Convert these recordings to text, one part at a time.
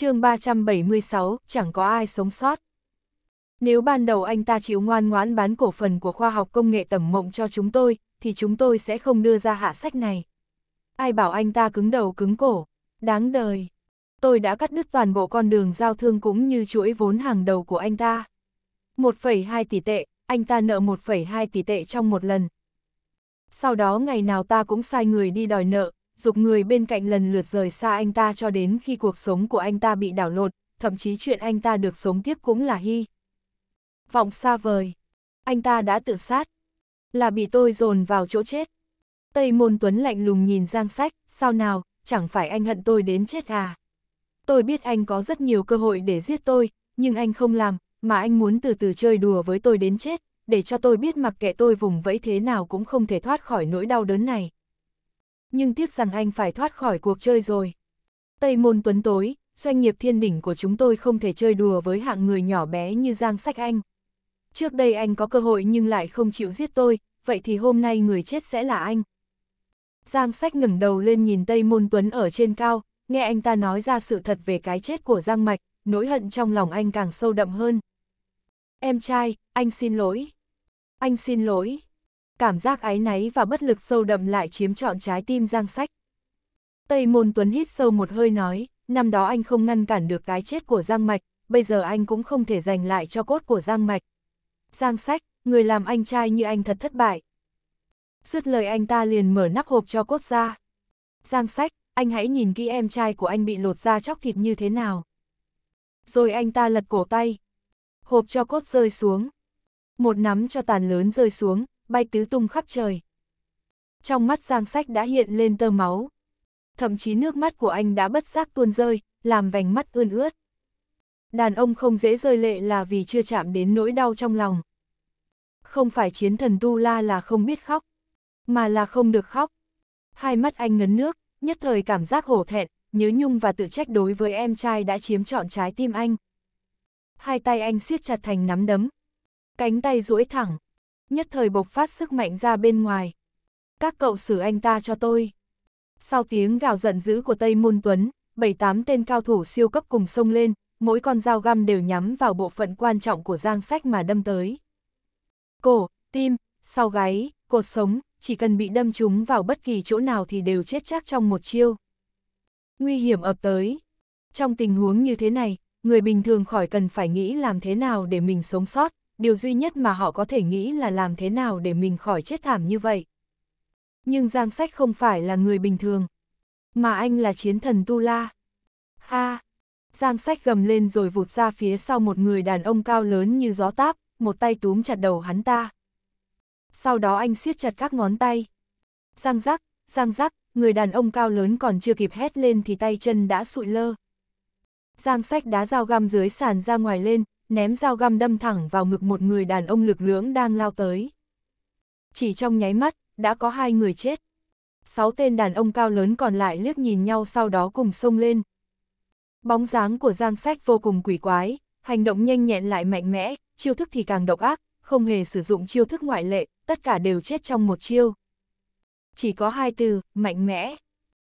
chương 376, chẳng có ai sống sót. Nếu ban đầu anh ta chịu ngoan ngoãn bán cổ phần của khoa học công nghệ tầm mộng cho chúng tôi, thì chúng tôi sẽ không đưa ra hạ sách này. Ai bảo anh ta cứng đầu cứng cổ, đáng đời. Tôi đã cắt đứt toàn bộ con đường giao thương cũng như chuỗi vốn hàng đầu của anh ta. 1,2 tỷ tệ, anh ta nợ 1,2 tỷ tệ trong một lần. Sau đó ngày nào ta cũng sai người đi đòi nợ, dục người bên cạnh lần lượt rời xa anh ta cho đến khi cuộc sống của anh ta bị đảo lộn, thậm chí chuyện anh ta được sống tiếp cũng là hy. Vọng xa vời. Anh ta đã tự sát. Là bị tôi dồn vào chỗ chết. Tây Môn Tuấn lạnh lùng nhìn Giang Sách, sao nào, chẳng phải anh hận tôi đến chết à? Tôi biết anh có rất nhiều cơ hội để giết tôi, nhưng anh không làm, mà anh muốn từ từ chơi đùa với tôi đến chết, để cho tôi biết mặc kệ tôi vùng vẫy thế nào cũng không thể thoát khỏi nỗi đau đớn này nhưng tiếc rằng anh phải thoát khỏi cuộc chơi rồi. Tây môn tuấn tối, doanh nghiệp thiên đỉnh của chúng tôi không thể chơi đùa với hạng người nhỏ bé như Giang Sách Anh. Trước đây anh có cơ hội nhưng lại không chịu giết tôi, vậy thì hôm nay người chết sẽ là anh. Giang Sách ngẩng đầu lên nhìn Tây Môn Tuấn ở trên cao, nghe anh ta nói ra sự thật về cái chết của Giang Mạch, nỗi hận trong lòng anh càng sâu đậm hơn. Em trai, anh xin lỗi. Anh xin lỗi cảm giác áy náy và bất lực sâu đậm lại chiếm trọn trái tim Giang Sách. Tây Môn Tuấn hít sâu một hơi nói, năm đó anh không ngăn cản được cái chết của Giang Mạch, bây giờ anh cũng không thể giành lại cho cốt của Giang Mạch. Giang Sách, người làm anh trai như anh thật thất bại. Dứt lời anh ta liền mở nắp hộp cho cốt ra. Giang Sách, anh hãy nhìn kỹ em trai của anh bị lột da chóc thịt như thế nào. Rồi anh ta lật cổ tay. Hộp cho cốt rơi xuống. Một nắm cho tàn lớn rơi xuống, bay tứ tung khắp trời. Trong mắt Giang Sách đã hiện lên tơ máu. Thậm chí nước mắt của anh đã bất giác tuôn rơi, làm vành mắt ươn ướt. Đàn ông không dễ rơi lệ là vì chưa chạm đến nỗi đau trong lòng. Không phải chiến thần Tu La là không biết khóc, mà là không được khóc. Hai mắt anh ngấn nước, nhất thời cảm giác hổ thẹn, nhớ nhung và tự trách đối với em trai đã chiếm trọn trái tim anh. Hai tay anh siết chặt thành nắm đấm. Cánh tay duỗi thẳng, nhất thời bộc phát sức mạnh ra bên ngoài. Các cậu xử anh ta cho tôi. Sau tiếng gào giận dữ của Tây Môn Tuấn, bảy tám tên cao thủ siêu cấp cùng sông lên, mỗi con dao găm đều nhắm vào bộ phận quan trọng của giang sách mà đâm tới. Cổ, tim, sau gáy, cột sống, chỉ cần bị đâm chúng vào bất kỳ chỗ nào thì đều chết chắc trong một chiêu. Nguy hiểm ập tới. Trong tình huống như thế này, người bình thường khỏi cần phải nghĩ làm thế nào để mình sống sót, điều duy nhất mà họ có thể nghĩ là làm thế nào để mình khỏi chết thảm như vậy. Nhưng Giang Sách không phải là người bình thường, mà anh là chiến thần Tu La. Ha! Giang Sách gầm lên rồi vụt ra phía sau một người đàn ông cao lớn như gió táp, một tay túm chặt đầu hắn ta. Sau đó anh siết chặt các ngón tay. Giang rắc, giang rắc, người đàn ông cao lớn còn chưa kịp hét lên thì tay chân đã sụi lơ. Giang sách đá dao găm dưới sàn ra ngoài lên, ném dao găm đâm thẳng vào ngực một người đàn ông lực lưỡng đang lao tới. Chỉ trong nháy mắt, đã có hai người chết. Sáu tên đàn ông cao lớn còn lại liếc nhìn nhau sau đó cùng xông lên. Bóng dáng của Giang Sách vô cùng quỷ quái, hành động nhanh nhẹn lại mạnh mẽ, chiêu thức thì càng độc ác, không hề sử dụng chiêu thức ngoại lệ, tất cả đều chết trong một chiêu. Chỉ có hai từ, mạnh mẽ.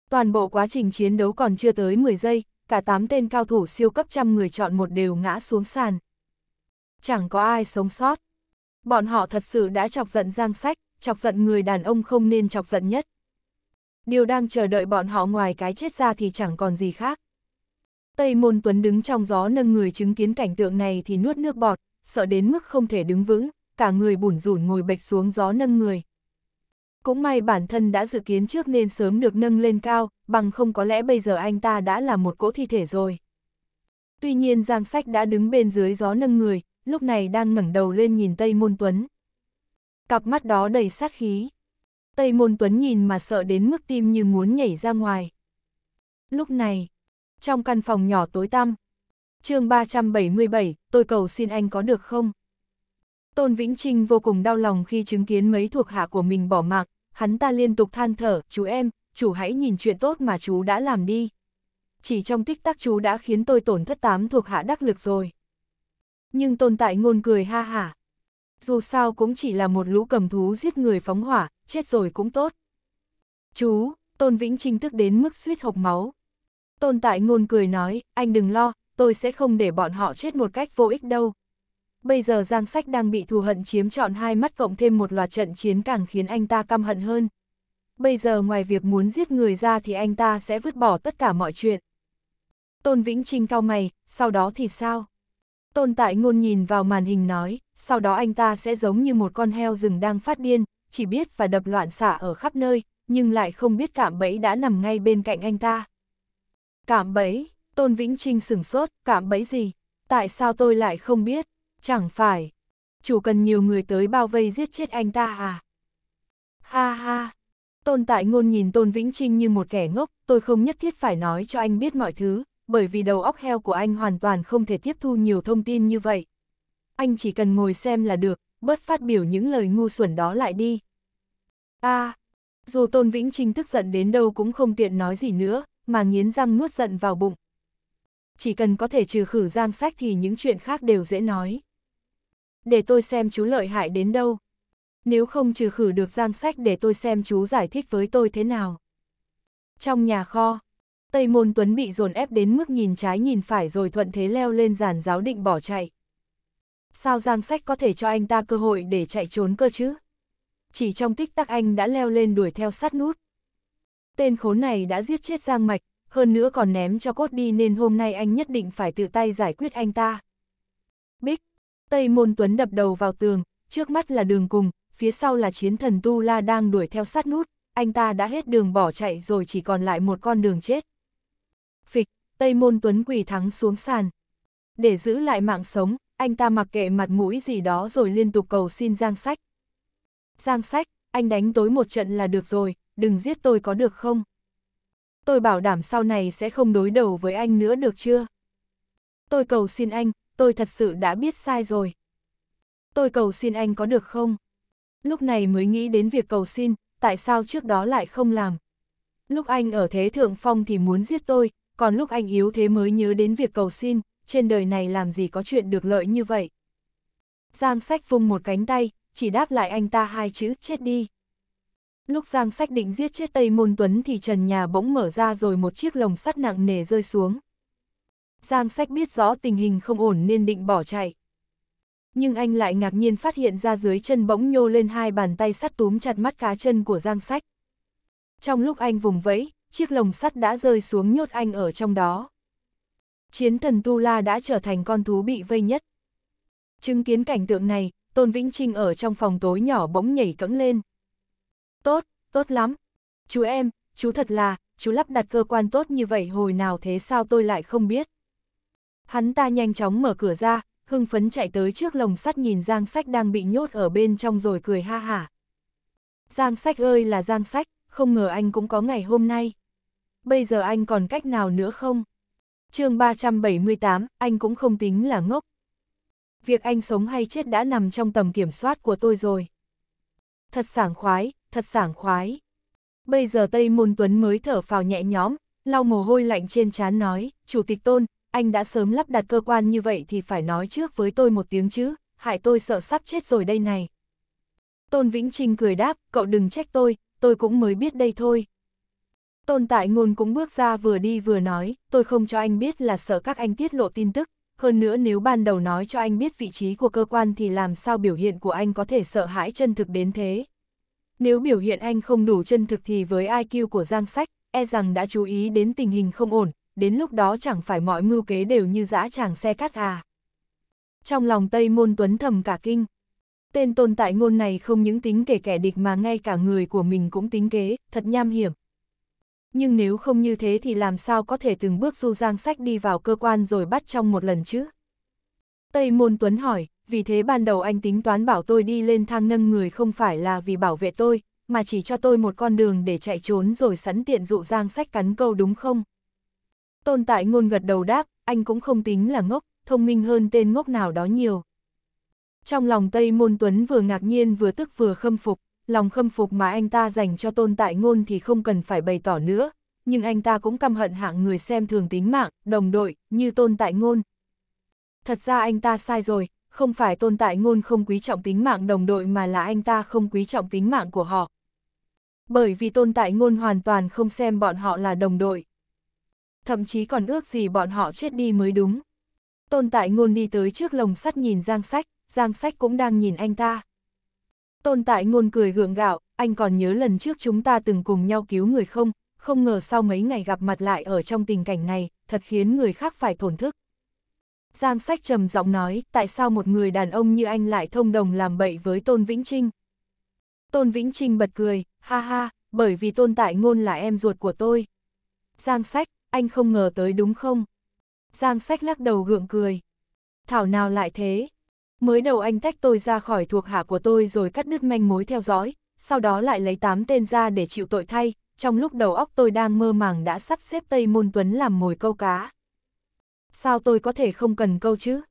Toàn bộ quá trình chiến đấu còn chưa tới 10 giây, cả tám tên cao thủ siêu cấp trăm người chọn một đều ngã xuống sàn. Chẳng có ai sống sót. Bọn họ thật sự đã chọc giận Giang Sách, chọc giận người đàn ông không nên chọc giận nhất. Điều đang chờ đợi bọn họ ngoài cái chết ra thì chẳng còn gì khác. Tây Môn Tuấn đứng trong gió nâng người chứng kiến cảnh tượng này thì nuốt nước bọt, sợ đến mức không thể đứng vững, cả người bủn rủn ngồi bệch xuống gió nâng người. Cũng may bản thân đã dự kiến trước nên sớm được nâng lên cao, bằng không có lẽ bây giờ anh ta đã là một cỗ thi thể rồi. Tuy nhiên Giang Sách đã đứng bên dưới gió nâng người, lúc này đang ngẩng đầu lên nhìn Tây Môn Tuấn. Cặp mắt đó đầy sát khí. Tây Môn Tuấn nhìn mà sợ đến mức tim như muốn nhảy ra ngoài. Lúc này, trong căn phòng nhỏ tối tăm, chương 377, tôi cầu xin anh có được không? Tôn Vĩnh Trinh vô cùng đau lòng khi chứng kiến mấy thuộc hạ của mình bỏ mạng, hắn ta liên tục than thở, chú em, chủ hãy nhìn chuyện tốt mà chú đã làm đi. Chỉ trong tích tắc chú đã khiến tôi tổn thất tám thuộc hạ đắc lực rồi. Nhưng tồn tại ngôn cười ha hả. Dù sao cũng chỉ là một lũ cầm thú giết người phóng hỏa, chết rồi cũng tốt. Chú, Tôn Vĩnh Trinh tức đến mức suýt hộc máu. Tôn tại ngôn cười nói, anh đừng lo, tôi sẽ không để bọn họ chết một cách vô ích đâu bây giờ Giang Sách đang bị thù hận chiếm trọn hai mắt cộng thêm một loạt trận chiến càng khiến anh ta căm hận hơn. Bây giờ ngoài việc muốn giết người ra thì anh ta sẽ vứt bỏ tất cả mọi chuyện. Tôn Vĩnh Trinh cao mày, sau đó thì sao? Tôn Tại Ngôn nhìn vào màn hình nói, sau đó anh ta sẽ giống như một con heo rừng đang phát điên, chỉ biết và đập loạn xả ở khắp nơi, nhưng lại không biết cạm bẫy đã nằm ngay bên cạnh anh ta. Cạm bẫy, Tôn Vĩnh Trinh sửng sốt, cạm bẫy gì? Tại sao tôi lại không biết? Chẳng phải, chủ cần nhiều người tới bao vây giết chết anh ta à? Ha ha, tôn tại ngôn nhìn Tôn Vĩnh Trinh như một kẻ ngốc, tôi không nhất thiết phải nói cho anh biết mọi thứ, bởi vì đầu óc heo của anh hoàn toàn không thể tiếp thu nhiều thông tin như vậy. Anh chỉ cần ngồi xem là được, bớt phát biểu những lời ngu xuẩn đó lại đi. a à, dù Tôn Vĩnh Trinh tức giận đến đâu cũng không tiện nói gì nữa, mà nghiến răng nuốt giận vào bụng. Chỉ cần có thể trừ khử giang sách thì những chuyện khác đều dễ nói để tôi xem chú lợi hại đến đâu. Nếu không trừ khử được Giang sách để tôi xem chú giải thích với tôi thế nào. Trong nhà kho, Tây Môn Tuấn bị dồn ép đến mức nhìn trái nhìn phải rồi thuận thế leo lên giàn giáo định bỏ chạy. Sao Giang Sách có thể cho anh ta cơ hội để chạy trốn cơ chứ? Chỉ trong tích tắc anh đã leo lên đuổi theo sát nút. Tên khốn này đã giết chết Giang Mạch, hơn nữa còn ném cho cốt đi nên hôm nay anh nhất định phải tự tay giải quyết anh ta. Bích, Tây Môn Tuấn đập đầu vào tường, trước mắt là đường cùng, phía sau là chiến thần Tu La đang đuổi theo sát nút, anh ta đã hết đường bỏ chạy rồi chỉ còn lại một con đường chết. Phịch, Tây Môn Tuấn quỳ thắng xuống sàn. Để giữ lại mạng sống, anh ta mặc kệ mặt mũi gì đó rồi liên tục cầu xin Giang Sách. Giang Sách, anh đánh tối một trận là được rồi, đừng giết tôi có được không? Tôi bảo đảm sau này sẽ không đối đầu với anh nữa được chưa? Tôi cầu xin anh, tôi thật sự đã biết sai rồi. Tôi cầu xin anh có được không? Lúc này mới nghĩ đến việc cầu xin, tại sao trước đó lại không làm? Lúc anh ở thế thượng phong thì muốn giết tôi, còn lúc anh yếu thế mới nhớ đến việc cầu xin, trên đời này làm gì có chuyện được lợi như vậy. Giang sách vung một cánh tay, chỉ đáp lại anh ta hai chữ chết đi. Lúc Giang Sách định giết chết Tây Môn Tuấn thì trần nhà bỗng mở ra rồi một chiếc lồng sắt nặng nề rơi xuống. Giang sách biết rõ tình hình không ổn nên định bỏ chạy. Nhưng anh lại ngạc nhiên phát hiện ra dưới chân bỗng nhô lên hai bàn tay sắt túm chặt mắt cá chân của Giang sách. Trong lúc anh vùng vẫy, chiếc lồng sắt đã rơi xuống nhốt anh ở trong đó. Chiến thần Tu La đã trở thành con thú bị vây nhất. Chứng kiến cảnh tượng này, Tôn Vĩnh Trinh ở trong phòng tối nhỏ bỗng nhảy cẫng lên. Tốt, tốt lắm. Chú em, chú thật là, chú lắp đặt cơ quan tốt như vậy hồi nào thế sao tôi lại không biết. Hắn ta nhanh chóng mở cửa ra, hưng phấn chạy tới trước lồng sắt nhìn Giang Sách đang bị nhốt ở bên trong rồi cười ha hả. Giang Sách ơi là Giang Sách, không ngờ anh cũng có ngày hôm nay. Bây giờ anh còn cách nào nữa không? chương 378, anh cũng không tính là ngốc. Việc anh sống hay chết đã nằm trong tầm kiểm soát của tôi rồi. Thật sảng khoái, thật sảng khoái. Bây giờ Tây Môn Tuấn mới thở phào nhẹ nhõm, lau mồ hôi lạnh trên trán nói, Chủ tịch Tôn, anh đã sớm lắp đặt cơ quan như vậy thì phải nói trước với tôi một tiếng chứ, hại tôi sợ sắp chết rồi đây này. Tôn Vĩnh Trinh cười đáp, cậu đừng trách tôi, tôi cũng mới biết đây thôi. Tôn Tại Ngôn cũng bước ra vừa đi vừa nói, tôi không cho anh biết là sợ các anh tiết lộ tin tức, hơn nữa nếu ban đầu nói cho anh biết vị trí của cơ quan thì làm sao biểu hiện của anh có thể sợ hãi chân thực đến thế. Nếu biểu hiện anh không đủ chân thực thì với IQ của Giang Sách, e rằng đã chú ý đến tình hình không ổn, đến lúc đó chẳng phải mọi mưu kế đều như dã chàng xe cắt à. Trong lòng Tây Môn Tuấn thầm cả kinh, tên tồn tại ngôn này không những tính kể kẻ địch mà ngay cả người của mình cũng tính kế, thật nham hiểm. Nhưng nếu không như thế thì làm sao có thể từng bước du giang sách đi vào cơ quan rồi bắt trong một lần chứ? Tây Môn Tuấn hỏi, vì thế ban đầu anh tính toán bảo tôi đi lên thang nâng người không phải là vì bảo vệ tôi, mà chỉ cho tôi một con đường để chạy trốn rồi sẵn tiện dụ giang sách cắn câu đúng không? Tôn tại ngôn gật đầu đáp, anh cũng không tính là ngốc, thông minh hơn tên ngốc nào đó nhiều. Trong lòng Tây Môn Tuấn vừa ngạc nhiên vừa tức vừa khâm phục, lòng khâm phục mà anh ta dành cho tôn tại ngôn thì không cần phải bày tỏ nữa, nhưng anh ta cũng căm hận hạng người xem thường tính mạng, đồng đội, như tôn tại ngôn. Thật ra anh ta sai rồi, không phải tôn tại ngôn không quý trọng tính mạng đồng đội mà là anh ta không quý trọng tính mạng của họ. Bởi vì tôn tại ngôn hoàn toàn không xem bọn họ là đồng đội thậm chí còn ước gì bọn họ chết đi mới đúng. Tôn Tại Ngôn đi tới trước lồng sắt nhìn Giang Sách, Giang Sách cũng đang nhìn anh ta. Tôn Tại Ngôn cười gượng gạo, anh còn nhớ lần trước chúng ta từng cùng nhau cứu người không, không ngờ sau mấy ngày gặp mặt lại ở trong tình cảnh này, thật khiến người khác phải thổn thức. Giang Sách trầm giọng nói, tại sao một người đàn ông như anh lại thông đồng làm bậy với Tôn Vĩnh Trinh? Tôn Vĩnh Trinh bật cười, ha ha, bởi vì Tôn Tại Ngôn là em ruột của tôi. Giang Sách, anh không ngờ tới đúng không? Giang sách lắc đầu gượng cười. Thảo nào lại thế? Mới đầu anh tách tôi ra khỏi thuộc hạ của tôi rồi cắt đứt manh mối theo dõi, sau đó lại lấy tám tên ra để chịu tội thay, trong lúc đầu óc tôi đang mơ màng đã sắp xếp Tây Môn Tuấn làm mồi câu cá. Sao tôi có thể không cần câu chứ?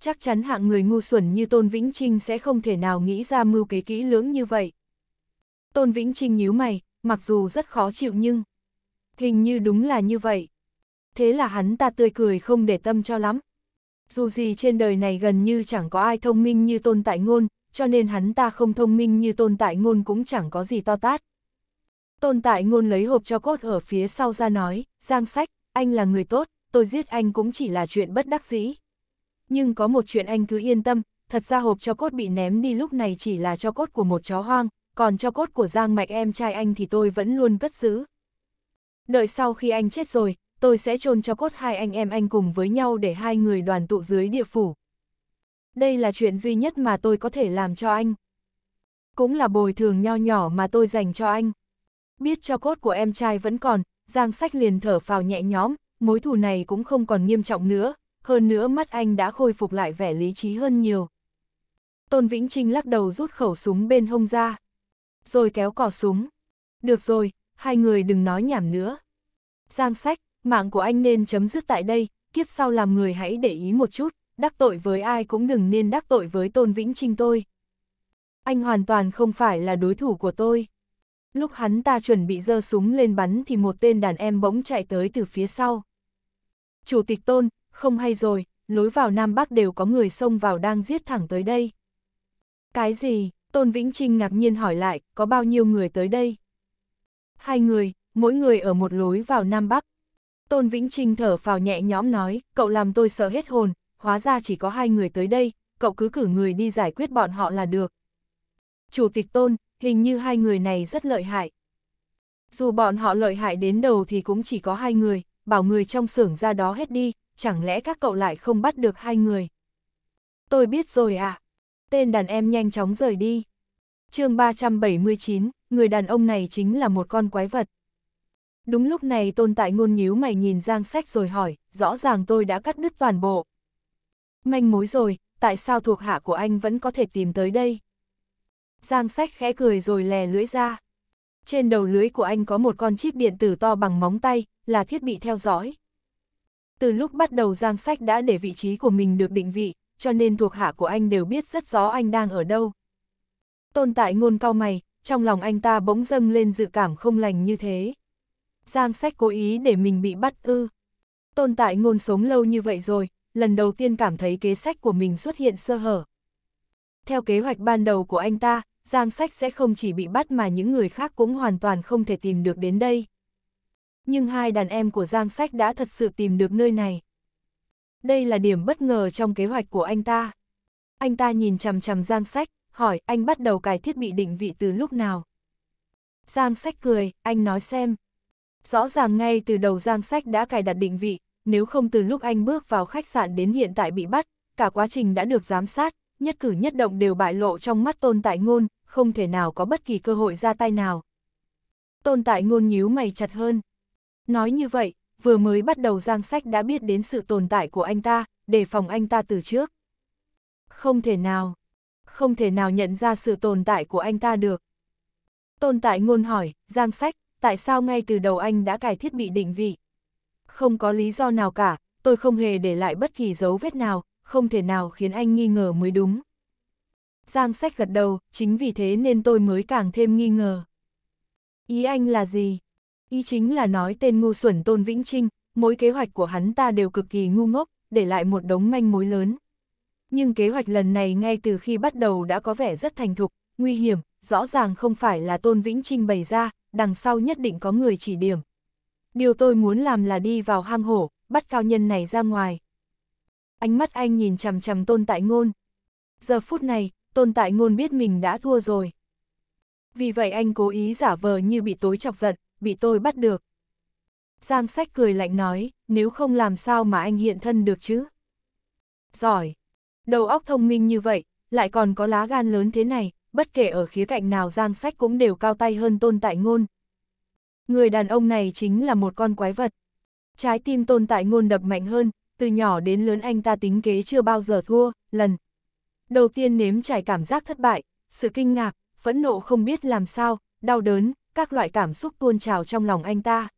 Chắc chắn hạng người ngu xuẩn như Tôn Vĩnh Trinh sẽ không thể nào nghĩ ra mưu kế kỹ lưỡng như vậy. Tôn Vĩnh Trinh nhíu mày, mặc dù rất khó chịu nhưng... Hình như đúng là như vậy. Thế là hắn ta tươi cười không để tâm cho lắm. Dù gì trên đời này gần như chẳng có ai thông minh như tôn tại ngôn, cho nên hắn ta không thông minh như tôn tại ngôn cũng chẳng có gì to tát. Tôn tại ngôn lấy hộp cho cốt ở phía sau ra nói, Giang sách, anh là người tốt, tôi giết anh cũng chỉ là chuyện bất đắc dĩ. Nhưng có một chuyện anh cứ yên tâm, thật ra hộp cho cốt bị ném đi lúc này chỉ là cho cốt của một chó hoang, còn cho cốt của Giang Mạch em trai anh thì tôi vẫn luôn cất giữ. Đợi sau khi anh chết rồi, tôi sẽ chôn cho cốt hai anh em anh cùng với nhau để hai người đoàn tụ dưới địa phủ. Đây là chuyện duy nhất mà tôi có thể làm cho anh. Cũng là bồi thường nho nhỏ mà tôi dành cho anh. Biết cho cốt của em trai vẫn còn, Giang Sách liền thở phào nhẹ nhõm, mối thù này cũng không còn nghiêm trọng nữa, hơn nữa mắt anh đã khôi phục lại vẻ lý trí hơn nhiều. Tôn Vĩnh Trinh lắc đầu rút khẩu súng bên hông ra, rồi kéo cò súng. Được rồi, hai người đừng nói nhảm nữa. Giang sách, mạng của anh nên chấm dứt tại đây, kiếp sau làm người hãy để ý một chút, đắc tội với ai cũng đừng nên đắc tội với Tôn Vĩnh Trinh tôi. Anh hoàn toàn không phải là đối thủ của tôi. Lúc hắn ta chuẩn bị giơ súng lên bắn thì một tên đàn em bỗng chạy tới từ phía sau. Chủ tịch Tôn, không hay rồi, lối vào Nam Bắc đều có người xông vào đang giết thẳng tới đây. Cái gì? Tôn Vĩnh Trinh ngạc nhiên hỏi lại, có bao nhiêu người tới đây? hai người, mỗi người ở một lối vào Nam Bắc. Tôn Vĩnh Trinh thở phào nhẹ nhõm nói, cậu làm tôi sợ hết hồn, hóa ra chỉ có hai người tới đây, cậu cứ cử người đi giải quyết bọn họ là được. Chủ tịch Tôn, hình như hai người này rất lợi hại. Dù bọn họ lợi hại đến đầu thì cũng chỉ có hai người, bảo người trong xưởng ra đó hết đi, chẳng lẽ các cậu lại không bắt được hai người. Tôi biết rồi à. Tên đàn em nhanh chóng rời đi chương 379, người đàn ông này chính là một con quái vật. Đúng lúc này tôn tại ngôn nhíu mày nhìn Giang Sách rồi hỏi, rõ ràng tôi đã cắt đứt toàn bộ. Manh mối rồi, tại sao thuộc hạ của anh vẫn có thể tìm tới đây? Giang Sách khẽ cười rồi lè lưỡi ra. Trên đầu lưới của anh có một con chip điện tử to bằng móng tay, là thiết bị theo dõi. Từ lúc bắt đầu Giang Sách đã để vị trí của mình được định vị, cho nên thuộc hạ của anh đều biết rất rõ anh đang ở đâu, Tôn tại ngôn cao mày, trong lòng anh ta bỗng dâng lên dự cảm không lành như thế. Giang sách cố ý để mình bị bắt ư. Tôn tại ngôn sống lâu như vậy rồi, lần đầu tiên cảm thấy kế sách của mình xuất hiện sơ hở. Theo kế hoạch ban đầu của anh ta, Giang sách sẽ không chỉ bị bắt mà những người khác cũng hoàn toàn không thể tìm được đến đây. Nhưng hai đàn em của Giang sách đã thật sự tìm được nơi này. Đây là điểm bất ngờ trong kế hoạch của anh ta. Anh ta nhìn chằm chằm Giang sách, hỏi anh bắt đầu cài thiết bị định vị từ lúc nào. Giang sách cười, anh nói xem. Rõ ràng ngay từ đầu Giang sách đã cài đặt định vị, nếu không từ lúc anh bước vào khách sạn đến hiện tại bị bắt, cả quá trình đã được giám sát, nhất cử nhất động đều bại lộ trong mắt tôn tại ngôn, không thể nào có bất kỳ cơ hội ra tay nào. Tôn tại ngôn nhíu mày chặt hơn. Nói như vậy, vừa mới bắt đầu Giang Sách đã biết đến sự tồn tại của anh ta, để phòng anh ta từ trước. Không thể nào không thể nào nhận ra sự tồn tại của anh ta được. Tồn tại ngôn hỏi, Giang Sách, tại sao ngay từ đầu anh đã cài thiết bị định vị? Không có lý do nào cả, tôi không hề để lại bất kỳ dấu vết nào, không thể nào khiến anh nghi ngờ mới đúng. Giang Sách gật đầu, chính vì thế nên tôi mới càng thêm nghi ngờ. Ý anh là gì? Ý chính là nói tên ngu xuẩn Tôn Vĩnh Trinh, mỗi kế hoạch của hắn ta đều cực kỳ ngu ngốc, để lại một đống manh mối lớn nhưng kế hoạch lần này ngay từ khi bắt đầu đã có vẻ rất thành thục, nguy hiểm, rõ ràng không phải là Tôn Vĩnh Trinh bày ra, đằng sau nhất định có người chỉ điểm. Điều tôi muốn làm là đi vào hang hổ, bắt cao nhân này ra ngoài. Ánh mắt anh nhìn chằm chằm Tôn Tại Ngôn. Giờ phút này, Tôn Tại Ngôn biết mình đã thua rồi. Vì vậy anh cố ý giả vờ như bị tối chọc giận, bị tôi bắt được. Giang sách cười lạnh nói, nếu không làm sao mà anh hiện thân được chứ? Giỏi, Đầu óc thông minh như vậy, lại còn có lá gan lớn thế này, bất kể ở khía cạnh nào giang sách cũng đều cao tay hơn tôn tại ngôn. Người đàn ông này chính là một con quái vật. Trái tim tôn tại ngôn đập mạnh hơn, từ nhỏ đến lớn anh ta tính kế chưa bao giờ thua, lần. Đầu tiên nếm trải cảm giác thất bại, sự kinh ngạc, phẫn nộ không biết làm sao, đau đớn, các loại cảm xúc tuôn trào trong lòng anh ta.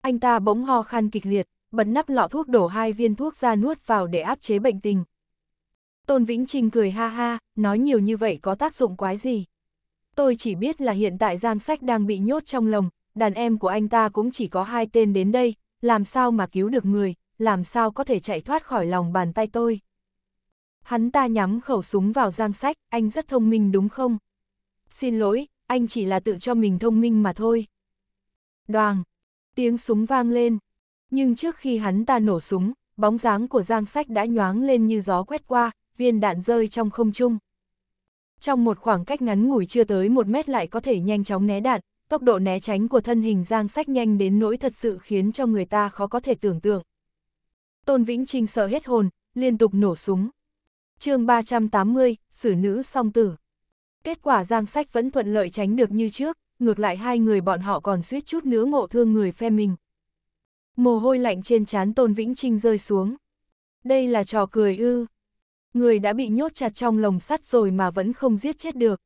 Anh ta bỗng ho khan kịch liệt, bật nắp lọ thuốc đổ hai viên thuốc ra nuốt vào để áp chế bệnh tình, Tôn Vĩnh Trinh cười ha ha, nói nhiều như vậy có tác dụng quái gì. Tôi chỉ biết là hiện tại Giang sách đang bị nhốt trong lồng, đàn em của anh ta cũng chỉ có hai tên đến đây, làm sao mà cứu được người, làm sao có thể chạy thoát khỏi lòng bàn tay tôi. Hắn ta nhắm khẩu súng vào giang sách, anh rất thông minh đúng không? Xin lỗi, anh chỉ là tự cho mình thông minh mà thôi. Đoàn, tiếng súng vang lên. Nhưng trước khi hắn ta nổ súng, bóng dáng của giang sách đã nhoáng lên như gió quét qua, viên đạn rơi trong không trung. Trong một khoảng cách ngắn ngủi chưa tới một mét lại có thể nhanh chóng né đạn, tốc độ né tránh của thân hình Giang Sách nhanh đến nỗi thật sự khiến cho người ta khó có thể tưởng tượng. Tôn Vĩnh Trinh sợ hết hồn, liên tục nổ súng. chương 380, xử nữ song tử. Kết quả Giang Sách vẫn thuận lợi tránh được như trước, ngược lại hai người bọn họ còn suýt chút nữa ngộ thương người phe mình. Mồ hôi lạnh trên trán Tôn Vĩnh Trinh rơi xuống. Đây là trò cười ư người đã bị nhốt chặt trong lồng sắt rồi mà vẫn không giết chết được.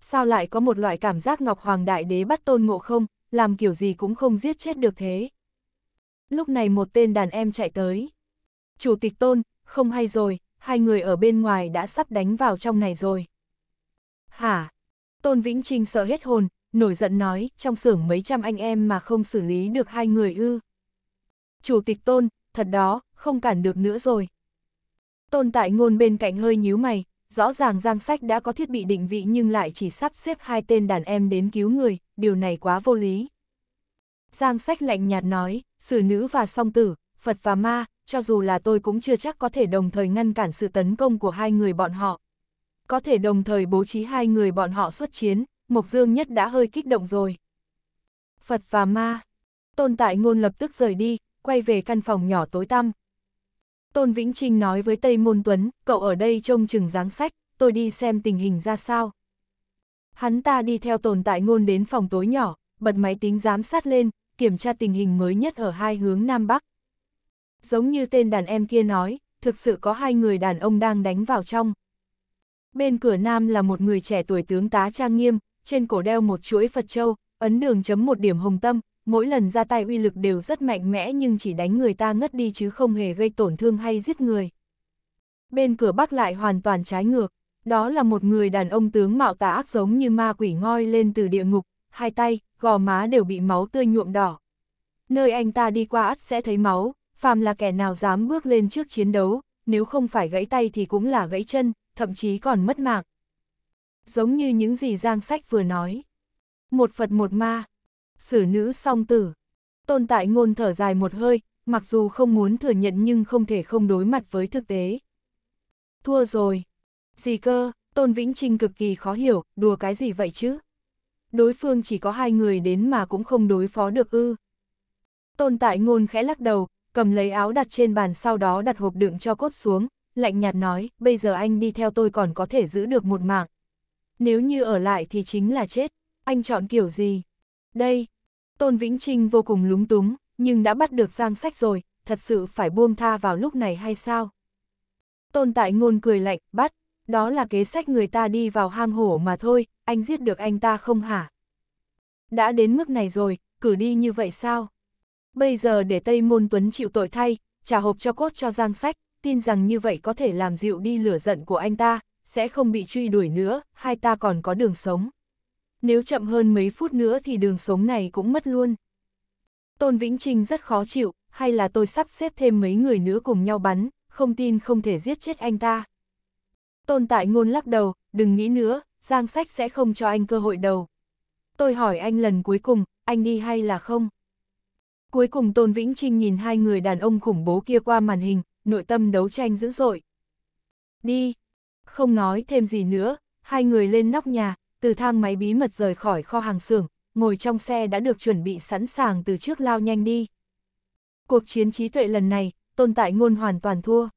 Sao lại có một loại cảm giác Ngọc Hoàng Đại Đế bắt tôn ngộ không, làm kiểu gì cũng không giết chết được thế. Lúc này một tên đàn em chạy tới. Chủ tịch tôn, không hay rồi, hai người ở bên ngoài đã sắp đánh vào trong này rồi. Hả? Tôn Vĩnh Trinh sợ hết hồn, nổi giận nói, trong xưởng mấy trăm anh em mà không xử lý được hai người ư. Chủ tịch Tôn, thật đó, không cản được nữa rồi, Tồn tại ngôn bên cạnh hơi nhíu mày, rõ ràng Giang Sách đã có thiết bị định vị nhưng lại chỉ sắp xếp hai tên đàn em đến cứu người, điều này quá vô lý. Giang Sách lạnh nhạt nói, xử nữ và song tử, Phật và ma, cho dù là tôi cũng chưa chắc có thể đồng thời ngăn cản sự tấn công của hai người bọn họ. Có thể đồng thời bố trí hai người bọn họ xuất chiến, Mộc Dương nhất đã hơi kích động rồi. Phật và ma. Tồn tại ngôn lập tức rời đi, quay về căn phòng nhỏ tối tăm, Tôn Vĩnh Trinh nói với Tây Môn Tuấn, cậu ở đây trông chừng giáng sách, tôi đi xem tình hình ra sao. Hắn ta đi theo tồn tại ngôn đến phòng tối nhỏ, bật máy tính giám sát lên, kiểm tra tình hình mới nhất ở hai hướng Nam Bắc. Giống như tên đàn em kia nói, thực sự có hai người đàn ông đang đánh vào trong. Bên cửa Nam là một người trẻ tuổi tướng tá trang nghiêm, trên cổ đeo một chuỗi Phật Châu, ấn đường chấm một điểm hồng tâm, mỗi lần ra tay uy lực đều rất mạnh mẽ nhưng chỉ đánh người ta ngất đi chứ không hề gây tổn thương hay giết người. Bên cửa bắc lại hoàn toàn trái ngược, đó là một người đàn ông tướng mạo tà ác giống như ma quỷ ngoi lên từ địa ngục, hai tay, gò má đều bị máu tươi nhuộm đỏ. Nơi anh ta đi qua ắt sẽ thấy máu, phàm là kẻ nào dám bước lên trước chiến đấu, nếu không phải gãy tay thì cũng là gãy chân, thậm chí còn mất mạng. Giống như những gì Giang Sách vừa nói. Một Phật một ma, xử nữ song tử. Tôn tại ngôn thở dài một hơi, mặc dù không muốn thừa nhận nhưng không thể không đối mặt với thực tế. Thua rồi. Gì cơ, Tôn Vĩnh Trinh cực kỳ khó hiểu, đùa cái gì vậy chứ? Đối phương chỉ có hai người đến mà cũng không đối phó được ư. Tôn tại ngôn khẽ lắc đầu, cầm lấy áo đặt trên bàn sau đó đặt hộp đựng cho cốt xuống, lạnh nhạt nói, bây giờ anh đi theo tôi còn có thể giữ được một mạng. Nếu như ở lại thì chính là chết, anh chọn kiểu gì? đây. Tôn Vĩnh Trinh vô cùng lúng túng, nhưng đã bắt được Giang Sách rồi, thật sự phải buông tha vào lúc này hay sao? Tôn Tại Ngôn cười lạnh, bắt, đó là kế sách người ta đi vào hang hổ mà thôi, anh giết được anh ta không hả? Đã đến mức này rồi, cử đi như vậy sao? Bây giờ để Tây Môn Tuấn chịu tội thay, trả hộp cho cốt cho Giang Sách, tin rằng như vậy có thể làm dịu đi lửa giận của anh ta, sẽ không bị truy đuổi nữa, hai ta còn có đường sống nếu chậm hơn mấy phút nữa thì đường sống này cũng mất luôn. Tôn Vĩnh Trinh rất khó chịu, hay là tôi sắp xếp thêm mấy người nữa cùng nhau bắn, không tin không thể giết chết anh ta. Tôn Tại Ngôn lắc đầu, đừng nghĩ nữa, Giang Sách sẽ không cho anh cơ hội đầu. Tôi hỏi anh lần cuối cùng, anh đi hay là không? Cuối cùng Tôn Vĩnh Trinh nhìn hai người đàn ông khủng bố kia qua màn hình, nội tâm đấu tranh dữ dội. Đi! Không nói thêm gì nữa, hai người lên nóc nhà, từ thang máy bí mật rời khỏi kho hàng xưởng, ngồi trong xe đã được chuẩn bị sẵn sàng từ trước lao nhanh đi. Cuộc chiến trí tuệ lần này, tồn tại ngôn hoàn toàn thua.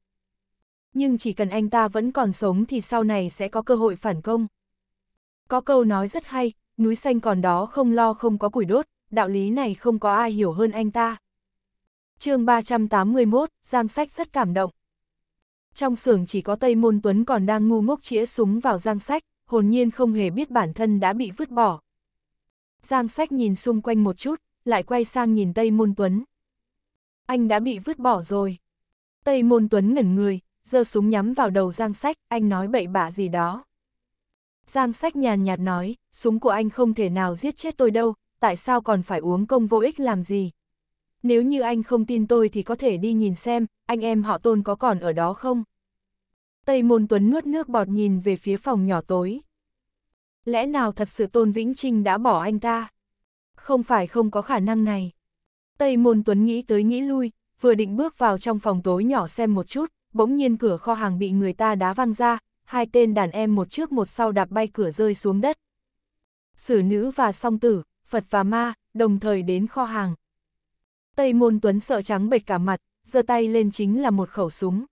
Nhưng chỉ cần anh ta vẫn còn sống thì sau này sẽ có cơ hội phản công. Có câu nói rất hay, núi xanh còn đó không lo không có củi đốt, đạo lý này không có ai hiểu hơn anh ta. chương 381, Giang Sách rất cảm động. Trong xưởng chỉ có Tây Môn Tuấn còn đang ngu ngốc chĩa súng vào Giang Sách, hồn nhiên không hề biết bản thân đã bị vứt bỏ. Giang sách nhìn xung quanh một chút, lại quay sang nhìn Tây Môn Tuấn. Anh đã bị vứt bỏ rồi. Tây Môn Tuấn ngẩn người, giơ súng nhắm vào đầu Giang sách, anh nói bậy bạ gì đó. Giang sách nhàn nhạt nói, súng của anh không thể nào giết chết tôi đâu, tại sao còn phải uống công vô ích làm gì? Nếu như anh không tin tôi thì có thể đi nhìn xem, anh em họ tôn có còn ở đó không? Tây Môn Tuấn nuốt nước bọt nhìn về phía phòng nhỏ tối. Lẽ nào thật sự Tôn Vĩnh Trinh đã bỏ anh ta? Không phải không có khả năng này. Tây Môn Tuấn nghĩ tới nghĩ lui, vừa định bước vào trong phòng tối nhỏ xem một chút, bỗng nhiên cửa kho hàng bị người ta đá văng ra, hai tên đàn em một trước một sau đạp bay cửa rơi xuống đất. Sử nữ và song tử, Phật và ma, đồng thời đến kho hàng. Tây Môn Tuấn sợ trắng bệch cả mặt, giơ tay lên chính là một khẩu súng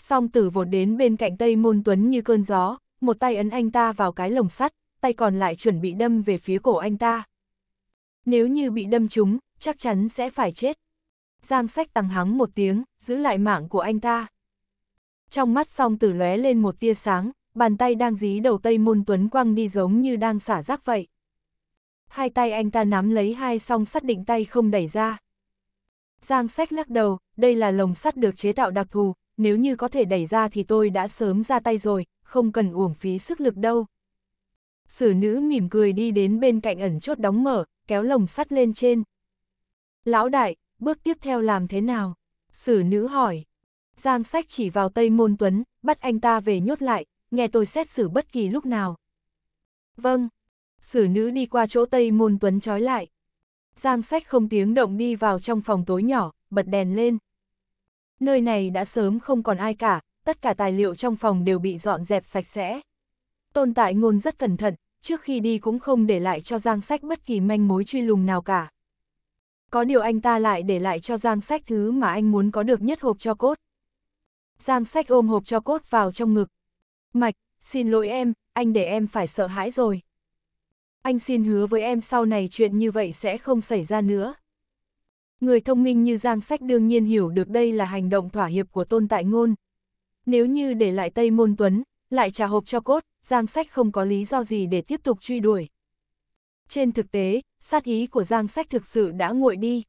song tử vột đến bên cạnh Tây Môn Tuấn như cơn gió, một tay ấn anh ta vào cái lồng sắt, tay còn lại chuẩn bị đâm về phía cổ anh ta. Nếu như bị đâm trúng, chắc chắn sẽ phải chết. Giang sách tăng hắng một tiếng, giữ lại mạng của anh ta. Trong mắt song tử lóe lên một tia sáng, bàn tay đang dí đầu Tây Môn Tuấn quăng đi giống như đang xả rác vậy. Hai tay anh ta nắm lấy hai song sắt định tay không đẩy ra. Giang sách lắc đầu, đây là lồng sắt được chế tạo đặc thù, nếu như có thể đẩy ra thì tôi đã sớm ra tay rồi, không cần uổng phí sức lực đâu. Sử nữ mỉm cười đi đến bên cạnh ẩn chốt đóng mở, kéo lồng sắt lên trên. Lão đại, bước tiếp theo làm thế nào? Sử nữ hỏi. Giang sách chỉ vào Tây Môn Tuấn, bắt anh ta về nhốt lại, nghe tôi xét xử bất kỳ lúc nào. Vâng. Sử nữ đi qua chỗ Tây Môn Tuấn trói lại. Giang sách không tiếng động đi vào trong phòng tối nhỏ, bật đèn lên nơi này đã sớm không còn ai cả, tất cả tài liệu trong phòng đều bị dọn dẹp sạch sẽ. Tôn tại ngôn rất cẩn thận, trước khi đi cũng không để lại cho Giang Sách bất kỳ manh mối truy lùng nào cả. Có điều anh ta lại để lại cho Giang Sách thứ mà anh muốn có được nhất hộp cho cốt. Giang Sách ôm hộp cho cốt vào trong ngực. Mạch, xin lỗi em, anh để em phải sợ hãi rồi. Anh xin hứa với em sau này chuyện như vậy sẽ không xảy ra nữa người thông minh như Giang Sách đương nhiên hiểu được đây là hành động thỏa hiệp của tôn tại ngôn. Nếu như để lại Tây Môn Tuấn, lại trả hộp cho cốt, Giang Sách không có lý do gì để tiếp tục truy đuổi. Trên thực tế, sát ý của Giang Sách thực sự đã nguội đi.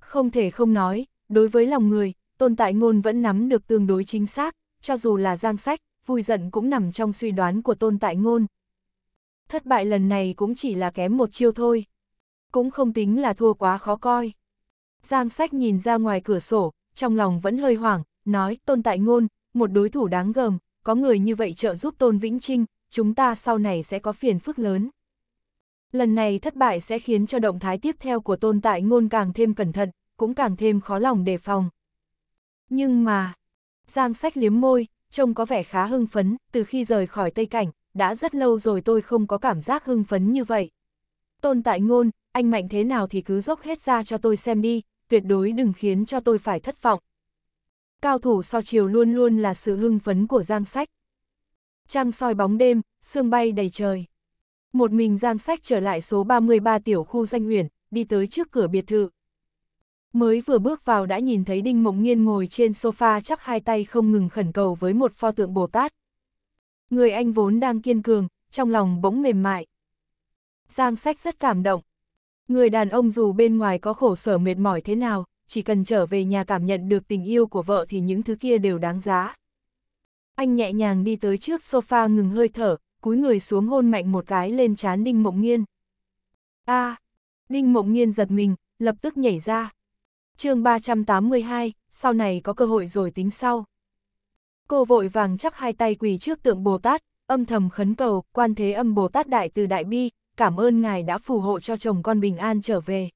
Không thể không nói, đối với lòng người, tôn tại ngôn vẫn nắm được tương đối chính xác, cho dù là Giang Sách, vui giận cũng nằm trong suy đoán của tôn tại ngôn. Thất bại lần này cũng chỉ là kém một chiêu thôi. Cũng không tính là thua quá khó coi. Giang sách nhìn ra ngoài cửa sổ, trong lòng vẫn hơi hoảng, nói, tôn tại ngôn, một đối thủ đáng gờm, có người như vậy trợ giúp tôn Vĩnh Trinh, chúng ta sau này sẽ có phiền phức lớn. Lần này thất bại sẽ khiến cho động thái tiếp theo của tôn tại ngôn càng thêm cẩn thận, cũng càng thêm khó lòng đề phòng. Nhưng mà, Giang sách liếm môi, trông có vẻ khá hưng phấn, từ khi rời khỏi Tây Cảnh, đã rất lâu rồi tôi không có cảm giác hưng phấn như vậy. Tôn tại ngôn, anh mạnh thế nào thì cứ dốc hết ra cho tôi xem đi, tuyệt đối đừng khiến cho tôi phải thất vọng. Cao thủ so chiều luôn luôn là sự hưng phấn của Giang Sách. Trăng soi bóng đêm, sương bay đầy trời. Một mình Giang Sách trở lại số 33 tiểu khu danh huyền, đi tới trước cửa biệt thự. Mới vừa bước vào đã nhìn thấy Đinh Mộng Nhiên ngồi trên sofa chắp hai tay không ngừng khẩn cầu với một pho tượng Bồ Tát. Người anh vốn đang kiên cường, trong lòng bỗng mềm mại. Giang Sách rất cảm động, Người đàn ông dù bên ngoài có khổ sở mệt mỏi thế nào, chỉ cần trở về nhà cảm nhận được tình yêu của vợ thì những thứ kia đều đáng giá. Anh nhẹ nhàng đi tới trước sofa ngừng hơi thở, cúi người xuống hôn mạnh một cái lên trán Đinh Mộng Nghiên. A, à, Đinh Mộng Nghiên giật mình, lập tức nhảy ra. Chương 382, sau này có cơ hội rồi tính sau. Cô vội vàng chắp hai tay quỳ trước tượng Bồ Tát, âm thầm khấn cầu, quan thế âm Bồ Tát đại từ đại bi, cảm ơn ngài đã phù hộ cho chồng con bình an trở về.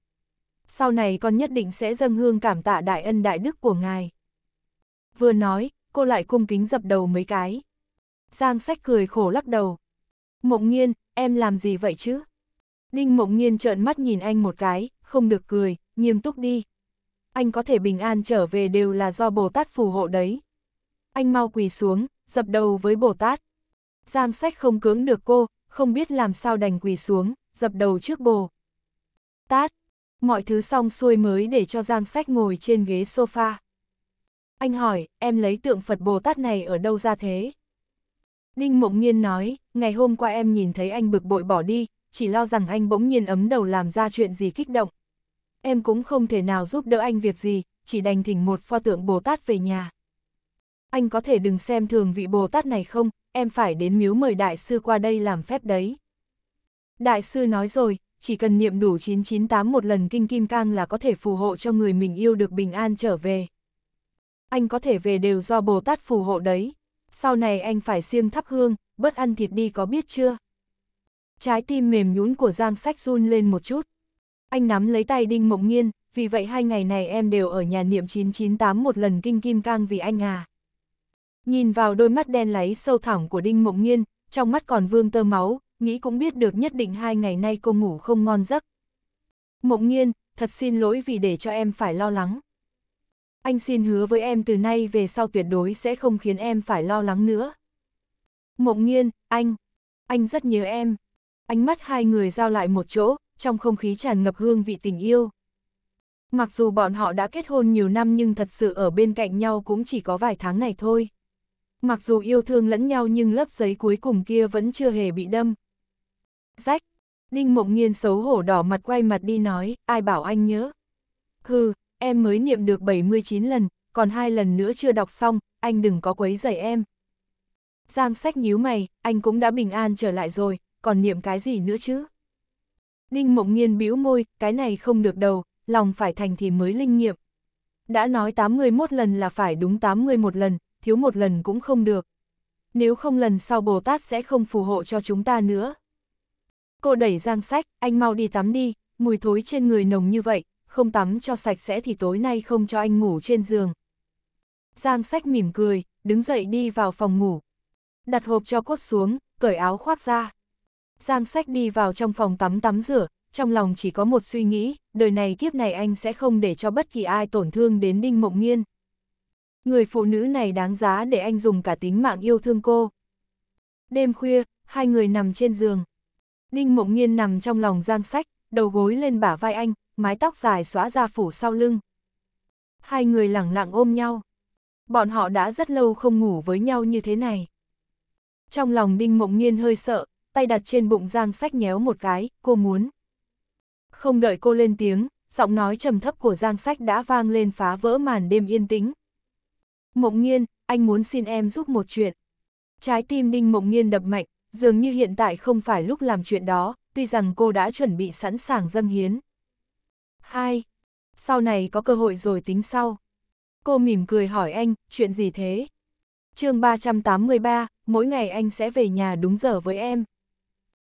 Sau này con nhất định sẽ dâng hương cảm tạ đại ân đại đức của ngài. Vừa nói, cô lại cung kính dập đầu mấy cái. Giang sách cười khổ lắc đầu. Mộng nhiên em làm gì vậy chứ? Đinh mộng nhiên trợn mắt nhìn anh một cái, không được cười, nghiêm túc đi. Anh có thể bình an trở về đều là do Bồ Tát phù hộ đấy. Anh mau quỳ xuống, dập đầu với Bồ Tát. Giang sách không cưỡng được cô, không biết làm sao đành quỳ xuống, dập đầu trước bồ. Tát, mọi thứ xong xuôi mới để cho Giang Sách ngồi trên ghế sofa. Anh hỏi, em lấy tượng Phật Bồ Tát này ở đâu ra thế? Đinh Mộng Nhiên nói, ngày hôm qua em nhìn thấy anh bực bội bỏ đi, chỉ lo rằng anh bỗng nhiên ấm đầu làm ra chuyện gì kích động. Em cũng không thể nào giúp đỡ anh việc gì, chỉ đành thỉnh một pho tượng Bồ Tát về nhà. Anh có thể đừng xem thường vị Bồ Tát này không, em phải đến miếu mời đại sư qua đây làm phép đấy. Đại sư nói rồi, chỉ cần niệm đủ 998 một lần kinh kim cang là có thể phù hộ cho người mình yêu được bình an trở về. Anh có thể về đều do Bồ Tát phù hộ đấy. Sau này anh phải siêng thắp hương, bớt ăn thịt đi có biết chưa? Trái tim mềm nhún của Giang Sách run lên một chút. Anh nắm lấy tay Đinh Mộng Nhiên, vì vậy hai ngày này em đều ở nhà niệm 998 một lần kinh kim cang vì anh à. Nhìn vào đôi mắt đen láy sâu thẳm của Đinh Mộng Nhiên trong mắt còn vương tơ máu, nghĩ cũng biết được nhất định hai ngày nay cô ngủ không ngon giấc. Mộng Nhiên thật xin lỗi vì để cho em phải lo lắng. Anh xin hứa với em từ nay về sau tuyệt đối sẽ không khiến em phải lo lắng nữa. Mộng Nhiên anh, anh rất nhớ em. Ánh mắt hai người giao lại một chỗ, trong không khí tràn ngập hương vị tình yêu. Mặc dù bọn họ đã kết hôn nhiều năm nhưng thật sự ở bên cạnh nhau cũng chỉ có vài tháng này thôi mặc dù yêu thương lẫn nhau nhưng lớp giấy cuối cùng kia vẫn chưa hề bị đâm. Rách, Đinh Mộng Nhiên xấu hổ đỏ mặt quay mặt đi nói, ai bảo anh nhớ. Hừ, em mới niệm được 79 lần, còn hai lần nữa chưa đọc xong, anh đừng có quấy rầy em. Giang sách nhíu mày, anh cũng đã bình an trở lại rồi, còn niệm cái gì nữa chứ? Đinh Mộng Nhiên bĩu môi, cái này không được đầu, lòng phải thành thì mới linh nghiệm. Đã nói 81 lần là phải đúng 81 lần, thiếu một lần cũng không được. Nếu không lần sau Bồ Tát sẽ không phù hộ cho chúng ta nữa. Cô đẩy giang sách, anh mau đi tắm đi, mùi thối trên người nồng như vậy, không tắm cho sạch sẽ thì tối nay không cho anh ngủ trên giường. Giang sách mỉm cười, đứng dậy đi vào phòng ngủ. Đặt hộp cho cốt xuống, cởi áo khoác ra. Giang sách đi vào trong phòng tắm tắm rửa, trong lòng chỉ có một suy nghĩ, đời này kiếp này anh sẽ không để cho bất kỳ ai tổn thương đến Đinh Mộng Nghiên, Người phụ nữ này đáng giá để anh dùng cả tính mạng yêu thương cô. Đêm khuya, hai người nằm trên giường. Đinh Mộng Nhiên nằm trong lòng Giang Sách, đầu gối lên bả vai anh, mái tóc dài xóa ra phủ sau lưng. Hai người lẳng lặng ôm nhau. Bọn họ đã rất lâu không ngủ với nhau như thế này. Trong lòng Đinh Mộng Nhiên hơi sợ, tay đặt trên bụng Giang Sách nhéo một cái, cô muốn. Không đợi cô lên tiếng, giọng nói trầm thấp của Giang Sách đã vang lên phá vỡ màn đêm yên tĩnh. Mộng nghiên, anh muốn xin em giúp một chuyện. Trái tim Ninh Mộng nghiên đập mạnh, dường như hiện tại không phải lúc làm chuyện đó, tuy rằng cô đã chuẩn bị sẵn sàng dâng hiến. Hai, sau này có cơ hội rồi tính sau. Cô mỉm cười hỏi anh, chuyện gì thế? chương 383, mỗi ngày anh sẽ về nhà đúng giờ với em.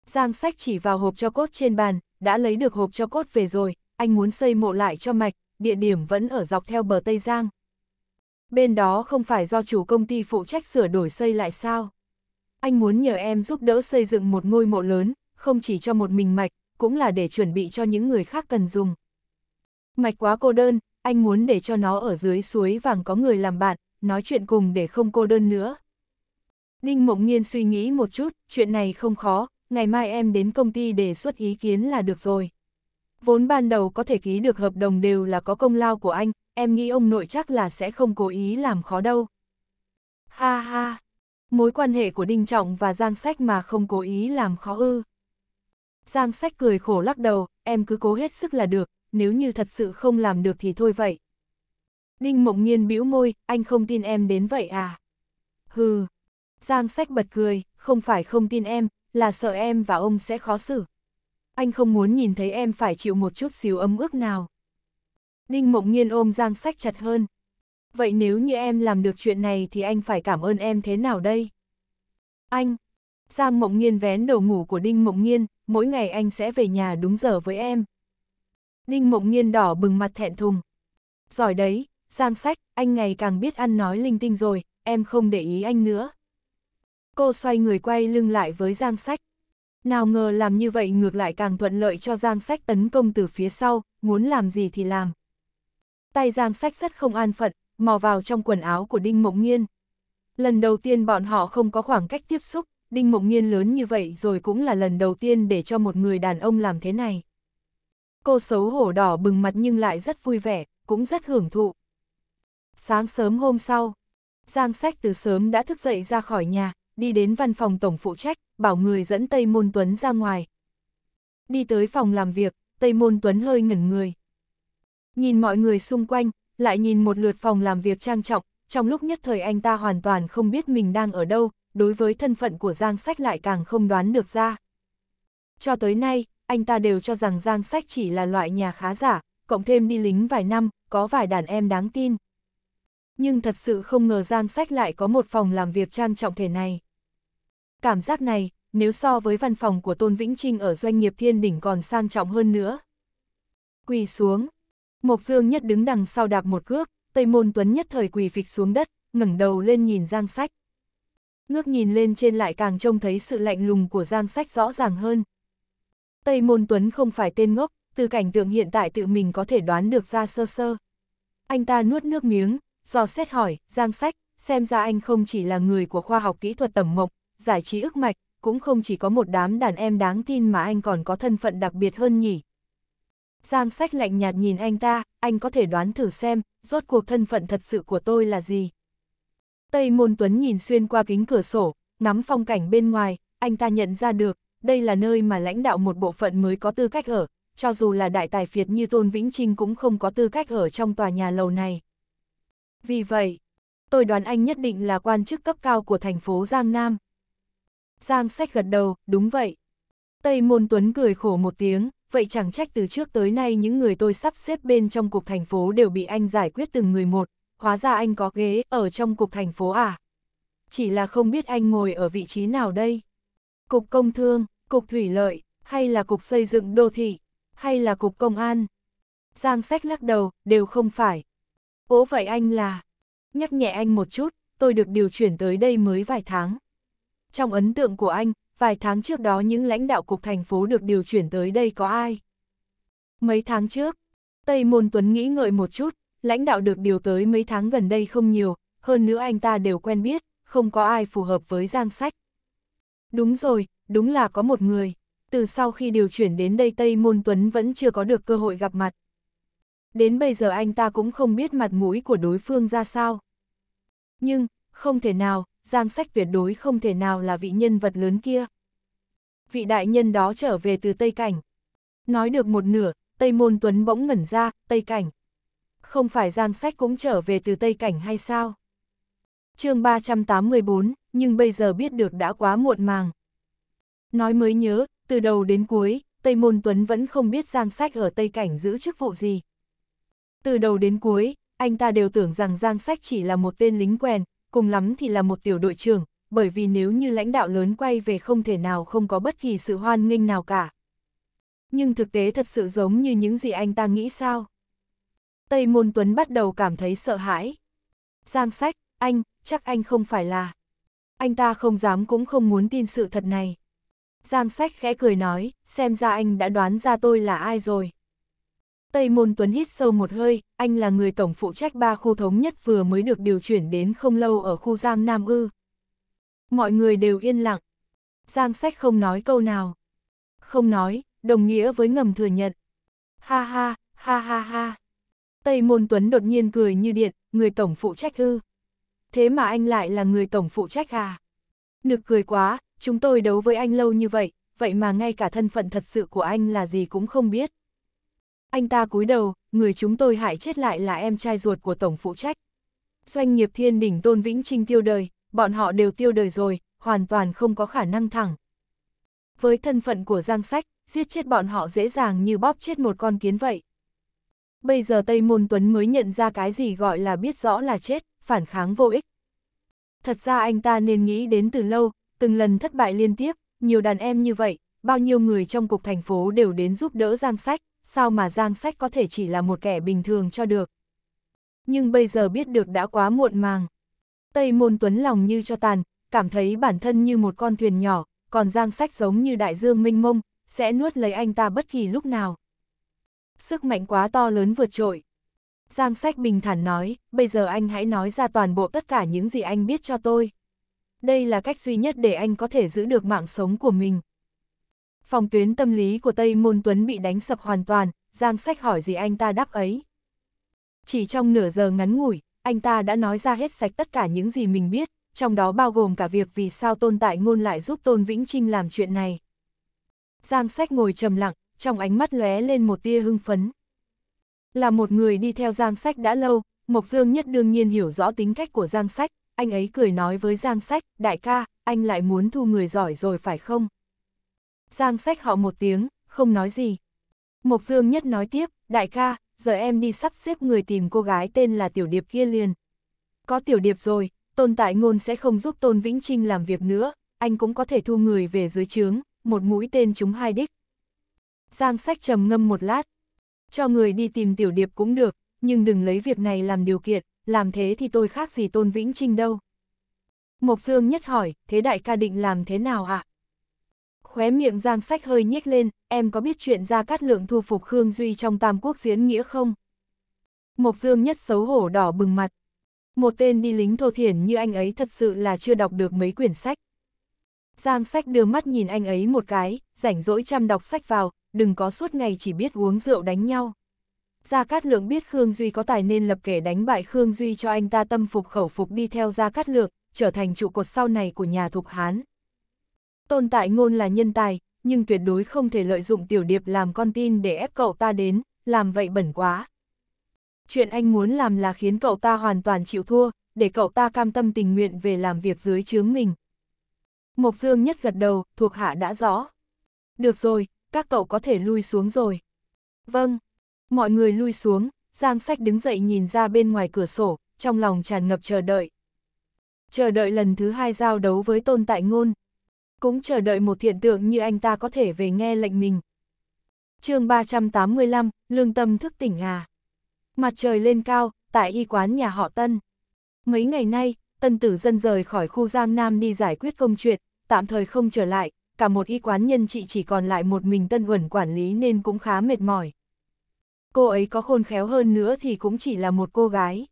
Giang sách chỉ vào hộp cho cốt trên bàn, đã lấy được hộp cho cốt về rồi, anh muốn xây mộ lại cho mạch, địa điểm vẫn ở dọc theo bờ Tây Giang bên đó không phải do chủ công ty phụ trách sửa đổi xây lại sao? Anh muốn nhờ em giúp đỡ xây dựng một ngôi mộ lớn, không chỉ cho một mình mạch, cũng là để chuẩn bị cho những người khác cần dùng. Mạch quá cô đơn, anh muốn để cho nó ở dưới suối vàng có người làm bạn, nói chuyện cùng để không cô đơn nữa. Ninh Mộng Nhiên suy nghĩ một chút, chuyện này không khó, ngày mai em đến công ty đề xuất ý kiến là được rồi vốn ban đầu có thể ký được hợp đồng đều là có công lao của anh, em nghĩ ông nội chắc là sẽ không cố ý làm khó đâu. Ha ha, mối quan hệ của Đinh Trọng và Giang Sách mà không cố ý làm khó ư. Giang Sách cười khổ lắc đầu, em cứ cố hết sức là được, nếu như thật sự không làm được thì thôi vậy. Đinh Mộng Nhiên bĩu môi, anh không tin em đến vậy à? Hừ. Giang Sách bật cười, không phải không tin em, là sợ em và ông sẽ khó xử anh không muốn nhìn thấy em phải chịu một chút xíu ấm ước nào. Ninh Mộng Nhiên ôm Giang Sách chặt hơn. Vậy nếu như em làm được chuyện này thì anh phải cảm ơn em thế nào đây? Anh! Giang Mộng Nhiên vén đầu ngủ của Đinh Mộng Nhiên, mỗi ngày anh sẽ về nhà đúng giờ với em. Đinh Mộng Nhiên đỏ bừng mặt thẹn thùng. Giỏi đấy, Giang Sách, anh ngày càng biết ăn nói linh tinh rồi, em không để ý anh nữa. Cô xoay người quay lưng lại với Giang Sách. Nào ngờ làm như vậy ngược lại càng thuận lợi cho Giang Sách tấn công từ phía sau, muốn làm gì thì làm. Tay Giang Sách rất không an phận, mò vào trong quần áo của Đinh Mộng Nghiên. Lần đầu tiên bọn họ không có khoảng cách tiếp xúc, Đinh Mộng Nghiên lớn như vậy rồi cũng là lần đầu tiên để cho một người đàn ông làm thế này. Cô xấu hổ đỏ bừng mặt nhưng lại rất vui vẻ, cũng rất hưởng thụ. Sáng sớm hôm sau, Giang Sách từ sớm đã thức dậy ra khỏi nhà, đi đến văn phòng tổng phụ trách, bảo người dẫn Tây Môn Tuấn ra ngoài. Đi tới phòng làm việc, Tây Môn Tuấn hơi ngẩn người. Nhìn mọi người xung quanh, lại nhìn một lượt phòng làm việc trang trọng, trong lúc nhất thời anh ta hoàn toàn không biết mình đang ở đâu, đối với thân phận của Giang Sách lại càng không đoán được ra. Cho tới nay, anh ta đều cho rằng Giang Sách chỉ là loại nhà khá giả, cộng thêm đi lính vài năm, có vài đàn em đáng tin, nhưng thật sự không ngờ gian sách lại có một phòng làm việc trang trọng thể này. Cảm giác này, nếu so với văn phòng của Tôn Vĩnh Trinh ở doanh nghiệp thiên đỉnh còn sang trọng hơn nữa. Quỳ xuống, Mộc Dương Nhất đứng đằng sau đạp một cước, Tây Môn Tuấn Nhất thời quỳ phịch xuống đất, ngẩng đầu lên nhìn Giang Sách. Ngước nhìn lên trên lại càng trông thấy sự lạnh lùng của Giang Sách rõ ràng hơn. Tây Môn Tuấn không phải tên ngốc, từ cảnh tượng hiện tại tự mình có thể đoán được ra sơ sơ. Anh ta nuốt nước miếng, dò xét hỏi, Giang Sách, xem ra anh không chỉ là người của khoa học kỹ thuật tẩm mộc, giải trí ức mạch, cũng không chỉ có một đám đàn em đáng tin mà anh còn có thân phận đặc biệt hơn nhỉ. Giang Sách lạnh nhạt nhìn anh ta, anh có thể đoán thử xem, rốt cuộc thân phận thật sự của tôi là gì. Tây Môn Tuấn nhìn xuyên qua kính cửa sổ, ngắm phong cảnh bên ngoài, anh ta nhận ra được, đây là nơi mà lãnh đạo một bộ phận mới có tư cách ở, cho dù là đại tài phiệt như Tôn Vĩnh Trinh cũng không có tư cách ở trong tòa nhà lầu này. Vì vậy, tôi đoán anh nhất định là quan chức cấp cao của thành phố Giang Nam. Giang sách gật đầu, đúng vậy. Tây Môn Tuấn cười khổ một tiếng, vậy chẳng trách từ trước tới nay những người tôi sắp xếp bên trong cục thành phố đều bị anh giải quyết từng người một, hóa ra anh có ghế ở trong cục thành phố à. Chỉ là không biết anh ngồi ở vị trí nào đây. Cục công thương, cục thủy lợi, hay là cục xây dựng đô thị, hay là cục công an. Giang sách lắc đầu, đều không phải. Ố vậy anh là... Nhắc nhẹ anh một chút, tôi được điều chuyển tới đây mới vài tháng. Trong ấn tượng của anh, vài tháng trước đó những lãnh đạo cục thành phố được điều chuyển tới đây có ai? Mấy tháng trước, Tây Môn Tuấn nghĩ ngợi một chút, lãnh đạo được điều tới mấy tháng gần đây không nhiều, hơn nữa anh ta đều quen biết, không có ai phù hợp với Giang Sách. Đúng rồi, đúng là có một người. Từ sau khi điều chuyển đến đây Tây Môn Tuấn vẫn chưa có được cơ hội gặp mặt, Đến bây giờ anh ta cũng không biết mặt mũi của đối phương ra sao. Nhưng, không thể nào, Giang Sách tuyệt đối không thể nào là vị nhân vật lớn kia. Vị đại nhân đó trở về từ Tây Cảnh. Nói được một nửa, Tây Môn Tuấn bỗng ngẩn ra, Tây Cảnh. Không phải Giang Sách cũng trở về từ Tây Cảnh hay sao? chương 384, nhưng bây giờ biết được đã quá muộn màng. Nói mới nhớ, từ đầu đến cuối, Tây Môn Tuấn vẫn không biết Giang Sách ở Tây Cảnh giữ chức vụ gì, từ đầu đến cuối, anh ta đều tưởng rằng Giang Sách chỉ là một tên lính quen, cùng lắm thì là một tiểu đội trưởng, bởi vì nếu như lãnh đạo lớn quay về không thể nào không có bất kỳ sự hoan nghênh nào cả. Nhưng thực tế thật sự giống như những gì anh ta nghĩ sao. Tây Môn Tuấn bắt đầu cảm thấy sợ hãi. Giang Sách, anh, chắc anh không phải là. Anh ta không dám cũng không muốn tin sự thật này. Giang Sách khẽ cười nói, xem ra anh đã đoán ra tôi là ai rồi. Tây Môn Tuấn hít sâu một hơi, anh là người tổng phụ trách ba khu thống nhất vừa mới được điều chuyển đến không lâu ở khu Giang Nam Ư. Mọi người đều yên lặng. Giang sách không nói câu nào. Không nói, đồng nghĩa với ngầm thừa nhận. Ha ha, ha ha ha. Tây Môn Tuấn đột nhiên cười như điện, người tổng phụ trách hư. Thế mà anh lại là người tổng phụ trách à? Nực cười quá, chúng tôi đấu với anh lâu như vậy, vậy mà ngay cả thân phận thật sự của anh là gì cũng không biết. Anh ta cúi đầu, người chúng tôi hại chết lại là em trai ruột của tổng phụ trách. Doanh nghiệp thiên đỉnh Tôn Vĩnh Trinh tiêu đời, bọn họ đều tiêu đời rồi, hoàn toàn không có khả năng thẳng. Với thân phận của Giang Sách, giết chết bọn họ dễ dàng như bóp chết một con kiến vậy. Bây giờ Tây Môn Tuấn mới nhận ra cái gì gọi là biết rõ là chết, phản kháng vô ích. Thật ra anh ta nên nghĩ đến từ lâu, từng lần thất bại liên tiếp, nhiều đàn em như vậy, bao nhiêu người trong cục thành phố đều đến giúp đỡ Giang Sách sao mà Giang Sách có thể chỉ là một kẻ bình thường cho được. Nhưng bây giờ biết được đã quá muộn màng. Tây Môn Tuấn lòng như cho tàn, cảm thấy bản thân như một con thuyền nhỏ, còn Giang Sách giống như đại dương Minh mông, sẽ nuốt lấy anh ta bất kỳ lúc nào. Sức mạnh quá to lớn vượt trội. Giang Sách bình thản nói, bây giờ anh hãy nói ra toàn bộ tất cả những gì anh biết cho tôi. Đây là cách duy nhất để anh có thể giữ được mạng sống của mình phòng tuyến tâm lý của Tây Môn Tuấn bị đánh sập hoàn toàn, Giang Sách hỏi gì anh ta đáp ấy. Chỉ trong nửa giờ ngắn ngủi, anh ta đã nói ra hết sạch tất cả những gì mình biết, trong đó bao gồm cả việc vì sao Tôn Tại Ngôn lại giúp Tôn Vĩnh Trinh làm chuyện này. Giang Sách ngồi trầm lặng, trong ánh mắt lóe lên một tia hưng phấn. Là một người đi theo Giang Sách đã lâu, Mộc Dương nhất đương nhiên hiểu rõ tính cách của Giang Sách, anh ấy cười nói với Giang Sách, đại ca, anh lại muốn thu người giỏi rồi phải không? Giang sách họ một tiếng, không nói gì. Mộc Dương Nhất nói tiếp, đại ca, giờ em đi sắp xếp người tìm cô gái tên là Tiểu Điệp kia liền. Có Tiểu Điệp rồi, Tôn Tại Ngôn sẽ không giúp Tôn Vĩnh Trinh làm việc nữa, anh cũng có thể thu người về dưới trướng, một mũi tên chúng hai đích. Giang sách trầm ngâm một lát, cho người đi tìm Tiểu Điệp cũng được, nhưng đừng lấy việc này làm điều kiện, làm thế thì tôi khác gì Tôn Vĩnh Trinh đâu. Mộc Dương Nhất hỏi, thế đại ca định làm thế nào ạ? À? Khóe miệng Giang Sách hơi nhếch lên, em có biết chuyện Gia Cát Lượng thu phục Khương Duy trong Tam Quốc diễn nghĩa không? Mộc Dương nhất xấu hổ đỏ bừng mặt. Một tên đi lính thô thiển như anh ấy thật sự là chưa đọc được mấy quyển sách. Giang Sách đưa mắt nhìn anh ấy một cái, rảnh rỗi chăm đọc sách vào, đừng có suốt ngày chỉ biết uống rượu đánh nhau. Gia Cát Lượng biết Khương Duy có tài nên lập kể đánh bại Khương Duy cho anh ta tâm phục khẩu phục đi theo Gia Cát Lượng, trở thành trụ cột sau này của nhà Thục Hán. Tôn Tại Ngôn là nhân tài, nhưng tuyệt đối không thể lợi dụng Tiểu Điệp làm con tin để ép cậu ta đến, làm vậy bẩn quá. Chuyện anh muốn làm là khiến cậu ta hoàn toàn chịu thua, để cậu ta cam tâm tình nguyện về làm việc dưới chướng mình. Mộc Dương nhất gật đầu, thuộc hạ đã rõ. Được rồi, các cậu có thể lui xuống rồi. Vâng, mọi người lui xuống, Giang Sách đứng dậy nhìn ra bên ngoài cửa sổ, trong lòng tràn ngập chờ đợi. Chờ đợi lần thứ hai giao đấu với Tôn Tại Ngôn, cũng chờ đợi một hiện tượng như anh ta có thể về nghe lệnh mình. chương 385, Lương Tâm thức tỉnh à. Mặt trời lên cao, tại y quán nhà họ Tân. Mấy ngày nay, Tân tử dân rời khỏi khu Giang Nam đi giải quyết công chuyện, tạm thời không trở lại, cả một y quán nhân trị chỉ còn lại một mình Tân Uẩn quản lý nên cũng khá mệt mỏi. Cô ấy có khôn khéo hơn nữa thì cũng chỉ là một cô gái.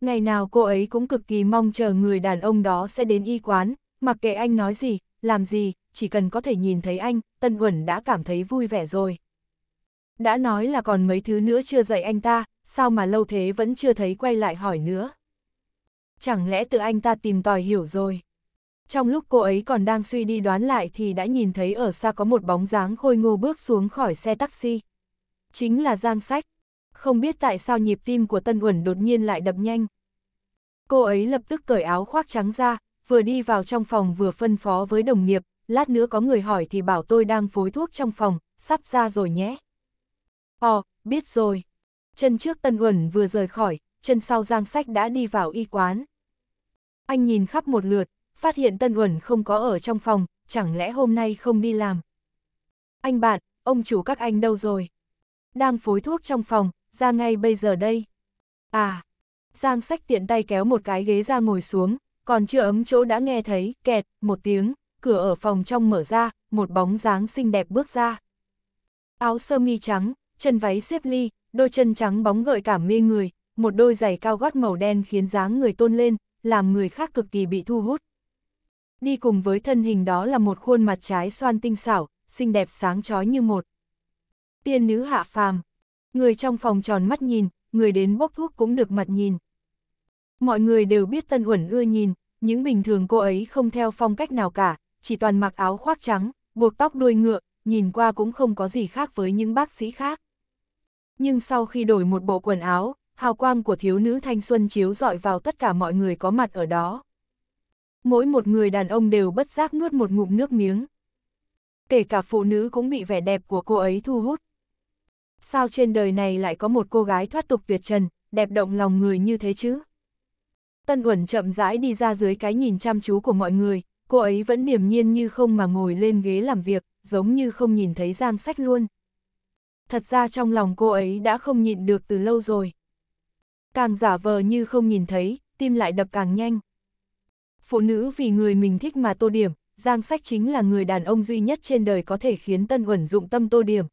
Ngày nào cô ấy cũng cực kỳ mong chờ người đàn ông đó sẽ đến y quán, Mặc kệ anh nói gì, làm gì, chỉ cần có thể nhìn thấy anh, Tân Uẩn đã cảm thấy vui vẻ rồi. Đã nói là còn mấy thứ nữa chưa dạy anh ta, sao mà lâu thế vẫn chưa thấy quay lại hỏi nữa. Chẳng lẽ tự anh ta tìm tòi hiểu rồi. Trong lúc cô ấy còn đang suy đi đoán lại thì đã nhìn thấy ở xa có một bóng dáng khôi ngô bước xuống khỏi xe taxi. Chính là Giang Sách. Không biết tại sao nhịp tim của Tân Uẩn đột nhiên lại đập nhanh. Cô ấy lập tức cởi áo khoác trắng ra, vừa đi vào trong phòng vừa phân phó với đồng nghiệp, lát nữa có người hỏi thì bảo tôi đang phối thuốc trong phòng, sắp ra rồi nhé. Ồ, ờ, biết rồi. Chân trước Tân Uẩn vừa rời khỏi, chân sau Giang Sách đã đi vào y quán. Anh nhìn khắp một lượt, phát hiện Tân Uẩn không có ở trong phòng, chẳng lẽ hôm nay không đi làm. Anh bạn, ông chủ các anh đâu rồi? Đang phối thuốc trong phòng, ra ngay bây giờ đây. À, Giang Sách tiện tay kéo một cái ghế ra ngồi xuống, còn chưa ấm chỗ đã nghe thấy, kẹt, một tiếng, cửa ở phòng trong mở ra, một bóng dáng xinh đẹp bước ra. Áo sơ mi trắng, chân váy xếp ly, đôi chân trắng bóng gợi cảm mê người, một đôi giày cao gót màu đen khiến dáng người tôn lên, làm người khác cực kỳ bị thu hút. Đi cùng với thân hình đó là một khuôn mặt trái xoan tinh xảo, xinh đẹp sáng chói như một. Tiên nữ hạ phàm, người trong phòng tròn mắt nhìn, người đến bốc thuốc cũng được mặt nhìn, Mọi người đều biết Tân Uẩn ưa nhìn, những bình thường cô ấy không theo phong cách nào cả, chỉ toàn mặc áo khoác trắng, buộc tóc đuôi ngựa, nhìn qua cũng không có gì khác với những bác sĩ khác. Nhưng sau khi đổi một bộ quần áo, hào quang của thiếu nữ thanh xuân chiếu dọi vào tất cả mọi người có mặt ở đó. Mỗi một người đàn ông đều bất giác nuốt một ngụm nước miếng. Kể cả phụ nữ cũng bị vẻ đẹp của cô ấy thu hút. Sao trên đời này lại có một cô gái thoát tục tuyệt trần, đẹp động lòng người như thế chứ? Tân Uẩn chậm rãi đi ra dưới cái nhìn chăm chú của mọi người, cô ấy vẫn điềm nhiên như không mà ngồi lên ghế làm việc, giống như không nhìn thấy Giang Sách luôn. Thật ra trong lòng cô ấy đã không nhịn được từ lâu rồi. Càng giả vờ như không nhìn thấy, tim lại đập càng nhanh. Phụ nữ vì người mình thích mà tô điểm, Giang Sách chính là người đàn ông duy nhất trên đời có thể khiến Tân Uẩn dụng tâm tô điểm.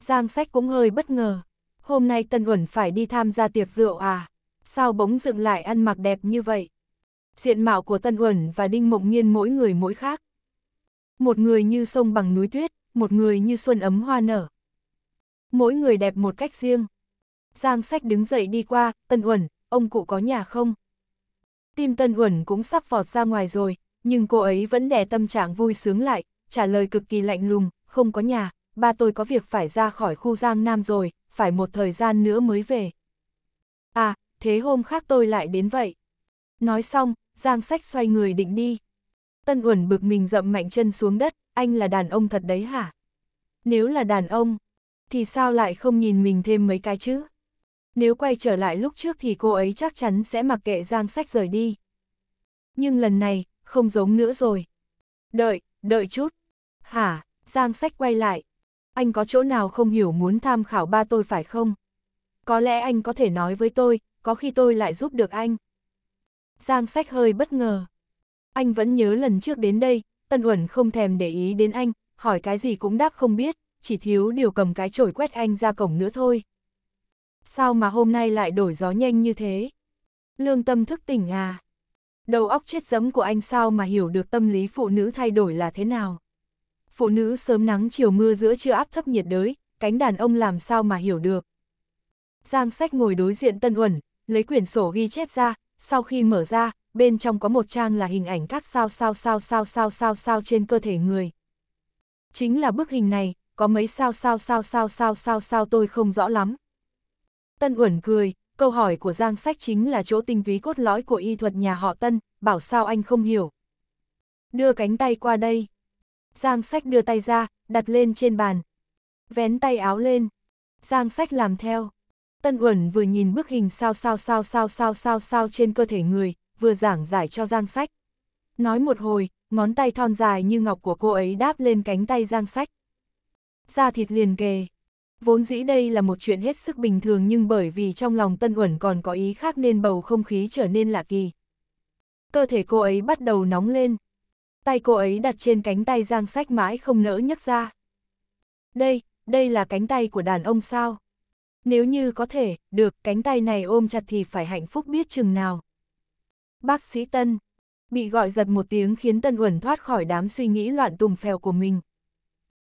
Giang Sách cũng hơi bất ngờ. Hôm nay Tân Uẩn phải đi tham gia tiệc rượu à? sao bỗng dựng lại ăn mặc đẹp như vậy? Diện mạo của Tân Uẩn và Đinh Mộng Nhiên mỗi người mỗi khác. Một người như sông bằng núi tuyết, một người như xuân ấm hoa nở. Mỗi người đẹp một cách riêng. Giang sách đứng dậy đi qua, Tân Uẩn, ông cụ có nhà không? Tim Tân Uẩn cũng sắp vọt ra ngoài rồi, nhưng cô ấy vẫn đè tâm trạng vui sướng lại, trả lời cực kỳ lạnh lùng, không có nhà, ba tôi có việc phải ra khỏi khu Giang Nam rồi, phải một thời gian nữa mới về. À, thế hôm khác tôi lại đến vậy. Nói xong, Giang Sách xoay người định đi. Tân Uẩn bực mình dậm mạnh chân xuống đất, anh là đàn ông thật đấy hả? Nếu là đàn ông, thì sao lại không nhìn mình thêm mấy cái chứ? Nếu quay trở lại lúc trước thì cô ấy chắc chắn sẽ mặc kệ Giang Sách rời đi. Nhưng lần này, không giống nữa rồi. Đợi, đợi chút. Hả, Giang Sách quay lại. Anh có chỗ nào không hiểu muốn tham khảo ba tôi phải không? Có lẽ anh có thể nói với tôi, có khi tôi lại giúp được anh. Giang sách hơi bất ngờ. Anh vẫn nhớ lần trước đến đây, Tân Uẩn không thèm để ý đến anh, hỏi cái gì cũng đáp không biết, chỉ thiếu điều cầm cái chổi quét anh ra cổng nữa thôi. Sao mà hôm nay lại đổi gió nhanh như thế? Lương tâm thức tỉnh à? Đầu óc chết dẫm của anh sao mà hiểu được tâm lý phụ nữ thay đổi là thế nào? Phụ nữ sớm nắng chiều mưa giữa chưa áp thấp nhiệt đới, cánh đàn ông làm sao mà hiểu được? Giang sách ngồi đối diện Tân Uẩn, lấy quyển sổ ghi chép ra, sau khi mở ra, bên trong có một trang là hình ảnh các sao sao sao sao sao sao sao trên cơ thể người. Chính là bức hình này, có mấy sao sao sao sao sao sao sao tôi không rõ lắm. Tân Uẩn cười, câu hỏi của Giang Sách chính là chỗ tinh túy cốt lõi của y thuật nhà họ Tân, bảo sao anh không hiểu. Đưa cánh tay qua đây. Giang Sách đưa tay ra, đặt lên trên bàn. Vén tay áo lên. Giang Sách làm theo. Tân Uẩn vừa nhìn bức hình sao sao sao sao sao sao sao trên cơ thể người, vừa giảng giải cho Giang Sách. Nói một hồi, ngón tay thon dài như ngọc của cô ấy đáp lên cánh tay Giang Sách. Da thịt liền kề. Vốn dĩ đây là một chuyện hết sức bình thường nhưng bởi vì trong lòng Tân Uẩn còn có ý khác nên bầu không khí trở nên lạ kỳ. Cơ thể cô ấy bắt đầu nóng lên. Tay cô ấy đặt trên cánh tay Giang Sách mãi không nỡ nhấc ra. Đây, đây là cánh tay của đàn ông sao? Nếu như có thể, được, cánh tay này ôm chặt thì phải hạnh phúc biết chừng nào. Bác sĩ Tân, bị gọi giật một tiếng khiến Tân Uẩn thoát khỏi đám suy nghĩ loạn tùng phèo của mình.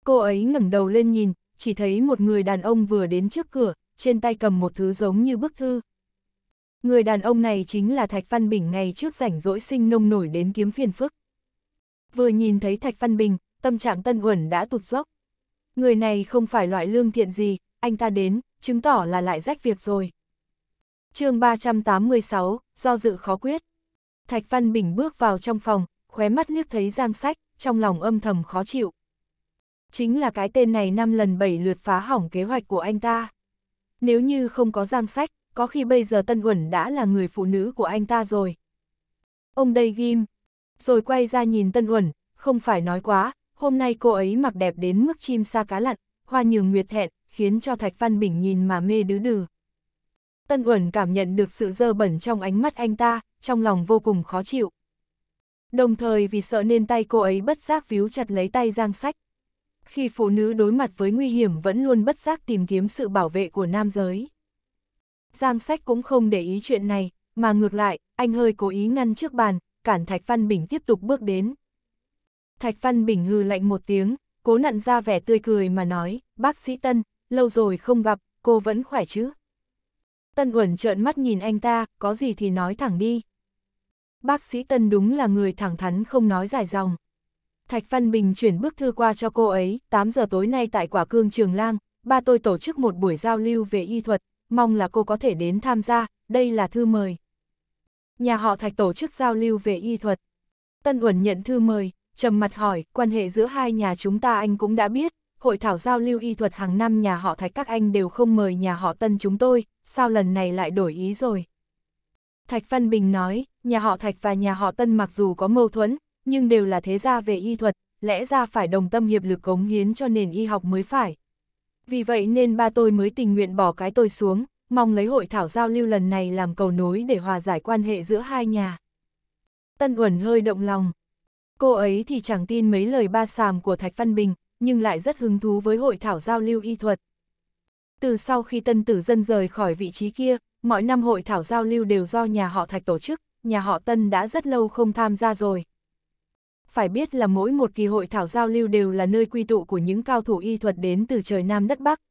Cô ấy ngẩng đầu lên nhìn, chỉ thấy một người đàn ông vừa đến trước cửa, trên tay cầm một thứ giống như bức thư. Người đàn ông này chính là Thạch Văn Bình ngày trước rảnh rỗi sinh nông nổi đến kiếm phiền phức. Vừa nhìn thấy Thạch Văn Bình, tâm trạng Tân Uẩn đã tụt dốc. Người này không phải loại lương thiện gì, anh ta đến, chứng tỏ là lại rách việc rồi. chương 386, do dự khó quyết. Thạch Văn Bình bước vào trong phòng, khóe mắt liếc thấy giang sách, trong lòng âm thầm khó chịu. Chính là cái tên này năm lần bảy lượt phá hỏng kế hoạch của anh ta. Nếu như không có giang sách, có khi bây giờ Tân Uẩn đã là người phụ nữ của anh ta rồi. Ông đây ghim, rồi quay ra nhìn Tân Uẩn, không phải nói quá, hôm nay cô ấy mặc đẹp đến mức chim sa cá lặn, hoa nhường nguyệt thẹn, khiến cho Thạch Văn Bình nhìn mà mê đứ đừ. Tân Uẩn cảm nhận được sự dơ bẩn trong ánh mắt anh ta, trong lòng vô cùng khó chịu. Đồng thời vì sợ nên tay cô ấy bất giác víu chặt lấy tay Giang Sách. Khi phụ nữ đối mặt với nguy hiểm vẫn luôn bất giác tìm kiếm sự bảo vệ của nam giới. Giang Sách cũng không để ý chuyện này, mà ngược lại, anh hơi cố ý ngăn trước bàn, cản Thạch Văn Bình tiếp tục bước đến. Thạch Văn Bình hư lạnh một tiếng, cố nặn ra vẻ tươi cười mà nói, bác sĩ Tân, lâu rồi không gặp, cô vẫn khỏe chứ? Tân Uẩn trợn mắt nhìn anh ta, có gì thì nói thẳng đi. Bác sĩ Tân đúng là người thẳng thắn không nói dài dòng. Thạch Văn Bình chuyển bức thư qua cho cô ấy, 8 giờ tối nay tại Quả Cương Trường Lang, ba tôi tổ chức một buổi giao lưu về y thuật, mong là cô có thể đến tham gia, đây là thư mời. Nhà họ Thạch tổ chức giao lưu về y thuật. Tân Uẩn nhận thư mời, trầm mặt hỏi, quan hệ giữa hai nhà chúng ta anh cũng đã biết, hội thảo giao lưu y thuật hàng năm nhà họ Thạch các anh đều không mời nhà họ Tân chúng tôi, sao lần này lại đổi ý rồi? Thạch Văn Bình nói, nhà họ Thạch và nhà họ Tân mặc dù có mâu thuẫn, nhưng đều là thế gia về y thuật, lẽ ra phải đồng tâm hiệp lực cống hiến cho nền y học mới phải. Vì vậy nên ba tôi mới tình nguyện bỏ cái tôi xuống, mong lấy hội thảo giao lưu lần này làm cầu nối để hòa giải quan hệ giữa hai nhà. Tân Uẩn hơi động lòng. Cô ấy thì chẳng tin mấy lời ba sàm của Thạch Văn Bình, nhưng lại rất hứng thú với hội thảo giao lưu y thuật. Từ sau khi tân tử dân rời khỏi vị trí kia, mọi năm hội thảo giao lưu đều do nhà họ Thạch tổ chức, nhà họ Tân đã rất lâu không tham gia rồi. Phải biết là mỗi một kỳ hội thảo giao lưu đều là nơi quy tụ của những cao thủ y thuật đến từ trời Nam đất Bắc.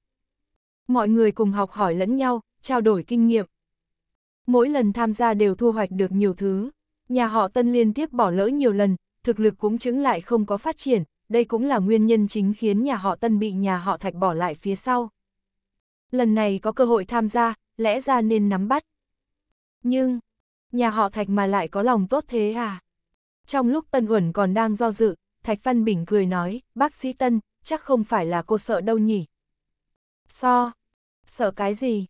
Mọi người cùng học hỏi lẫn nhau, trao đổi kinh nghiệm. Mỗi lần tham gia đều thu hoạch được nhiều thứ. Nhà họ Tân liên tiếp bỏ lỡ nhiều lần, thực lực cũng chứng lại không có phát triển, đây cũng là nguyên nhân chính khiến nhà họ Tân bị nhà họ Thạch bỏ lại phía sau. Lần này có cơ hội tham gia, lẽ ra nên nắm bắt. Nhưng, nhà họ Thạch mà lại có lòng tốt thế à? Trong lúc Tân Uẩn còn đang do dự, Thạch Văn Bình cười nói, bác sĩ Tân, chắc không phải là cô sợ đâu nhỉ? So, sợ cái gì?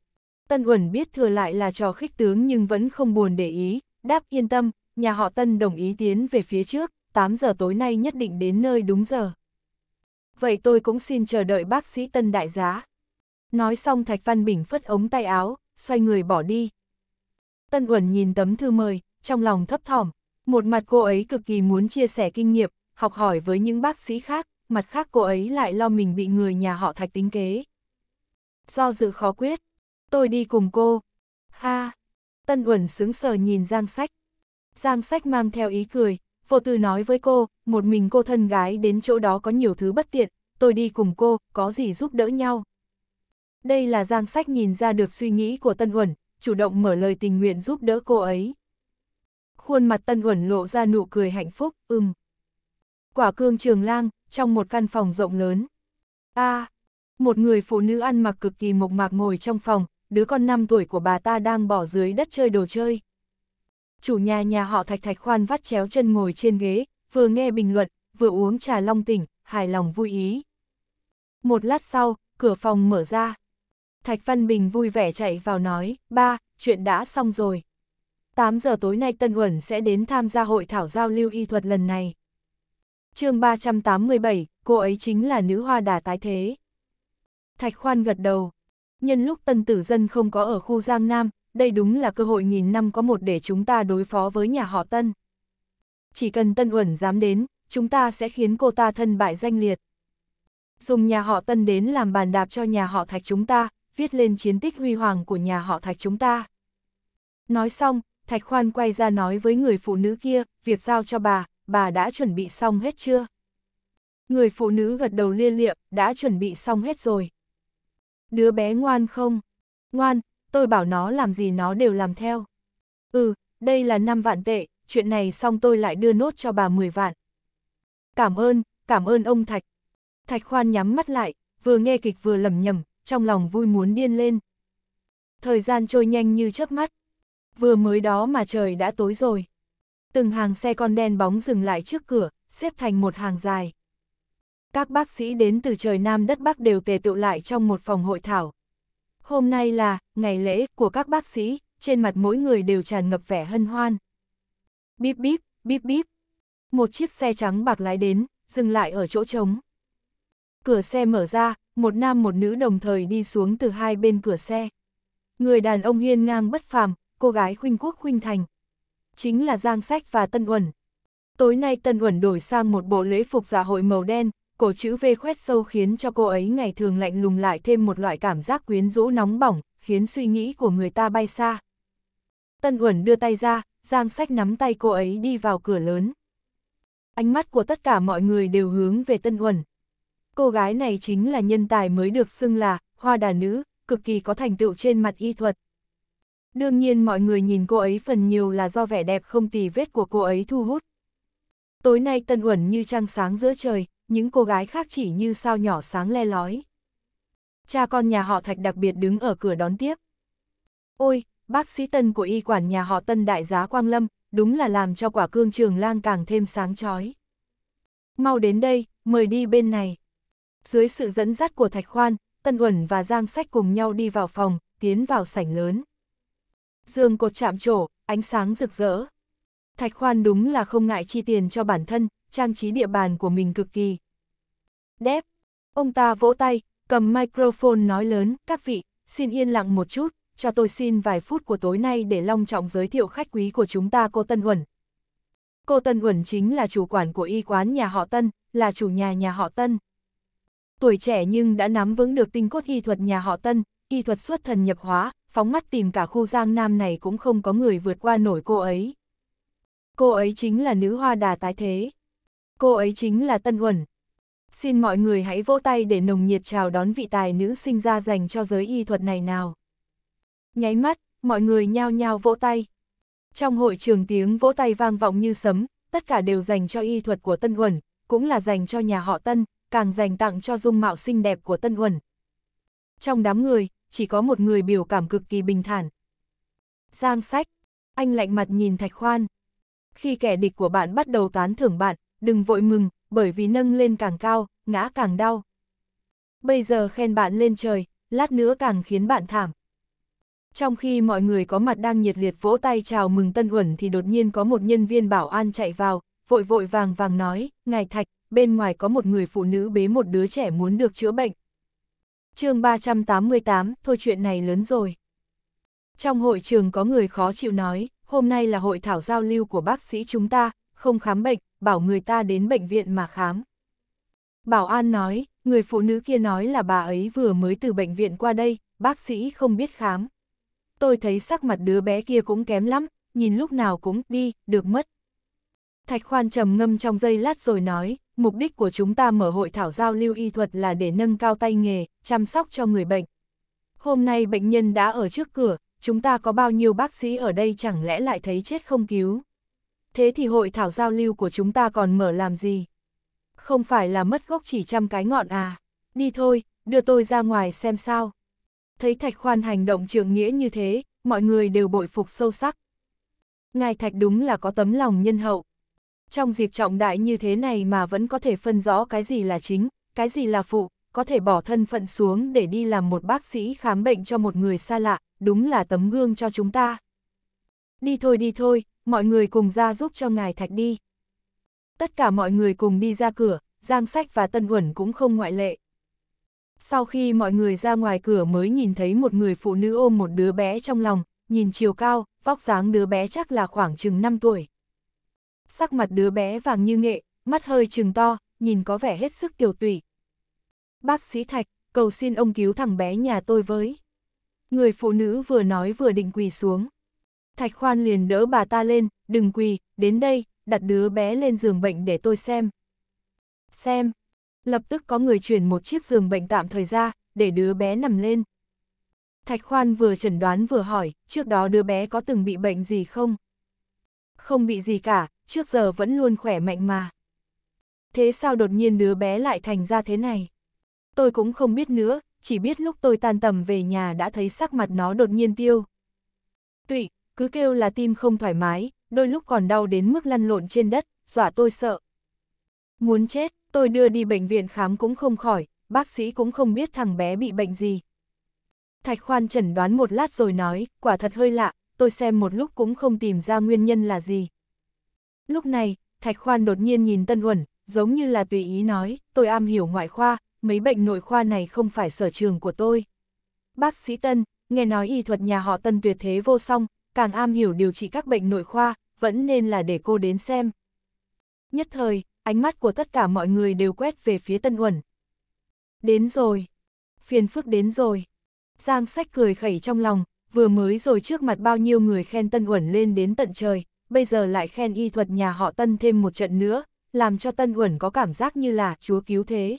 Tân Uẩn biết thừa lại là trò khích tướng nhưng vẫn không buồn để ý, đáp yên tâm, nhà họ Tân đồng ý tiến về phía trước, 8 giờ tối nay nhất định đến nơi đúng giờ. Vậy tôi cũng xin chờ đợi bác sĩ tân đại giá. Nói xong Thạch Văn Bình phất ống tay áo, xoay người bỏ đi. Tân Uẩn nhìn tấm thư mời, trong lòng thấp thỏm. Một mặt cô ấy cực kỳ muốn chia sẻ kinh nghiệm, học hỏi với những bác sĩ khác, mặt khác cô ấy lại lo mình bị người nhà họ Thạch tính kế. Do dự khó quyết, tôi đi cùng cô. Ha! Tân Uẩn sướng sờ nhìn Giang Sách. Giang Sách mang theo ý cười, vô tư nói với cô, một mình cô thân gái đến chỗ đó có nhiều thứ bất tiện, tôi đi cùng cô, có gì giúp đỡ nhau. Đây là Giang Sách nhìn ra được suy nghĩ của Tân Uẩn, chủ động mở lời tình nguyện giúp đỡ cô ấy. Khuôn mặt Tân Uẩn lộ ra nụ cười hạnh phúc, ưm. Quả cương trường lang, trong một căn phòng rộng lớn. a à, một người phụ nữ ăn mặc cực kỳ mộc mạc ngồi trong phòng, đứa con 5 tuổi của bà ta đang bỏ dưới đất chơi đồ chơi chủ nhà nhà họ Thạch Thạch khoan vắt chéo chân ngồi trên ghế, vừa nghe bình luận, vừa uống trà long tỉnh, hài lòng vui ý. Một lát sau, cửa phòng mở ra. Thạch Văn Bình vui vẻ chạy vào nói, ba, chuyện đã xong rồi. 8 giờ tối nay Tân Uẩn sẽ đến tham gia hội thảo giao lưu y thuật lần này. chương 387, cô ấy chính là nữ hoa đà tái thế. Thạch Khoan gật đầu. Nhân lúc Tân Tử Dân không có ở khu Giang Nam, đây đúng là cơ hội nghìn năm có một để chúng ta đối phó với nhà họ Tân. Chỉ cần Tân Uẩn dám đến, chúng ta sẽ khiến cô ta thân bại danh liệt. Dùng nhà họ Tân đến làm bàn đạp cho nhà họ Thạch chúng ta, viết lên chiến tích huy hoàng của nhà họ Thạch chúng ta. Nói xong, Thạch Khoan quay ra nói với người phụ nữ kia, việc giao cho bà, bà đã chuẩn bị xong hết chưa? Người phụ nữ gật đầu lia lịa, đã chuẩn bị xong hết rồi. Đứa bé ngoan không? Ngoan, tôi bảo nó làm gì nó đều làm theo. Ừ, đây là 5 vạn tệ, chuyện này xong tôi lại đưa nốt cho bà 10 vạn. Cảm ơn, cảm ơn ông Thạch. Thạch Khoan nhắm mắt lại, vừa nghe kịch vừa lầm nhầm, trong lòng vui muốn điên lên. Thời gian trôi nhanh như chớp mắt. Vừa mới đó mà trời đã tối rồi. Từng hàng xe con đen bóng dừng lại trước cửa, xếp thành một hàng dài. Các bác sĩ đến từ trời Nam đất Bắc đều tề tựu lại trong một phòng hội thảo, Hôm nay là, ngày lễ của các bác sĩ, trên mặt mỗi người đều tràn ngập vẻ hân hoan. Bíp bíp, bíp bíp. Một chiếc xe trắng bạc lái đến, dừng lại ở chỗ trống. Cửa xe mở ra, một nam một nữ đồng thời đi xuống từ hai bên cửa xe. Người đàn ông hiên ngang bất phàm, cô gái khuynh quốc khuynh thành. Chính là Giang Sách và Tân Uẩn. Tối nay Tân Uẩn đổi sang một bộ lễ phục dạ hội màu đen, cổ chữ V khoét sâu khiến cho cô ấy ngày thường lạnh lùng lại thêm một loại cảm giác quyến rũ nóng bỏng, khiến suy nghĩ của người ta bay xa. Tân Uẩn đưa tay ra, Giang Sách nắm tay cô ấy đi vào cửa lớn. Ánh mắt của tất cả mọi người đều hướng về Tân Uẩn. Cô gái này chính là nhân tài mới được xưng là hoa đà nữ, cực kỳ có thành tựu trên mặt y thuật. Đương nhiên mọi người nhìn cô ấy phần nhiều là do vẻ đẹp không tì vết của cô ấy thu hút. Tối nay Tân Uẩn như trăng sáng giữa trời, những cô gái khác chỉ như sao nhỏ sáng le lói. Cha con nhà họ Thạch đặc biệt đứng ở cửa đón tiếp. Ôi, bác sĩ tân của y quản nhà họ tân đại giá Quang Lâm, đúng là làm cho quả cương trường lang càng thêm sáng chói. Mau đến đây, mời đi bên này. Dưới sự dẫn dắt của Thạch Khoan, Tân Uẩn và Giang Sách cùng nhau đi vào phòng, tiến vào sảnh lớn. Giường cột chạm trổ, ánh sáng rực rỡ. Thạch Khoan đúng là không ngại chi tiền cho bản thân, trang trí địa bàn của mình cực kỳ. đẹp. ông ta vỗ tay, cầm microphone nói lớn, các vị, xin yên lặng một chút, cho tôi xin vài phút của tối nay để long trọng giới thiệu khách quý của chúng ta cô Tân Uẩn. Cô Tân Uẩn chính là chủ quản của y quán nhà họ Tân, là chủ nhà nhà họ Tân. Tuổi trẻ nhưng đã nắm vững được tinh cốt y thuật nhà họ Tân, y thuật xuất thần nhập hóa, phóng mắt tìm cả khu giang nam này cũng không có người vượt qua nổi cô ấy. Cô ấy chính là nữ hoa đà tái thế. Cô ấy chính là Tân Uẩn. Xin mọi người hãy vỗ tay để nồng nhiệt chào đón vị tài nữ sinh ra dành cho giới y thuật này nào. Nháy mắt, mọi người nhao nhao vỗ tay. Trong hội trường tiếng vỗ tay vang vọng như sấm, tất cả đều dành cho y thuật của Tân Uẩn, cũng là dành cho nhà họ Tân, càng dành tặng cho dung mạo xinh đẹp của Tân Uẩn. Trong đám người, chỉ có một người biểu cảm cực kỳ bình thản. Giang sách, anh lạnh mặt nhìn Thạch Khoan. Khi kẻ địch của bạn bắt đầu tán thưởng bạn, đừng vội mừng, bởi vì nâng lên càng cao, ngã càng đau. Bây giờ khen bạn lên trời, lát nữa càng khiến bạn thảm. Trong khi mọi người có mặt đang nhiệt liệt vỗ tay chào mừng Tân Uẩn thì đột nhiên có một nhân viên bảo an chạy vào, vội vội vàng vàng nói, Ngài Thạch, bên ngoài có một người phụ nữ bế một đứa trẻ muốn được chữa bệnh. chương 388, thôi chuyện này lớn rồi. Trong hội trường có người khó chịu nói, hôm nay là hội thảo giao lưu của bác sĩ chúng ta, không khám bệnh, bảo người ta đến bệnh viện mà khám. Bảo An nói, người phụ nữ kia nói là bà ấy vừa mới từ bệnh viện qua đây, bác sĩ không biết khám. Tôi thấy sắc mặt đứa bé kia cũng kém lắm, nhìn lúc nào cũng đi, được mất. Thạch Khoan trầm ngâm trong giây lát rồi nói, mục đích của chúng ta mở hội thảo giao lưu y thuật là để nâng cao tay nghề, chăm sóc cho người bệnh. Hôm nay bệnh nhân đã ở trước cửa, chúng ta có bao nhiêu bác sĩ ở đây chẳng lẽ lại thấy chết không cứu thế thì hội thảo giao lưu của chúng ta còn mở làm gì? Không phải là mất gốc chỉ trăm cái ngọn à? Đi thôi, đưa tôi ra ngoài xem sao. Thấy Thạch Khoan hành động trường nghĩa như thế, mọi người đều bội phục sâu sắc. Ngài Thạch đúng là có tấm lòng nhân hậu. Trong dịp trọng đại như thế này mà vẫn có thể phân rõ cái gì là chính, cái gì là phụ, có thể bỏ thân phận xuống để đi làm một bác sĩ khám bệnh cho một người xa lạ, đúng là tấm gương cho chúng ta. Đi thôi đi thôi, mọi người cùng ra giúp cho ngài thạch đi. Tất cả mọi người cùng đi ra cửa, Giang Sách và Tân Uẩn cũng không ngoại lệ. Sau khi mọi người ra ngoài cửa mới nhìn thấy một người phụ nữ ôm một đứa bé trong lòng, nhìn chiều cao, vóc dáng đứa bé chắc là khoảng chừng 5 tuổi. Sắc mặt đứa bé vàng như nghệ, mắt hơi trừng to, nhìn có vẻ hết sức tiểu tụy. Bác sĩ Thạch, cầu xin ông cứu thằng bé nhà tôi với. Người phụ nữ vừa nói vừa định quỳ xuống. Thạch Khoan liền đỡ bà ta lên, đừng quỳ, đến đây, đặt đứa bé lên giường bệnh để tôi xem. Xem. Lập tức có người chuyển một chiếc giường bệnh tạm thời ra, để đứa bé nằm lên. Thạch Khoan vừa chẩn đoán vừa hỏi, trước đó đứa bé có từng bị bệnh gì không? Không bị gì cả, trước giờ vẫn luôn khỏe mạnh mà. Thế sao đột nhiên đứa bé lại thành ra thế này? Tôi cũng không biết nữa, chỉ biết lúc tôi tan tầm về nhà đã thấy sắc mặt nó đột nhiên tiêu. Tụy, cứ kêu là tim không thoải mái, đôi lúc còn đau đến mức lăn lộn trên đất, dọa tôi sợ. Muốn chết, tôi đưa đi bệnh viện khám cũng không khỏi, bác sĩ cũng không biết thằng bé bị bệnh gì. Thạch Khoan chẩn đoán một lát rồi nói, quả thật hơi lạ, tôi xem một lúc cũng không tìm ra nguyên nhân là gì. Lúc này, Thạch Khoan đột nhiên nhìn Tân Uẩn, giống như là tùy ý nói, tôi am hiểu ngoại khoa, mấy bệnh nội khoa này không phải sở trường của tôi. Bác sĩ Tân, nghe nói y thuật nhà họ Tân tuyệt thế vô song, càng am hiểu điều trị các bệnh nội khoa, vẫn nên là để cô đến xem. Nhất thời, ánh mắt của tất cả mọi người đều quét về phía Tân Uẩn. Đến rồi. Phiền phức đến rồi. Giang sách cười khẩy trong lòng, vừa mới rồi trước mặt bao nhiêu người khen Tân Uẩn lên đến tận trời, bây giờ lại khen y thuật nhà họ Tân thêm một trận nữa, làm cho Tân Uẩn có cảm giác như là chúa cứu thế.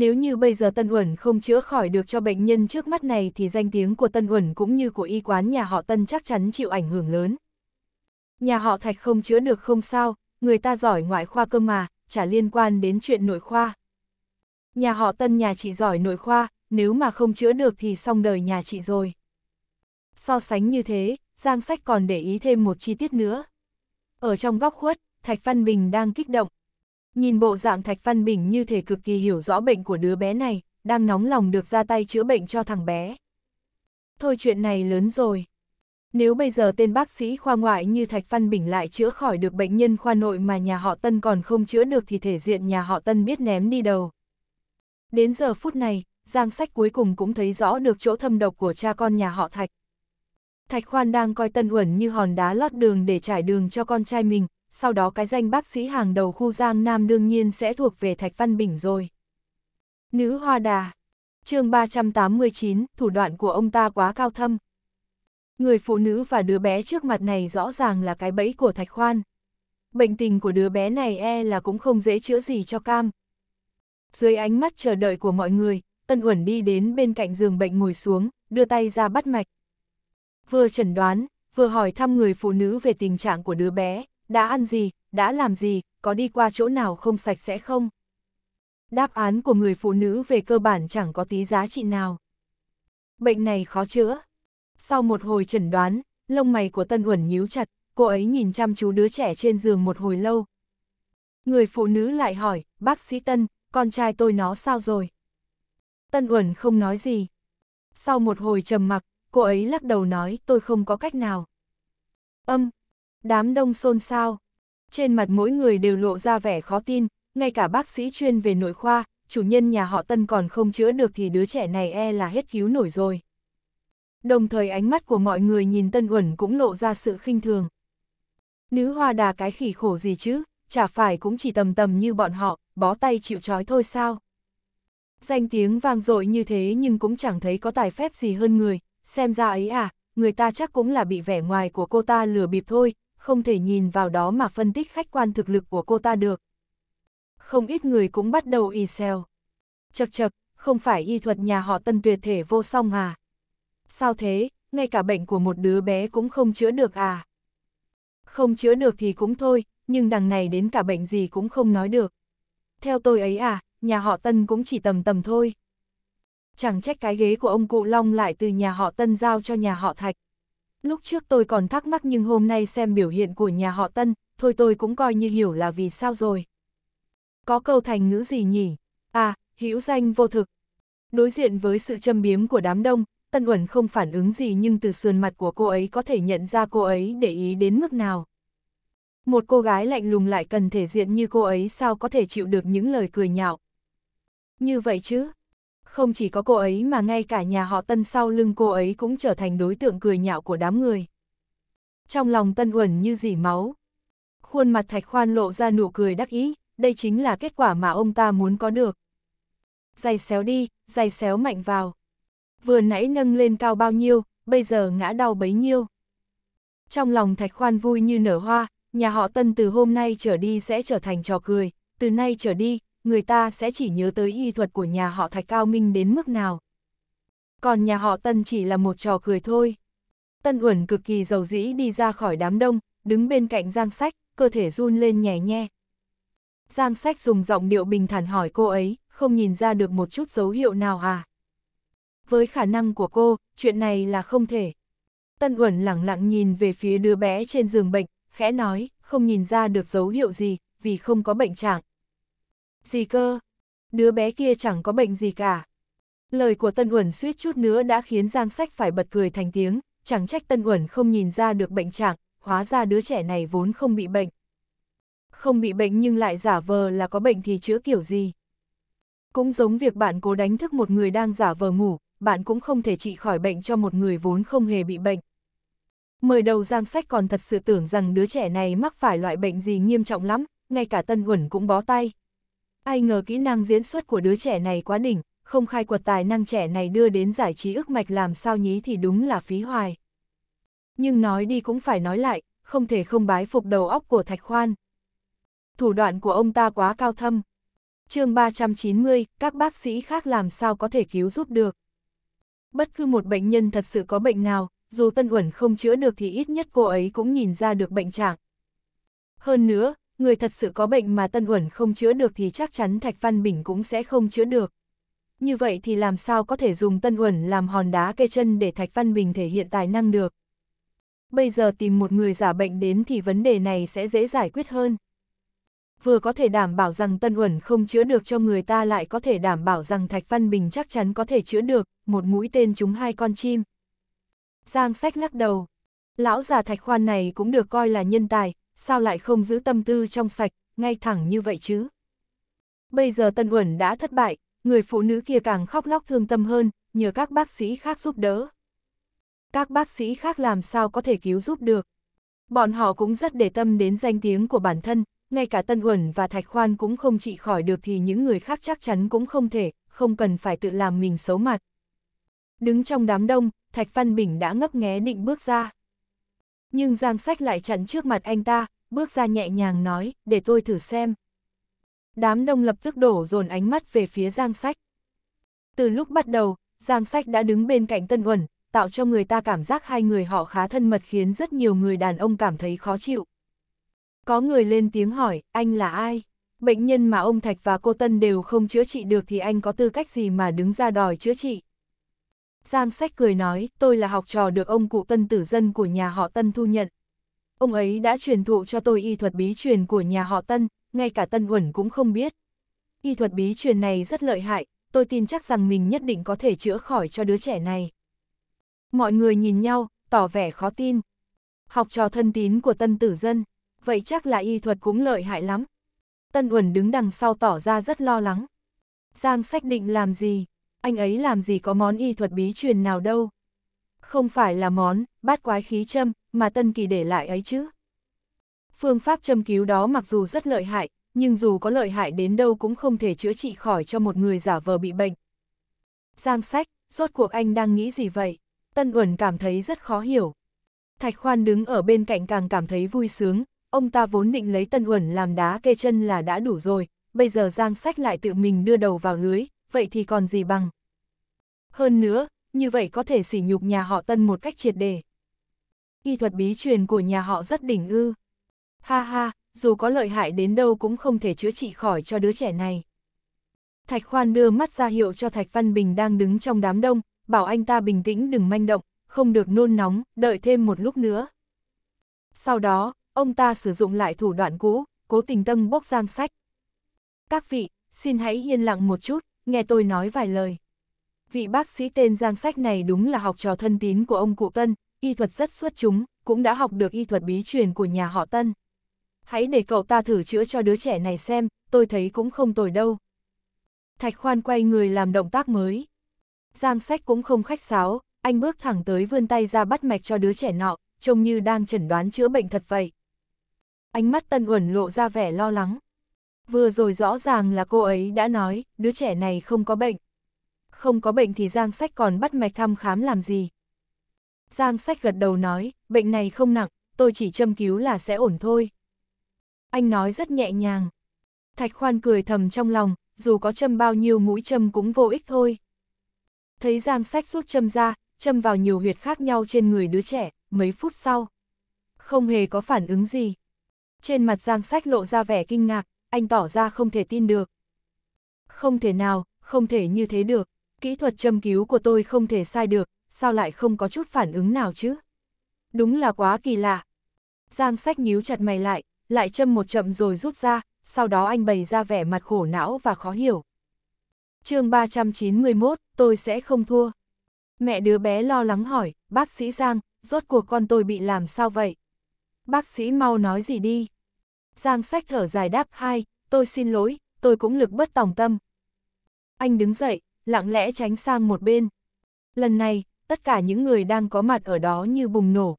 Nếu như bây giờ Tân Uẩn không chữa khỏi được cho bệnh nhân trước mắt này thì danh tiếng của Tân Uẩn cũng như của y quán nhà họ Tân chắc chắn chịu ảnh hưởng lớn. Nhà họ Thạch không chữa được không sao, người ta giỏi ngoại khoa cơ mà, chả liên quan đến chuyện nội khoa. Nhà họ Tân nhà chị giỏi nội khoa, nếu mà không chữa được thì xong đời nhà chị rồi. So sánh như thế, Giang Sách còn để ý thêm một chi tiết nữa. Ở trong góc khuất, Thạch Văn Bình đang kích động, Nhìn bộ dạng Thạch Văn Bình như thể cực kỳ hiểu rõ bệnh của đứa bé này, đang nóng lòng được ra tay chữa bệnh cho thằng bé. Thôi chuyện này lớn rồi. Nếu bây giờ tên bác sĩ khoa ngoại như Thạch Văn Bình lại chữa khỏi được bệnh nhân khoa nội mà nhà họ Tân còn không chữa được thì thể diện nhà họ Tân biết ném đi đầu. Đến giờ phút này, Giang Sách cuối cùng cũng thấy rõ được chỗ thâm độc của cha con nhà họ Thạch. Thạch Khoan đang coi Tân Uẩn như hòn đá lót đường để trải đường cho con trai mình, sau đó cái danh bác sĩ hàng đầu khu Giang Nam đương nhiên sẽ thuộc về Thạch Văn Bình rồi. Nữ Hoa Đà chương 389, thủ đoạn của ông ta quá cao thâm. Người phụ nữ và đứa bé trước mặt này rõ ràng là cái bẫy của Thạch Khoan. Bệnh tình của đứa bé này e là cũng không dễ chữa gì cho cam. Dưới ánh mắt chờ đợi của mọi người, Tân Uẩn đi đến bên cạnh giường bệnh ngồi xuống, đưa tay ra bắt mạch. Vừa chẩn đoán, vừa hỏi thăm người phụ nữ về tình trạng của đứa bé, đã ăn gì, đã làm gì, có đi qua chỗ nào không sạch sẽ không? Đáp án của người phụ nữ về cơ bản chẳng có tí giá trị nào. Bệnh này khó chữa. Sau một hồi chẩn đoán, lông mày của Tân Uẩn nhíu chặt, cô ấy nhìn chăm chú đứa trẻ trên giường một hồi lâu. Người phụ nữ lại hỏi, bác sĩ Tân, con trai tôi nó sao rồi? Tân Uẩn không nói gì. Sau một hồi trầm mặc, cô ấy lắc đầu nói tôi không có cách nào. Âm, Đám đông xôn xao. Trên mặt mỗi người đều lộ ra vẻ khó tin, ngay cả bác sĩ chuyên về nội khoa, chủ nhân nhà họ Tân còn không chữa được thì đứa trẻ này e là hết cứu nổi rồi. Đồng thời ánh mắt của mọi người nhìn Tân Uẩn cũng lộ ra sự khinh thường. Nữ hoa đà cái khỉ khổ gì chứ, chả phải cũng chỉ tầm tầm như bọn họ, bó tay chịu trói thôi sao. Danh tiếng vang dội như thế nhưng cũng chẳng thấy có tài phép gì hơn người, xem ra ấy à, người ta chắc cũng là bị vẻ ngoài của cô ta lừa bịp thôi, không thể nhìn vào đó mà phân tích khách quan thực lực của cô ta được. Không ít người cũng bắt đầu y xèo. Chật chật, không phải y thuật nhà họ tân tuyệt thể vô song à? Sao thế, ngay cả bệnh của một đứa bé cũng không chữa được à? Không chữa được thì cũng thôi, nhưng đằng này đến cả bệnh gì cũng không nói được. Theo tôi ấy à, nhà họ tân cũng chỉ tầm tầm thôi. Chẳng trách cái ghế của ông cụ Long lại từ nhà họ tân giao cho nhà họ thạch. Lúc trước tôi còn thắc mắc nhưng hôm nay xem biểu hiện của nhà họ Tân, thôi tôi cũng coi như hiểu là vì sao rồi. Có câu thành ngữ gì nhỉ? À, hữu danh vô thực. Đối diện với sự châm biếm của đám đông, Tân Uẩn không phản ứng gì nhưng từ sườn mặt của cô ấy có thể nhận ra cô ấy để ý đến mức nào. Một cô gái lạnh lùng lại cần thể diện như cô ấy sao có thể chịu được những lời cười nhạo. Như vậy chứ, không chỉ có cô ấy mà ngay cả nhà họ Tân sau lưng cô ấy cũng trở thành đối tượng cười nhạo của đám người. Trong lòng Tân Uẩn như dỉ máu. Khuôn mặt Thạch Khoan lộ ra nụ cười đắc ý, đây chính là kết quả mà ông ta muốn có được. Dày xéo đi, dày xéo mạnh vào. Vừa nãy nâng lên cao bao nhiêu, bây giờ ngã đau bấy nhiêu. Trong lòng Thạch Khoan vui như nở hoa, nhà họ Tân từ hôm nay trở đi sẽ trở thành trò cười, từ nay trở đi, người ta sẽ chỉ nhớ tới y thuật của nhà họ Thạch cao minh đến mức nào. Còn nhà họ Tân chỉ là một trò cười thôi. Tân Uẩn cực kỳ giàu dĩ đi ra khỏi đám đông, đứng bên cạnh Giang Sách, cơ thể run lên nhẹ nhẹ. Giang Sách dùng giọng điệu bình thản hỏi cô ấy, không nhìn ra được một chút dấu hiệu nào à? Với khả năng của cô, chuyện này là không thể. Tân Uẩn lặng lặng nhìn về phía đứa bé trên giường bệnh, khẽ nói, không nhìn ra được dấu hiệu gì, vì không có bệnh trạng. Gì cơ? Đứa bé kia chẳng có bệnh gì cả. Lời của Tân Uẩn suýt chút nữa đã khiến Giang Sách phải bật cười thành tiếng, chẳng trách Tân Uẩn không nhìn ra được bệnh trạng, hóa ra đứa trẻ này vốn không bị bệnh. Không bị bệnh nhưng lại giả vờ là có bệnh thì chữa kiểu gì. Cũng giống việc bạn cố đánh thức một người đang giả vờ ngủ, bạn cũng không thể trị khỏi bệnh cho một người vốn không hề bị bệnh. Mời đầu Giang Sách còn thật sự tưởng rằng đứa trẻ này mắc phải loại bệnh gì nghiêm trọng lắm, ngay cả Tân Uẩn cũng bó tay, Ai ngờ kỹ năng diễn xuất của đứa trẻ này quá đỉnh, không khai quật tài năng trẻ này đưa đến giải trí ức mạch làm sao nhí thì đúng là phí hoài. Nhưng nói đi cũng phải nói lại, không thể không bái phục đầu óc của Thạch Khoan. Thủ đoạn của ông ta quá cao thâm. chương 390, các bác sĩ khác làm sao có thể cứu giúp được. Bất cứ một bệnh nhân thật sự có bệnh nào, dù Tân Uẩn không chữa được thì ít nhất cô ấy cũng nhìn ra được bệnh trạng. Hơn nữa, người thật sự có bệnh mà Tân Uẩn không chữa được thì chắc chắn Thạch Văn Bình cũng sẽ không chữa được. Như vậy thì làm sao có thể dùng Tân Uẩn làm hòn đá kê chân để Thạch Văn Bình thể hiện tài năng được. Bây giờ tìm một người giả bệnh đến thì vấn đề này sẽ dễ giải quyết hơn. Vừa có thể đảm bảo rằng Tân Uẩn không chữa được cho người ta lại có thể đảm bảo rằng Thạch Văn Bình chắc chắn có thể chữa được, một mũi tên trúng hai con chim. Giang sách lắc đầu. Lão già Thạch Khoan này cũng được coi là nhân tài, sao lại không giữ tâm tư trong sạch, ngay thẳng như vậy chứ? Bây giờ Tân Uẩn đã thất bại, người phụ nữ kia càng khóc lóc thương tâm hơn, nhờ các bác sĩ khác giúp đỡ. Các bác sĩ khác làm sao có thể cứu giúp được? Bọn họ cũng rất để tâm đến danh tiếng của bản thân, ngay cả Tân Uẩn và Thạch Khoan cũng không trị khỏi được thì những người khác chắc chắn cũng không thể, không cần phải tự làm mình xấu mặt. Đứng trong đám đông, Thạch Văn Bình đã ngấp nghé định bước ra. Nhưng Giang Sách lại chặn trước mặt anh ta, bước ra nhẹ nhàng nói, để tôi thử xem. Đám đông lập tức đổ dồn ánh mắt về phía Giang Sách. Từ lúc bắt đầu, Giang Sách đã đứng bên cạnh Tân Uẩn, tạo cho người ta cảm giác hai người họ khá thân mật khiến rất nhiều người đàn ông cảm thấy khó chịu. Có người lên tiếng hỏi, anh là ai? Bệnh nhân mà ông Thạch và cô Tân đều không chữa trị được thì anh có tư cách gì mà đứng ra đòi chữa trị? Giang Sách cười nói, tôi là học trò được ông cụ tân tử dân của nhà họ Tân thu nhận. Ông ấy đã truyền thụ cho tôi y thuật bí truyền của nhà họ Tân, ngay cả Tân Uẩn cũng không biết. Y thuật bí truyền này rất lợi hại, tôi tin chắc rằng mình nhất định có thể chữa khỏi cho đứa trẻ này. Mọi người nhìn nhau, tỏ vẻ khó tin. Học trò thân tín của Tân Tử Dân, vậy chắc là y thuật cũng lợi hại lắm. Tân Uẩn đứng đằng sau tỏ ra rất lo lắng. Giang Sách định làm gì? anh ấy làm gì có món y thuật bí truyền nào đâu. Không phải là món, bát quái khí châm, mà Tân Kỳ để lại ấy chứ. Phương pháp châm cứu đó mặc dù rất lợi hại, nhưng dù có lợi hại đến đâu cũng không thể chữa trị khỏi cho một người giả vờ bị bệnh. Giang sách, rốt cuộc anh đang nghĩ gì vậy? Tân Uẩn cảm thấy rất khó hiểu. Thạch Khoan đứng ở bên cạnh càng cảm thấy vui sướng, ông ta vốn định lấy Tân Uẩn làm đá kê chân là đã đủ rồi, bây giờ Giang Sách lại tự mình đưa đầu vào lưới, vậy thì còn gì bằng. Hơn nữa, như vậy có thể sỉ nhục nhà họ Tân một cách triệt đề. Y thuật bí truyền của nhà họ rất đỉnh ư. Ha ha, dù có lợi hại đến đâu cũng không thể chữa trị khỏi cho đứa trẻ này. Thạch Khoan đưa mắt ra hiệu cho Thạch Văn Bình đang đứng trong đám đông, bảo anh ta bình tĩnh đừng manh động, không được nôn nóng, đợi thêm một lúc nữa. Sau đó, ông ta sử dụng lại thủ đoạn cũ, cố tình tâm bốc giang sách. Các vị, xin hãy yên lặng một chút, nghe tôi nói vài lời. Vị bác sĩ tên Giang Sách này đúng là học trò thân tín của ông cụ Tân, y thuật rất xuất chúng, cũng đã học được y thuật bí truyền của nhà họ Tân. Hãy để cậu ta thử chữa cho đứa trẻ này xem, tôi thấy cũng không tồi đâu. Thạch Khoan quay người làm động tác mới. Giang Sách cũng không khách sáo, anh bước thẳng tới vươn tay ra bắt mạch cho đứa trẻ nọ, trông như đang chẩn đoán chữa bệnh thật vậy. Ánh mắt Tân Uẩn lộ ra vẻ lo lắng. Vừa rồi rõ ràng là cô ấy đã nói, đứa trẻ này không có bệnh. Không có bệnh thì Giang Sách còn bắt mạch thăm khám làm gì. Giang Sách gật đầu nói, bệnh này không nặng, tôi chỉ châm cứu là sẽ ổn thôi. Anh nói rất nhẹ nhàng. Thạch Khoan cười thầm trong lòng, dù có châm bao nhiêu mũi châm cũng vô ích thôi. Thấy Giang Sách rút châm ra, châm vào nhiều huyệt khác nhau trên người đứa trẻ, mấy phút sau. Không hề có phản ứng gì. Trên mặt Giang Sách lộ ra vẻ kinh ngạc, anh tỏ ra không thể tin được. Không thể nào, không thể như thế được, kỹ thuật châm cứu của tôi không thể sai được, sao lại không có chút phản ứng nào chứ? Đúng là quá kỳ lạ. Giang sách nhíu chặt mày lại, lại châm một chậm rồi rút ra, sau đó anh bày ra vẻ mặt khổ não và khó hiểu. chương 391, tôi sẽ không thua. Mẹ đứa bé lo lắng hỏi, bác sĩ Giang, rốt cuộc con tôi bị làm sao vậy? Bác sĩ mau nói gì đi. Giang sách thở dài đáp hai, tôi xin lỗi, tôi cũng lực bất tòng tâm. Anh đứng dậy, lặng lẽ tránh sang một bên. Lần này, tất cả những người đang có mặt ở đó như bùng nổ.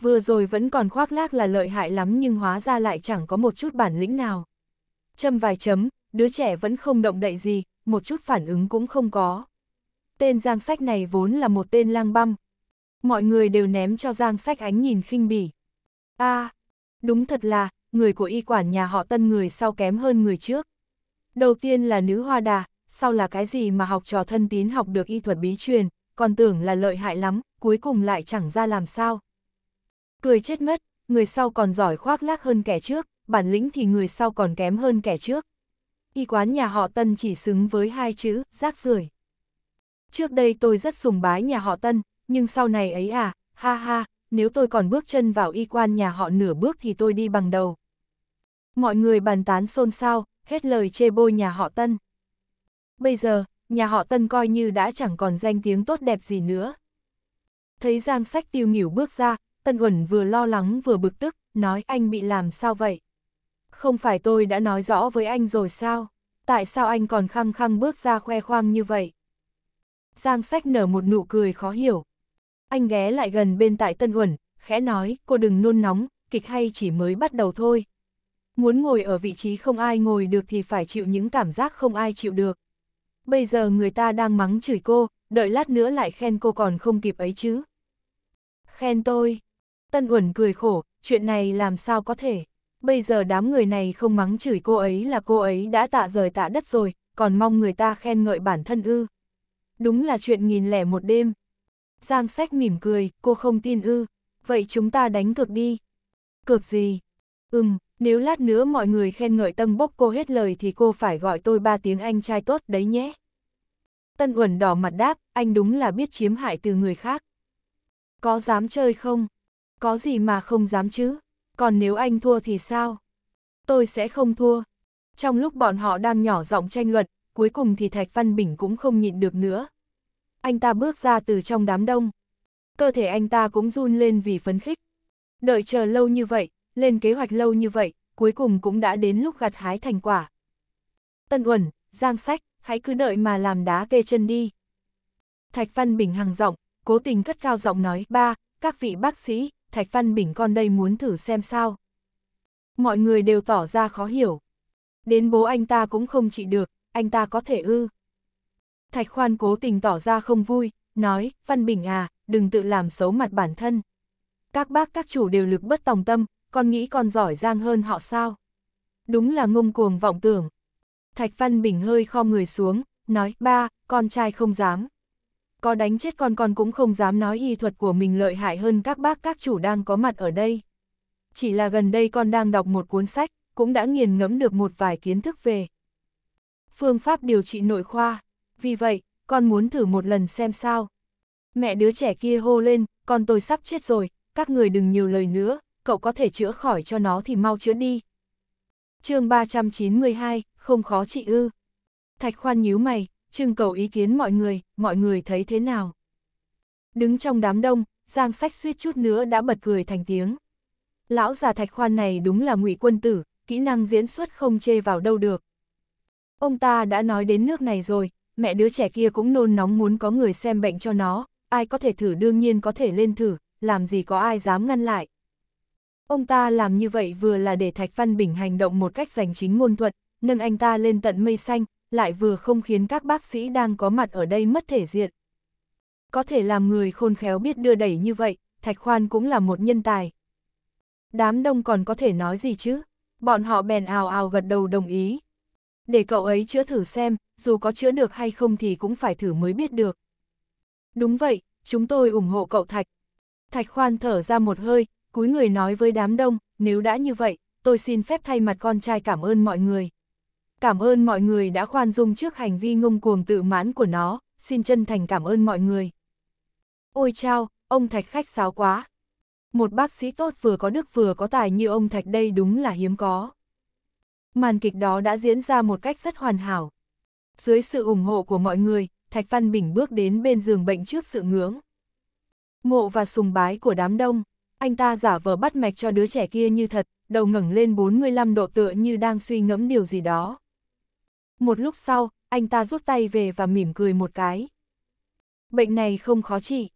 Vừa rồi vẫn còn khoác lác là lợi hại lắm nhưng hóa ra lại chẳng có một chút bản lĩnh nào. Châm vài chấm, đứa trẻ vẫn không động đậy gì, một chút phản ứng cũng không có. Tên Giang Sách này vốn là một tên lang băm. Mọi người đều ném cho Giang Sách ánh nhìn khinh bỉ. a à, đúng thật là, người của y quản nhà họ tân người sau kém hơn người trước. Đầu tiên là nữ hoa đà, sau là cái gì mà học trò thân tín học được y thuật bí truyền, còn tưởng là lợi hại lắm, cuối cùng lại chẳng ra làm sao. Cười chết mất, người sau còn giỏi khoác lác hơn kẻ trước, bản lĩnh thì người sau còn kém hơn kẻ trước. Y quán nhà họ Tân chỉ xứng với hai chữ, rác rưởi. Trước đây tôi rất sùng bái nhà họ Tân, nhưng sau này ấy à, ha ha, nếu tôi còn bước chân vào y quan nhà họ nửa bước thì tôi đi bằng đầu. Mọi người bàn tán xôn xao, hết lời chê bôi nhà họ Tân. Bây giờ, nhà họ Tân coi như đã chẳng còn danh tiếng tốt đẹp gì nữa. Thấy Giang Sách tiêu nghỉu bước ra, Tân Uẩn vừa lo lắng vừa bực tức, nói anh bị làm sao vậy? Không phải tôi đã nói rõ với anh rồi sao? Tại sao anh còn khăng khăng bước ra khoe khoang như vậy? Giang Sách nở một nụ cười khó hiểu. Anh ghé lại gần bên tại Tân Uẩn, khẽ nói, cô đừng nôn nóng, kịch hay chỉ mới bắt đầu thôi, Muốn ngồi ở vị trí không ai ngồi được thì phải chịu những cảm giác không ai chịu được. Bây giờ người ta đang mắng chửi cô, đợi lát nữa lại khen cô còn không kịp ấy chứ. Khen tôi. Tân Uẩn cười khổ, chuyện này làm sao có thể. Bây giờ đám người này không mắng chửi cô ấy là cô ấy đã tạ rời tạ đất rồi, còn mong người ta khen ngợi bản thân ư. Đúng là chuyện nghìn lẻ một đêm. Giang sách mỉm cười, cô không tin ư. Vậy chúng ta đánh cược đi. Cược gì? Ừm, nếu lát nữa mọi người khen ngợi tâm bốc cô hết lời thì cô phải gọi tôi ba tiếng anh trai tốt đấy nhé. Tân Uẩn đỏ mặt đáp, anh đúng là biết chiếm hại từ người khác. Có dám chơi không? Có gì mà không dám chứ? Còn nếu anh thua thì sao? Tôi sẽ không thua. Trong lúc bọn họ đang nhỏ giọng tranh luận, cuối cùng thì Thạch Văn Bình cũng không nhịn được nữa. Anh ta bước ra từ trong đám đông. Cơ thể anh ta cũng run lên vì phấn khích. Đợi chờ lâu như vậy, lên kế hoạch lâu như vậy, cuối cùng cũng đã đến lúc gặt hái thành quả. Tân Uẩn, Giang Sách, hãy cứ đợi mà làm đá kê chân đi. Thạch Văn Bình hằng giọng, cố tình cất cao giọng nói, ba, các vị bác sĩ, Thạch Văn Bình con đây muốn thử xem sao. Mọi người đều tỏ ra khó hiểu. Đến bố anh ta cũng không trị được, anh ta có thể ư. Thạch Khoan cố tình tỏ ra không vui, nói, Văn Bình à, đừng tự làm xấu mặt bản thân. Các bác các chủ đều lực bất tòng tâm, con nghĩ con giỏi giang hơn họ sao? Đúng là ngông cuồng vọng tưởng. Thạch Văn Bình hơi kho người xuống, nói, ba, con trai không dám. Có đánh chết con con cũng không dám nói y thuật của mình lợi hại hơn các bác các chủ đang có mặt ở đây. Chỉ là gần đây con đang đọc một cuốn sách, cũng đã nghiền ngẫm được một vài kiến thức về phương pháp điều trị nội khoa. Vì vậy, con muốn thử một lần xem sao. Mẹ đứa trẻ kia hô lên, con tôi sắp chết rồi, các người đừng nhiều lời nữa cậu có thể chữa khỏi cho nó thì mau chữa đi. chương 392, không khó chị ư. Thạch khoan nhíu mày, trưng cầu ý kiến mọi người, mọi người thấy thế nào? Đứng trong đám đông, Giang sách suýt chút nữa đã bật cười thành tiếng. Lão già thạch khoan này đúng là ngụy quân tử, kỹ năng diễn xuất không chê vào đâu được. Ông ta đã nói đến nước này rồi, mẹ đứa trẻ kia cũng nôn nóng muốn có người xem bệnh cho nó, ai có thể thử đương nhiên có thể lên thử, làm gì có ai dám ngăn lại. Ông ta làm như vậy vừa là để Thạch Văn Bình hành động một cách giành chính ngôn thuật, nâng anh ta lên tận mây xanh, lại vừa không khiến các bác sĩ đang có mặt ở đây mất thể diện. Có thể làm người khôn khéo biết đưa đẩy như vậy, Thạch Khoan cũng là một nhân tài. Đám đông còn có thể nói gì chứ? Bọn họ bèn ào ào gật đầu đồng ý. Để cậu ấy chữa thử xem, dù có chữa được hay không thì cũng phải thử mới biết được. Đúng vậy, chúng tôi ủng hộ cậu Thạch. Thạch Khoan thở ra một hơi, cúi người nói với đám đông, nếu đã như vậy, tôi xin phép thay mặt con trai cảm ơn mọi người. Cảm ơn mọi người đã khoan dung trước hành vi ngông cuồng tự mãn của nó, xin chân thành cảm ơn mọi người. Ôi chao, ông Thạch khách sáo quá. Một bác sĩ tốt vừa có đức vừa có tài như ông Thạch đây đúng là hiếm có. Màn kịch đó đã diễn ra một cách rất hoàn hảo. Dưới sự ủng hộ của mọi người, Thạch Văn Bình bước đến bên giường bệnh trước sự ngưỡng. Mộ và sùng bái của đám đông anh ta giả vờ bắt mạch cho đứa trẻ kia như thật, đầu ngẩng lên 45 độ tựa như đang suy ngẫm điều gì đó. Một lúc sau, anh ta rút tay về và mỉm cười một cái. Bệnh này không khó trị.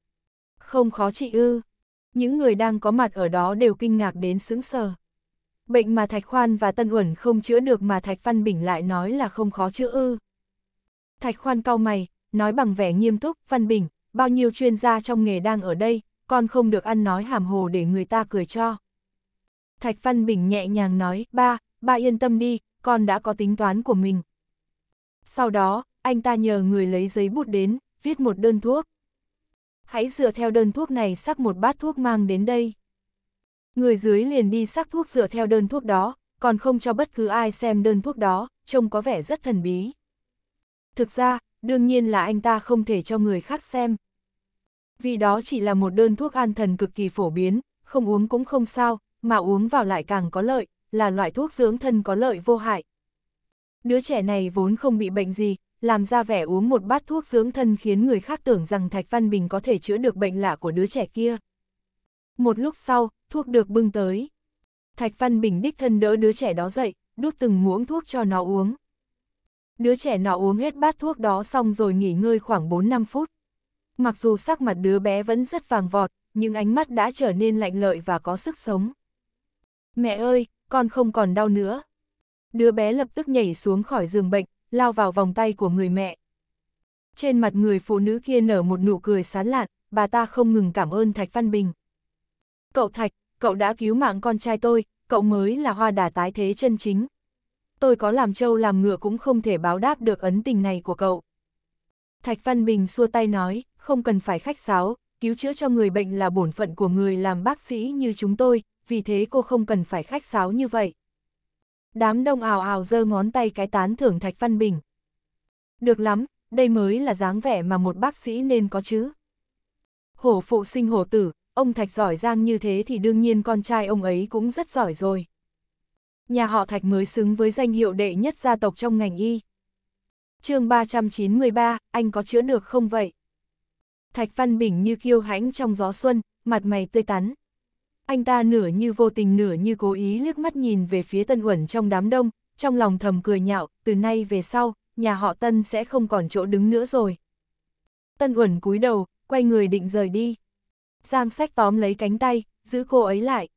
Không khó trị ư. Những người đang có mặt ở đó đều kinh ngạc đến sững sờ. Bệnh mà Thạch Khoan và Tân Uẩn không chữa được mà Thạch Văn Bình lại nói là không khó chữa ư. Thạch Khoan cau mày, nói bằng vẻ nghiêm túc, Văn Bình, bao nhiêu chuyên gia trong nghề đang ở đây, con không được ăn nói hàm hồ để người ta cười cho. Thạch Văn Bình nhẹ nhàng nói, ba, ba yên tâm đi, con đã có tính toán của mình. Sau đó, anh ta nhờ người lấy giấy bút đến, viết một đơn thuốc. Hãy dựa theo đơn thuốc này sắc một bát thuốc mang đến đây. Người dưới liền đi sắc thuốc dựa theo đơn thuốc đó, còn không cho bất cứ ai xem đơn thuốc đó, trông có vẻ rất thần bí. Thực ra, đương nhiên là anh ta không thể cho người khác xem, vì đó chỉ là một đơn thuốc an thần cực kỳ phổ biến, không uống cũng không sao, mà uống vào lại càng có lợi, là loại thuốc dưỡng thân có lợi vô hại. Đứa trẻ này vốn không bị bệnh gì, làm ra vẻ uống một bát thuốc dưỡng thân khiến người khác tưởng rằng Thạch Văn Bình có thể chữa được bệnh lạ của đứa trẻ kia. Một lúc sau, thuốc được bưng tới. Thạch Văn Bình đích thân đỡ đứa trẻ đó dậy, đút từng muỗng thuốc cho nó uống. Đứa trẻ nó uống hết bát thuốc đó xong rồi nghỉ ngơi khoảng 4-5 phút mặc dù sắc mặt đứa bé vẫn rất vàng vọt, nhưng ánh mắt đã trở nên lạnh lợi và có sức sống. Mẹ ơi, con không còn đau nữa. Đứa bé lập tức nhảy xuống khỏi giường bệnh, lao vào vòng tay của người mẹ. Trên mặt người phụ nữ kia nở một nụ cười sán lạn, bà ta không ngừng cảm ơn Thạch Văn Bình. Cậu Thạch, cậu đã cứu mạng con trai tôi, cậu mới là hoa đà tái thế chân chính. Tôi có làm trâu làm ngựa cũng không thể báo đáp được ấn tình này của cậu. Thạch Văn Bình xua tay nói, không cần phải khách sáo, cứu chữa cho người bệnh là bổn phận của người làm bác sĩ như chúng tôi, vì thế cô không cần phải khách sáo như vậy. Đám đông ào ào giơ ngón tay cái tán thưởng Thạch Văn Bình. Được lắm, đây mới là dáng vẻ mà một bác sĩ nên có chứ. Hổ phụ sinh hổ tử, ông Thạch giỏi giang như thế thì đương nhiên con trai ông ấy cũng rất giỏi rồi. Nhà họ Thạch mới xứng với danh hiệu đệ nhất gia tộc trong ngành y chương 393, anh có chữa được không vậy? Thạch Văn Bình như kiêu hãnh trong gió xuân, mặt mày tươi tắn. Anh ta nửa như vô tình nửa như cố ý liếc mắt nhìn về phía Tân Uẩn trong đám đông, trong lòng thầm cười nhạo, từ nay về sau, nhà họ Tân sẽ không còn chỗ đứng nữa rồi. Tân Uẩn cúi đầu, quay người định rời đi. Giang sách tóm lấy cánh tay, giữ cô ấy lại.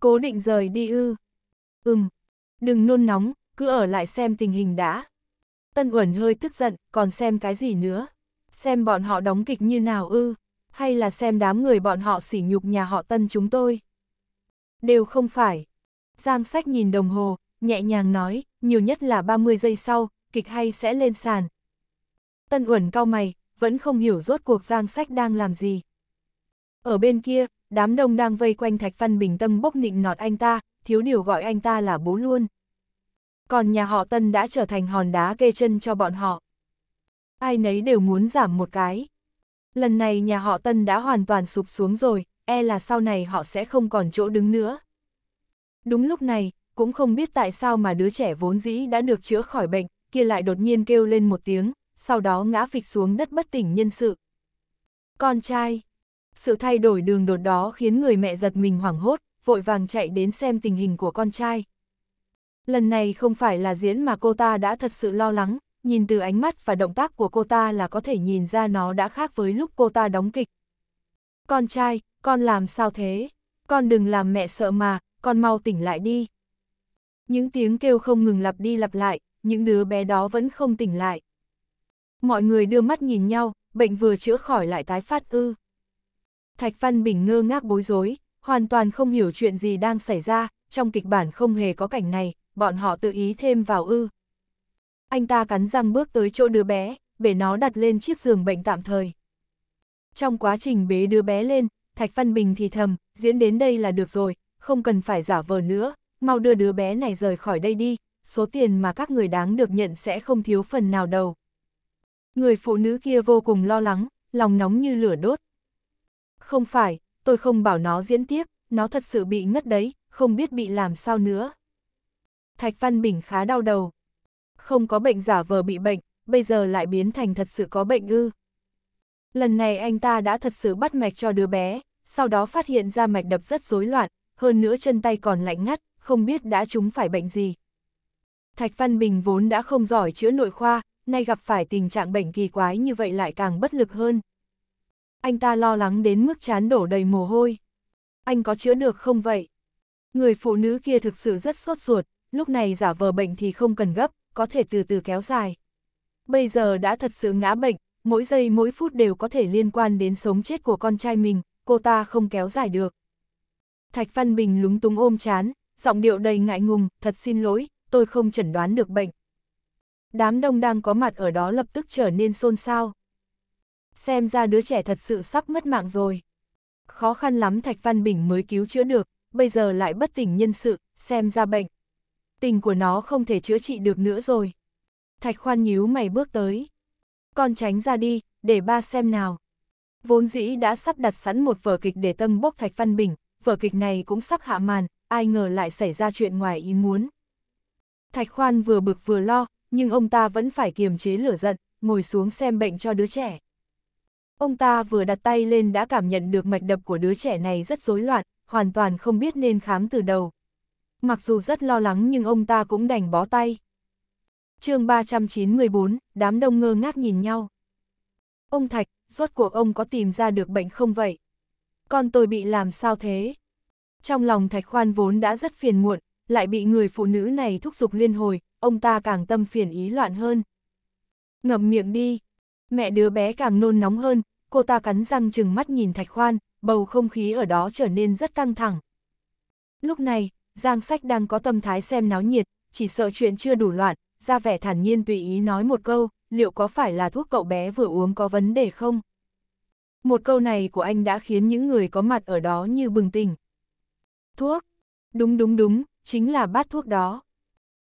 Cố định rời đi ư. Ừm, đừng nôn nóng, cứ ở lại xem tình hình đã. Tân Uẩn hơi tức giận, còn xem cái gì nữa? Xem bọn họ đóng kịch như nào ư? Hay là xem đám người bọn họ sỉ nhục nhà họ Tân chúng tôi? Đều không phải. Giang sách nhìn đồng hồ, nhẹ nhàng nói, nhiều nhất là 30 giây sau, kịch hay sẽ lên sàn. Tân Uẩn cau mày, vẫn không hiểu rốt cuộc Giang sách đang làm gì. Ở bên kia, đám đông đang vây quanh Thạch Văn Bình Tâm bốc nịnh nọt anh ta, thiếu điều gọi anh ta là bố luôn còn nhà họ Tân đã trở thành hòn đá gây chân cho bọn họ. Ai nấy đều muốn giảm một cái. Lần này nhà họ Tân đã hoàn toàn sụp xuống rồi, e là sau này họ sẽ không còn chỗ đứng nữa. Đúng lúc này, cũng không biết tại sao mà đứa trẻ vốn dĩ đã được chữa khỏi bệnh, kia lại đột nhiên kêu lên một tiếng, sau đó ngã phịch xuống đất bất tỉnh nhân sự. Con trai! Sự thay đổi đường đột đó khiến người mẹ giật mình hoảng hốt, vội vàng chạy đến xem tình hình của con trai, Lần này không phải là diễn mà cô ta đã thật sự lo lắng, nhìn từ ánh mắt và động tác của cô ta là có thể nhìn ra nó đã khác với lúc cô ta đóng kịch. Con trai, con làm sao thế? Con đừng làm mẹ sợ mà, con mau tỉnh lại đi. Những tiếng kêu không ngừng lặp đi lặp lại, những đứa bé đó vẫn không tỉnh lại. Mọi người đưa mắt nhìn nhau, bệnh vừa chữa khỏi lại tái phát ư. Thạch Văn Bình ngơ ngác bối rối, hoàn toàn không hiểu chuyện gì đang xảy ra, trong kịch bản không hề có cảnh này, bọn họ tự ý thêm vào ư. Anh ta cắn răng bước tới chỗ đứa bé, bể nó đặt lên chiếc giường bệnh tạm thời. Trong quá trình bế đứa bé lên, Thạch Văn Bình thì thầm, diễn đến đây là được rồi, không cần phải giả vờ nữa, mau đưa đứa bé này rời khỏi đây đi, số tiền mà các người đáng được nhận sẽ không thiếu phần nào đâu. Người phụ nữ kia vô cùng lo lắng, lòng nóng như lửa đốt. Không phải, tôi không bảo nó diễn tiếp, nó thật sự bị ngất đấy, không biết bị làm sao nữa. Thạch Văn Bình khá đau đầu. Không có bệnh giả vờ bị bệnh, bây giờ lại biến thành thật sự có bệnh ư. Lần này anh ta đã thật sự bắt mạch cho đứa bé, sau đó phát hiện ra mạch đập rất rối loạn, hơn nữa chân tay còn lạnh ngắt, không biết đã trúng phải bệnh gì. Thạch Văn Bình vốn đã không giỏi chữa nội khoa, nay gặp phải tình trạng bệnh kỳ quái như vậy lại càng bất lực hơn. Anh ta lo lắng đến mức chán đổ đầy mồ hôi. Anh có chữa được không vậy? Người phụ nữ kia thực sự rất sốt ruột, lúc này giả vờ bệnh thì không cần gấp, có thể từ từ kéo dài. Bây giờ đã thật sự ngã bệnh, mỗi giây mỗi phút đều có thể liên quan đến sống chết của con trai mình, cô ta không kéo dài được. Thạch Văn Bình lúng túng ôm chán, giọng điệu đầy ngại ngùng, thật xin lỗi, tôi không chẩn đoán được bệnh. Đám đông đang có mặt ở đó lập tức trở nên xôn xao. Xem ra đứa trẻ thật sự sắp mất mạng rồi. Khó khăn lắm Thạch Văn Bình mới cứu chữa được, bây giờ lại bất tỉnh nhân sự, xem ra bệnh tình của nó không thể chữa trị được nữa rồi. Thạch khoan nhíu mày bước tới. Con tránh ra đi, để ba xem nào. Vốn dĩ đã sắp đặt sẵn một vở kịch để tâm bốc Thạch Văn Bình, vở kịch này cũng sắp hạ màn, ai ngờ lại xảy ra chuyện ngoài ý muốn. Thạch Khoan vừa bực vừa lo, nhưng ông ta vẫn phải kiềm chế lửa giận, ngồi xuống xem bệnh cho đứa trẻ. Ông ta vừa đặt tay lên đã cảm nhận được mạch đập của đứa trẻ này rất rối loạn, hoàn toàn không biết nên khám từ đầu, mặc dù rất lo lắng nhưng ông ta cũng đành bó tay. chương 394, đám đông ngơ ngác nhìn nhau. Ông Thạch, rốt cuộc ông có tìm ra được bệnh không vậy? Con tôi bị làm sao thế? Trong lòng Thạch Khoan vốn đã rất phiền muộn, lại bị người phụ nữ này thúc giục liên hồi, ông ta càng tâm phiền ý loạn hơn. Ngậm miệng đi. Mẹ đứa bé càng nôn nóng hơn, cô ta cắn răng chừng mắt nhìn Thạch Khoan, bầu không khí ở đó trở nên rất căng thẳng. Lúc này, Giang sách đang có tâm thái xem náo nhiệt, chỉ sợ chuyện chưa đủ loạn, ra vẻ thản nhiên tùy ý nói một câu, liệu có phải là thuốc cậu bé vừa uống có vấn đề không? Một câu này của anh đã khiến những người có mặt ở đó như bừng tỉnh. Thuốc? Đúng đúng đúng, chính là bát thuốc đó.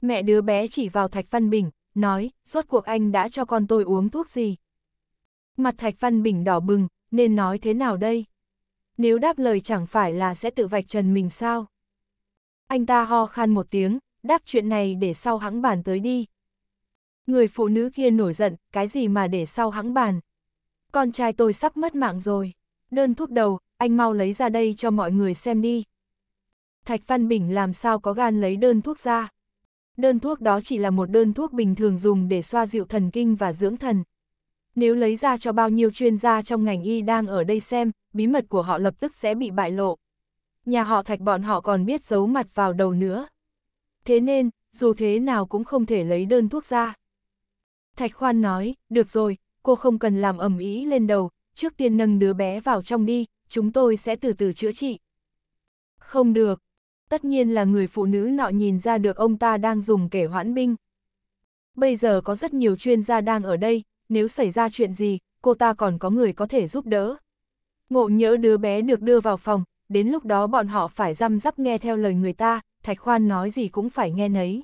Mẹ đứa bé chỉ vào Thạch Văn Bình, nói, rốt cuộc anh đã cho con tôi uống thuốc gì? Mặt Thạch Văn Bình đỏ bừng, nên nói thế nào đây? Nếu đáp lời chẳng phải là sẽ tự vạch trần mình sao? anh ta ho khan một tiếng, đáp chuyện này để sau hãng bàn tới đi. Người phụ nữ kia nổi giận, cái gì mà để sau hãng bàn. Con trai tôi sắp mất mạng rồi. Đơn thuốc đầu, anh mau lấy ra đây cho mọi người xem đi. Thạch Văn Bình làm sao có gan lấy đơn thuốc ra. Đơn thuốc đó chỉ là một đơn thuốc bình thường dùng để xoa dịu thần kinh và dưỡng thần. Nếu lấy ra cho bao nhiêu chuyên gia trong ngành y đang ở đây xem, bí mật của họ lập tức sẽ bị bại lộ nhà họ thạch bọn họ còn biết giấu mặt vào đầu nữa. Thế nên, dù thế nào cũng không thể lấy đơn thuốc ra. Thạch khoan nói, được rồi, cô không cần làm ẩm ý lên đầu, trước tiên nâng đứa bé vào trong đi, chúng tôi sẽ từ từ chữa trị. Không được, tất nhiên là người phụ nữ nọ nhìn ra được ông ta đang dùng kẻ hoãn binh. Bây giờ có rất nhiều chuyên gia đang ở đây, nếu xảy ra chuyện gì, cô ta còn có người có thể giúp đỡ. Ngộ nhỡ đứa bé được đưa vào phòng, đến lúc đó bọn họ phải răm rắp nghe theo lời người ta, Thạch Khoan nói gì cũng phải nghe nấy.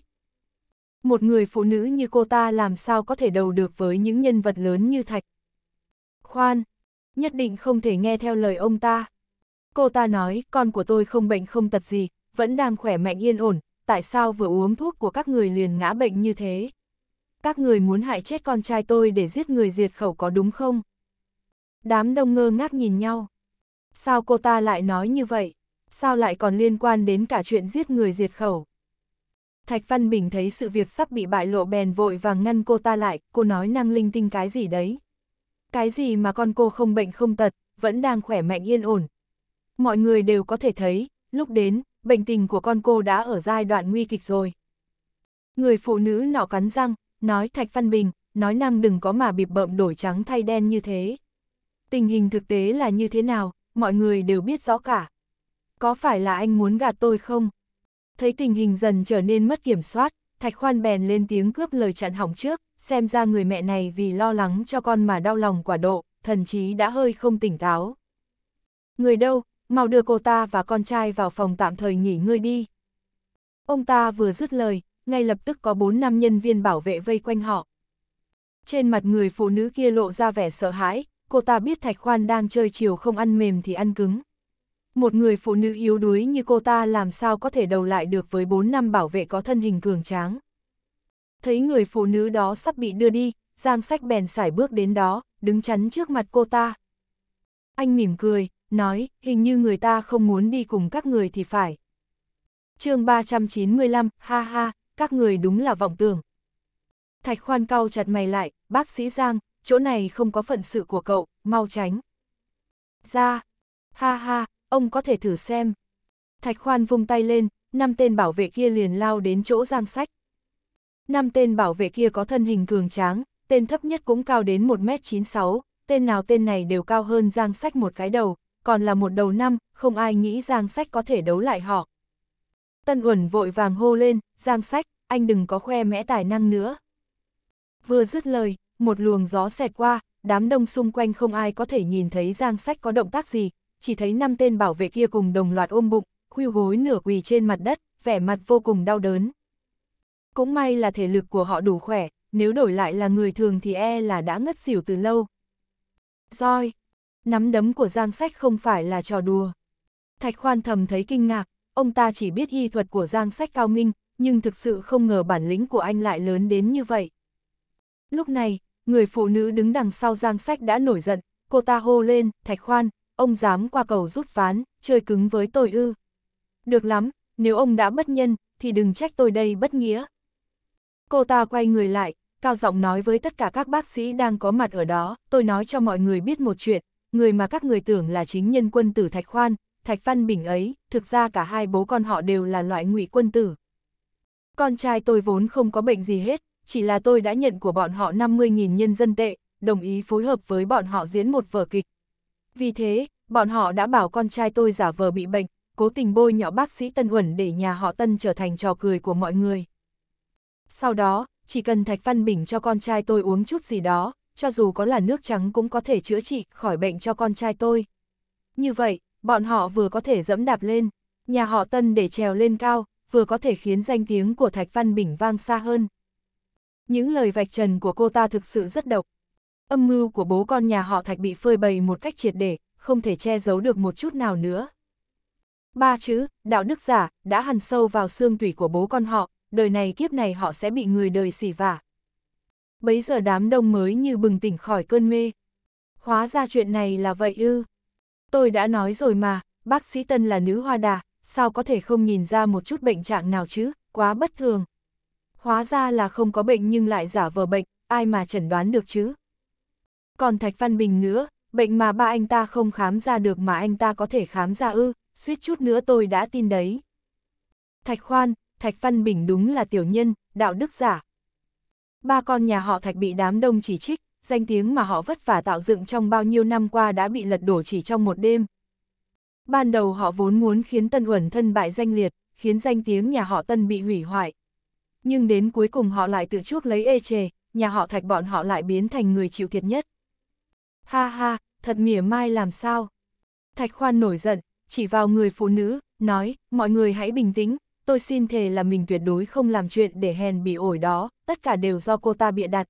Một người phụ nữ như cô ta làm sao có thể đầu được với những nhân vật lớn như Thạch. Khoan, nhất định không thể nghe theo lời ông ta. Cô ta nói, con của tôi không bệnh không tật gì, vẫn đang khỏe mạnh yên ổn, tại sao vừa uống thuốc của các người liền ngã bệnh như thế? Các người muốn hại chết con trai tôi để giết người diệt khẩu có đúng không? Đám đông ngơ ngác nhìn nhau. Sao cô ta lại nói như vậy? Sao lại còn liên quan đến cả chuyện giết người diệt khẩu? Thạch Văn Bình thấy sự việc sắp bị bại lộ bèn vội vàng ngăn cô ta lại, cô nói năng linh tinh cái gì đấy. Cái gì mà con cô không bệnh không tật, vẫn đang khỏe mạnh yên ổn. Mọi người đều có thể thấy, lúc đến, bệnh tình của con cô đã ở giai đoạn nguy kịch rồi. Người phụ nữ nọ cắn răng, nói Thạch Văn Bình, nói năng đừng có mà bịp bợm đổi trắng thay đen như thế. Tình hình thực tế là như thế nào, mọi người đều biết rõ cả. Có phải là anh muốn gạt tôi không? Thấy tình hình dần trở nên mất kiểm soát, Thạch Khoan bèn lên tiếng cướp lời chặn hỏng trước, xem ra người mẹ này vì lo lắng cho con mà đau lòng quả độ, thần chí đã hơi không tỉnh táo. Người đâu, mau đưa cô ta và con trai vào phòng tạm thời nghỉ ngơi đi. Ông ta vừa dứt lời, ngay lập tức có bốn năm nhân viên bảo vệ vây quanh họ. Trên mặt người phụ nữ kia lộ ra vẻ sợ hãi, cô ta biết Thạch Khoan đang chơi chiều không ăn mềm thì ăn cứng. Một người phụ nữ yếu đuối như cô ta làm sao có thể đầu lại được với 4 năm bảo vệ có thân hình cường tráng. Thấy người phụ nữ đó sắp bị đưa đi, Giang Sách bèn sải bước đến đó, đứng chắn trước mặt cô ta. Anh mỉm cười, nói, hình như người ta không muốn đi cùng các người thì phải. chương 395, ha ha, các người đúng là vọng tưởng. Thạch khoan cau chặt mày lại, bác sĩ Giang, chỗ này không có phận sự của cậu, mau tránh. Ra, dạ, ha ha, ông có thể thử xem. Thạch khoan vung tay lên, năm tên bảo vệ kia liền lao đến chỗ giang sách. Năm tên bảo vệ kia có thân hình cường tráng, tên thấp nhất cũng cao đến 1m96, tên nào tên này đều cao hơn giang sách một cái đầu, còn là một đầu năm, không ai nghĩ giang sách có thể đấu lại họ. Tân Uẩn vội vàng hô lên, giang sách, anh đừng có khoe mẽ tài năng nữa. Vừa dứt lời, một luồng gió xẹt qua, đám đông xung quanh không ai có thể nhìn thấy giang sách có động tác gì, chỉ thấy năm tên bảo vệ kia cùng đồng loạt ôm bụng, khuyu gối nửa quỳ trên mặt đất, vẻ mặt vô cùng đau đớn. Cũng may là thể lực của họ đủ khỏe, nếu đổi lại là người thường thì e là đã ngất xỉu từ lâu. Rồi, nắm đấm của giang sách không phải là trò đùa. Thạch khoan thầm thấy kinh ngạc, ông ta chỉ biết y thuật của giang sách cao minh, nhưng thực sự không ngờ bản lĩnh của anh lại lớn đến như vậy. Lúc này, người phụ nữ đứng đằng sau giang sách đã nổi giận, cô ta hô lên, thạch khoan, ông dám qua cầu rút ván, chơi cứng với tôi ư. Được lắm, nếu ông đã bất nhân, thì đừng trách tôi đây bất nghĩa. Cô ta quay người lại, cao giọng nói với tất cả các bác sĩ đang có mặt ở đó, tôi nói cho mọi người biết một chuyện, người mà các người tưởng là chính nhân quân tử Thạch Khoan, Thạch Văn Bình ấy, thực ra cả hai bố con họ đều là loại ngụy quân tử. Con trai tôi vốn không có bệnh gì hết, chỉ là tôi đã nhận của bọn họ 50.000 nhân dân tệ, đồng ý phối hợp với bọn họ diễn một vở kịch. Vì thế, bọn họ đã bảo con trai tôi giả vờ bị bệnh, cố tình bôi nhỏ bác sĩ Tân Uẩn để nhà họ Tân trở thành trò cười của mọi người. Sau đó, chỉ cần Thạch Văn Bình cho con trai tôi uống chút gì đó, cho dù có là nước trắng cũng có thể chữa trị khỏi bệnh cho con trai tôi. Như vậy, bọn họ vừa có thể dẫm đạp lên, nhà họ Tân để trèo lên cao, vừa có thể khiến danh tiếng của Thạch Văn Bình vang xa hơn những lời vạch trần của cô ta thực sự rất độc. Âm mưu của bố con nhà họ Thạch bị phơi bày một cách triệt để, không thể che giấu được một chút nào nữa. Ba chữ, đạo đức giả, đã hằn sâu vào xương tủy của bố con họ, đời này kiếp này họ sẽ bị người đời xỉ vả. Bấy giờ đám đông mới như bừng tỉnh khỏi cơn mê. Hóa ra chuyện này là vậy ư. Tôi đã nói rồi mà, bác sĩ Tân là nữ hoa đà, sao có thể không nhìn ra một chút bệnh trạng nào chứ, quá bất thường. Hóa ra là không có bệnh nhưng lại giả vờ bệnh, ai mà chẩn đoán được chứ. Còn Thạch Văn Bình nữa, bệnh mà ba anh ta không khám ra được mà anh ta có thể khám ra ư, suýt chút nữa tôi đã tin đấy. Thạch Khoan, Thạch Văn Bình đúng là tiểu nhân, đạo đức giả. Ba con nhà họ Thạch bị đám đông chỉ trích, danh tiếng mà họ vất vả tạo dựng trong bao nhiêu năm qua đã bị lật đổ chỉ trong một đêm. Ban đầu họ vốn muốn khiến Tân Uẩn thân bại danh liệt, khiến danh tiếng nhà họ Tân bị hủy hoại nhưng đến cuối cùng họ lại tự chuốc lấy ê chề, nhà họ thạch bọn họ lại biến thành người chịu thiệt nhất. Ha ha, thật mỉa mai làm sao? Thạch khoan nổi giận, chỉ vào người phụ nữ, nói, mọi người hãy bình tĩnh, tôi xin thề là mình tuyệt đối không làm chuyện để hèn bị ổi đó, tất cả đều do cô ta bịa đặt.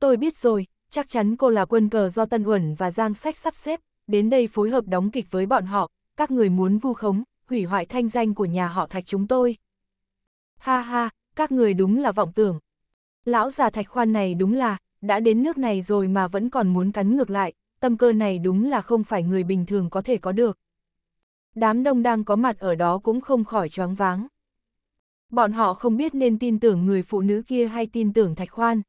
Tôi biết rồi, chắc chắn cô là quân cờ do Tân Uẩn và Giang Sách sắp xếp, đến đây phối hợp đóng kịch với bọn họ, các người muốn vu khống, hủy hoại thanh danh của nhà họ thạch chúng tôi. Ha ha, các người đúng là vọng tưởng. Lão già thạch khoan này đúng là, đã đến nước này rồi mà vẫn còn muốn cắn ngược lại, tâm cơ này đúng là không phải người bình thường có thể có được. Đám đông đang có mặt ở đó cũng không khỏi choáng váng. Bọn họ không biết nên tin tưởng người phụ nữ kia hay tin tưởng Thạch Khoan.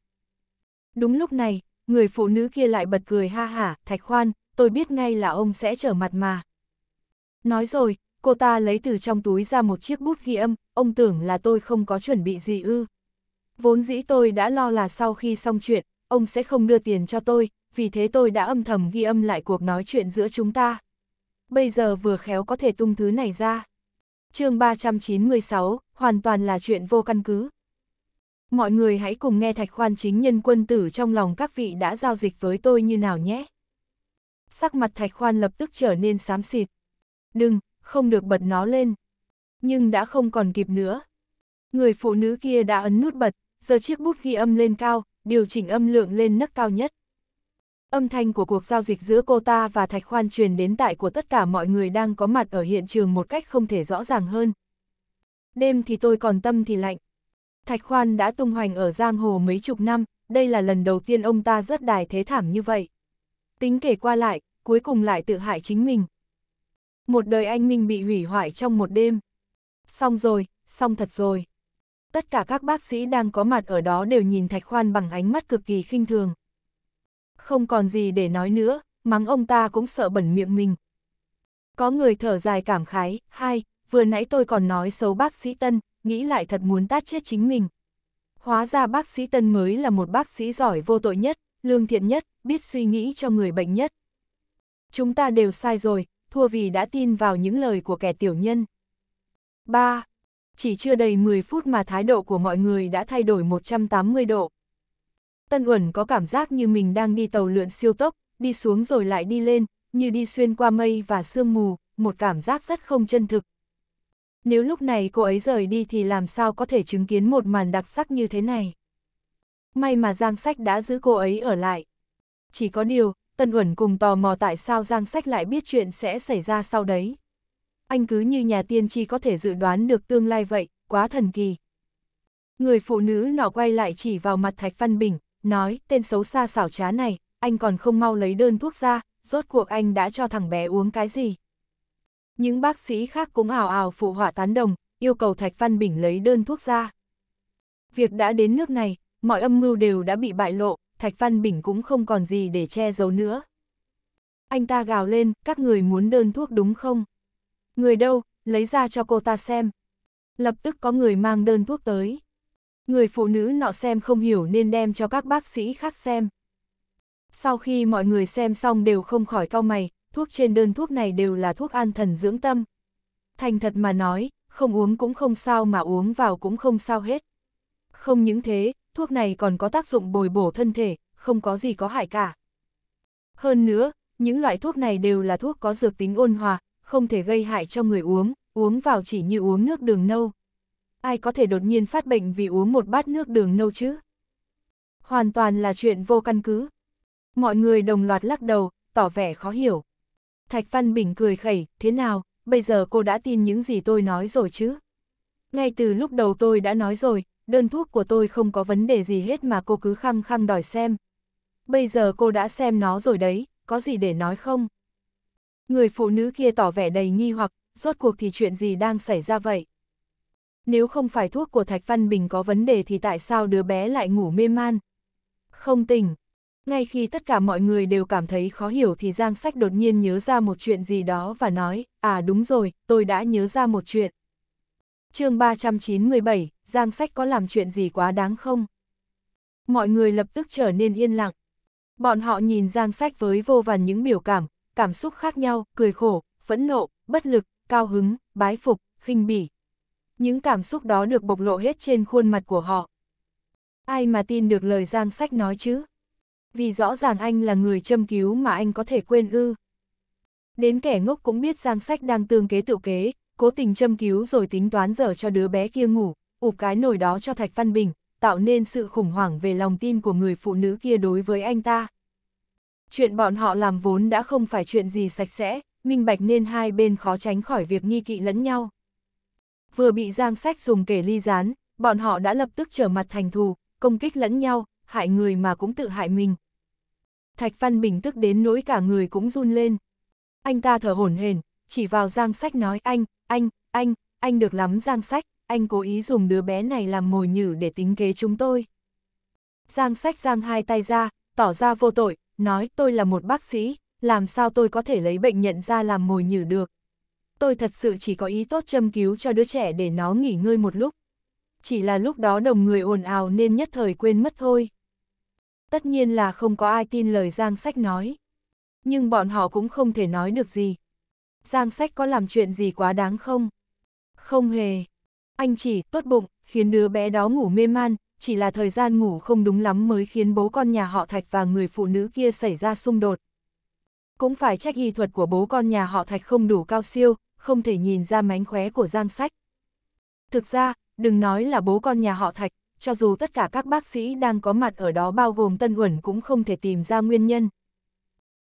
Đúng lúc này, người phụ nữ kia lại bật cười ha hả, Thạch Khoan, tôi biết ngay là ông sẽ trở mặt mà. Nói rồi, cô ta lấy từ trong túi ra một chiếc bút ghi âm, ông tưởng là tôi không có chuẩn bị gì ư. Vốn dĩ tôi đã lo là sau khi xong chuyện, ông sẽ không đưa tiền cho tôi, vì thế tôi đã âm thầm ghi âm lại cuộc nói chuyện giữa chúng ta. Bây giờ vừa khéo có thể tung thứ này ra. chương 396, hoàn toàn là chuyện vô căn cứ. Mọi người hãy cùng nghe thạch khoan chính nhân quân tử trong lòng các vị đã giao dịch với tôi như nào nhé. Sắc mặt thạch khoan lập tức trở nên xám xịt. Đừng, không được bật nó lên. Nhưng đã không còn kịp nữa. Người phụ nữ kia đã ấn nút bật, giờ chiếc bút ghi âm lên cao, điều chỉnh âm lượng lên nấc cao nhất. Âm thanh của cuộc giao dịch giữa cô ta và Thạch Khoan truyền đến tại của tất cả mọi người đang có mặt ở hiện trường một cách không thể rõ ràng hơn. Đêm thì tôi còn tâm thì lạnh. Thạch Khoan đã tung hoành ở giang hồ mấy chục năm, đây là lần đầu tiên ông ta rớt đài thế thảm như vậy. Tính kể qua lại, cuối cùng lại tự hại chính mình. Một đời anh minh bị hủy hoại trong một đêm. Xong rồi, xong thật rồi. Tất cả các bác sĩ đang có mặt ở đó đều nhìn Thạch Khoan bằng ánh mắt cực kỳ khinh thường. Không còn gì để nói nữa, mắng ông ta cũng sợ bẩn miệng mình. Có người thở dài cảm khái, hai, vừa nãy tôi còn nói xấu bác sĩ Tân, nghĩ lại thật muốn tát chết chính mình. Hóa ra bác sĩ Tân mới là một bác sĩ giỏi vô tội nhất, lương thiện nhất, biết suy nghĩ cho người bệnh nhất. Chúng ta đều sai rồi, thua vì đã tin vào những lời của kẻ tiểu nhân. 3. Chỉ chưa đầy 10 phút mà thái độ của mọi người đã thay đổi 180 độ. Tân Uẩn có cảm giác như mình đang đi tàu lượn siêu tốc, đi xuống rồi lại đi lên, như đi xuyên qua mây và sương mù, một cảm giác rất không chân thực. Nếu lúc này cô ấy rời đi thì làm sao có thể chứng kiến một màn đặc sắc như thế này. May mà Giang Sách đã giữ cô ấy ở lại. Chỉ có điều, Tân Uẩn cùng tò mò tại sao Giang Sách lại biết chuyện sẽ xảy ra sau đấy. Anh cứ như nhà tiên tri có thể dự đoán được tương lai vậy, quá thần kỳ. Người phụ nữ nọ quay lại chỉ vào mặt Thạch Văn Bình, nói, tên xấu xa xảo trá này, anh còn không mau lấy đơn thuốc ra, rốt cuộc anh đã cho thằng bé uống cái gì. Những bác sĩ khác cũng ảo ảo phụ họa tán đồng, yêu cầu Thạch Văn Bình lấy đơn thuốc ra. Việc đã đến nước này, mọi âm mưu đều đã bị bại lộ, Thạch Văn Bình cũng không còn gì để che giấu nữa. Anh ta gào lên, các người muốn đơn thuốc đúng không? Người đâu, lấy ra cho cô ta xem. Lập tức có người mang đơn thuốc tới. Người phụ nữ nọ xem không hiểu nên đem cho các bác sĩ khác xem. Sau khi mọi người xem xong đều không khỏi cau mày, thuốc trên đơn thuốc này đều là thuốc an thần dưỡng tâm. Thành thật mà nói, không uống cũng không sao mà uống vào cũng không sao hết. Không những thế, thuốc này còn có tác dụng bồi bổ thân thể, không có gì có hại cả. Hơn nữa, những loại thuốc này đều là thuốc có dược tính ôn hòa, không thể gây hại cho người uống, uống vào chỉ như uống nước đường nâu. Ai có thể đột nhiên phát bệnh vì uống một bát nước đường nâu chứ? Hoàn toàn là chuyện vô căn cứ. Mọi người đồng loạt lắc đầu, tỏ vẻ khó hiểu. Thạch Văn Bình cười khẩy, thế nào, bây giờ cô đã tin những gì tôi nói rồi chứ? Ngay từ lúc đầu tôi đã nói rồi, đơn thuốc của tôi không có vấn đề gì hết mà cô cứ khăng khăng đòi xem. Bây giờ cô đã xem nó rồi đấy, có gì để nói không? Người phụ nữ kia tỏ vẻ đầy nghi hoặc, rốt cuộc thì chuyện gì đang xảy ra vậy? Nếu không phải thuốc của Thạch Văn Bình có vấn đề thì tại sao đứa bé lại ngủ mê man? Không tỉnh. Ngay khi tất cả mọi người đều cảm thấy khó hiểu thì Giang Sách đột nhiên nhớ ra một chuyện gì đó và nói, à đúng rồi, tôi đã nhớ ra một chuyện chương 397, Giang Sách có làm chuyện gì quá đáng không? Mọi người lập tức trở nên yên lặng. Bọn họ nhìn Giang Sách với vô vàn những biểu cảm, cảm xúc khác nhau, cười khổ, phẫn nộ, bất lực, cao hứng, bái phục, khinh bỉ. Những cảm xúc đó được bộc lộ hết trên khuôn mặt của họ. Ai mà tin được lời Giang Sách nói chứ? Vì rõ ràng anh là người châm cứu mà anh có thể quên ư. Đến kẻ ngốc cũng biết Giang Sách đang tương kế tự kế, cố tình châm cứu rồi tính toán dở cho đứa bé kia ngủ, ụp cái nồi đó cho Thạch Văn Bình, tạo nên sự khủng hoảng về lòng tin của người phụ nữ kia đối với anh ta. Chuyện bọn họ làm vốn đã không phải chuyện gì sạch sẽ, minh bạch nên hai bên khó tránh khỏi việc nghi kỵ lẫn nhau. Vừa bị Giang Sách dùng kể ly rán, bọn họ đã lập tức trở mặt thành thù, công kích lẫn nhau, hại người mà cũng tự hại mình. Thạch Văn Bình tức đến nỗi cả người cũng run lên. Anh ta thở hổn hển, chỉ vào Giang Sách nói anh, anh, anh, anh được lắm Giang Sách, anh cố ý dùng đứa bé này làm mồi nhử để tính kế chúng tôi. Giang Sách giang hai tay ra, tỏ ra vô tội, nói tôi là một bác sĩ, làm sao tôi có thể lấy bệnh nhận ra làm mồi nhử được. Tôi thật sự chỉ có ý tốt châm cứu cho đứa trẻ để nó nghỉ ngơi một lúc. Chỉ là lúc đó đồng người ồn ào nên nhất thời quên mất thôi. Tất nhiên là không có ai tin lời Giang Sách nói. Nhưng bọn họ cũng không thể nói được gì, Giang sách có làm chuyện gì quá đáng không? Không hề. Anh chỉ tốt bụng, khiến đứa bé đó ngủ mê man, chỉ là thời gian ngủ không đúng lắm mới khiến bố con nhà họ Thạch và người phụ nữ kia xảy ra xung đột. Cũng phải trách y thuật của bố con nhà họ Thạch không đủ cao siêu, không thể nhìn ra mánh khóe của Giang Sách. Thực ra, đừng nói là bố con nhà họ Thạch, cho dù tất cả các bác sĩ đang có mặt ở đó bao gồm Tân Uẩn cũng không thể tìm ra nguyên nhân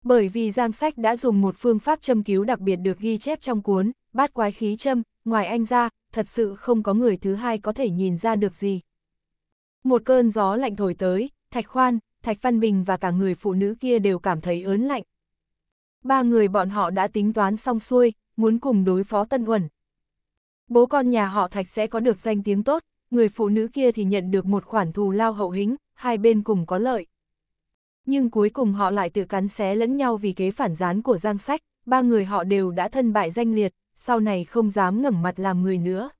bởi vì Giang Sách đã dùng một phương pháp châm cứu đặc biệt được ghi chép trong cuốn, bát quái khí châm, ngoài anh ra, thật sự không có người thứ hai có thể nhìn ra được gì. Một cơn gió lạnh thổi tới, Thạch Khoan, Thạch Văn Bình và cả người phụ nữ kia đều cảm thấy ớn lạnh. Ba người bọn họ đã tính toán xong xuôi, muốn cùng đối phó Tân Uẩn. Bố con nhà họ Thạch sẽ có được danh tiếng tốt, người phụ nữ kia thì nhận được một khoản thù lao hậu hĩnh, hai bên cùng có lợi nhưng cuối cùng họ lại tự cắn xé lẫn nhau vì kế phản gián của Giang Sách, ba người họ đều đã thân bại danh liệt, sau này không dám ngẩng mặt làm người nữa.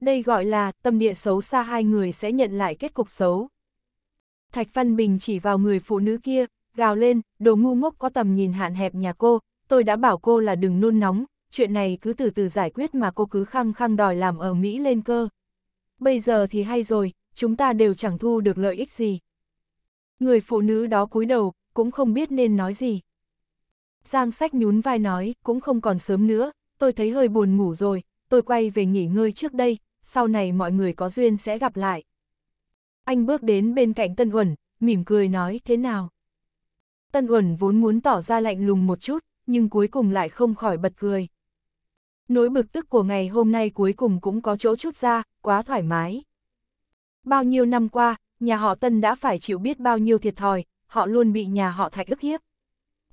Đây gọi là tâm địa xấu xa hai người sẽ nhận lại kết cục xấu. Thạch Văn Bình chỉ vào người phụ nữ kia, gào lên, đồ ngu ngốc có tầm nhìn hạn hẹp nhà cô, tôi đã bảo cô là đừng nôn nóng, chuyện này cứ từ từ giải quyết mà cô cứ khăng khăng đòi làm ở Mỹ lên cơ. Bây giờ thì hay rồi, chúng ta đều chẳng thu được lợi ích gì. Người phụ nữ đó cúi đầu, cũng không biết nên nói gì. Giang sách nhún vai nói, cũng không còn sớm nữa, tôi thấy hơi buồn ngủ rồi, tôi quay về nghỉ ngơi trước đây, sau này mọi người có duyên sẽ gặp lại. Anh bước đến bên cạnh Tân Uẩn, mỉm cười nói thế nào. Tân Uẩn vốn muốn tỏ ra lạnh lùng một chút, nhưng cuối cùng lại không khỏi bật cười. Nỗi bực tức của ngày hôm nay cuối cùng cũng có chỗ chút ra, quá thoải mái. Bao nhiêu năm qua, nhà họ Tân đã phải chịu biết bao nhiêu thiệt thòi, họ luôn bị nhà họ Thạch ức hiếp.